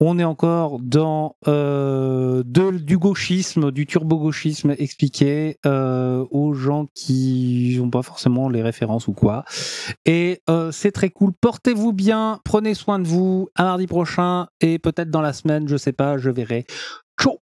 On est encore dans euh, du gauchisme, du turbo-gauchisme expliqué aux gens qui n'ont pas forcément les références ou quoi. Et c'est très cool. Portez-vous bien. Prenez soin de vous. À mardi prochain et peut-être dans la semaine, je sais pas, je verrai. Ciao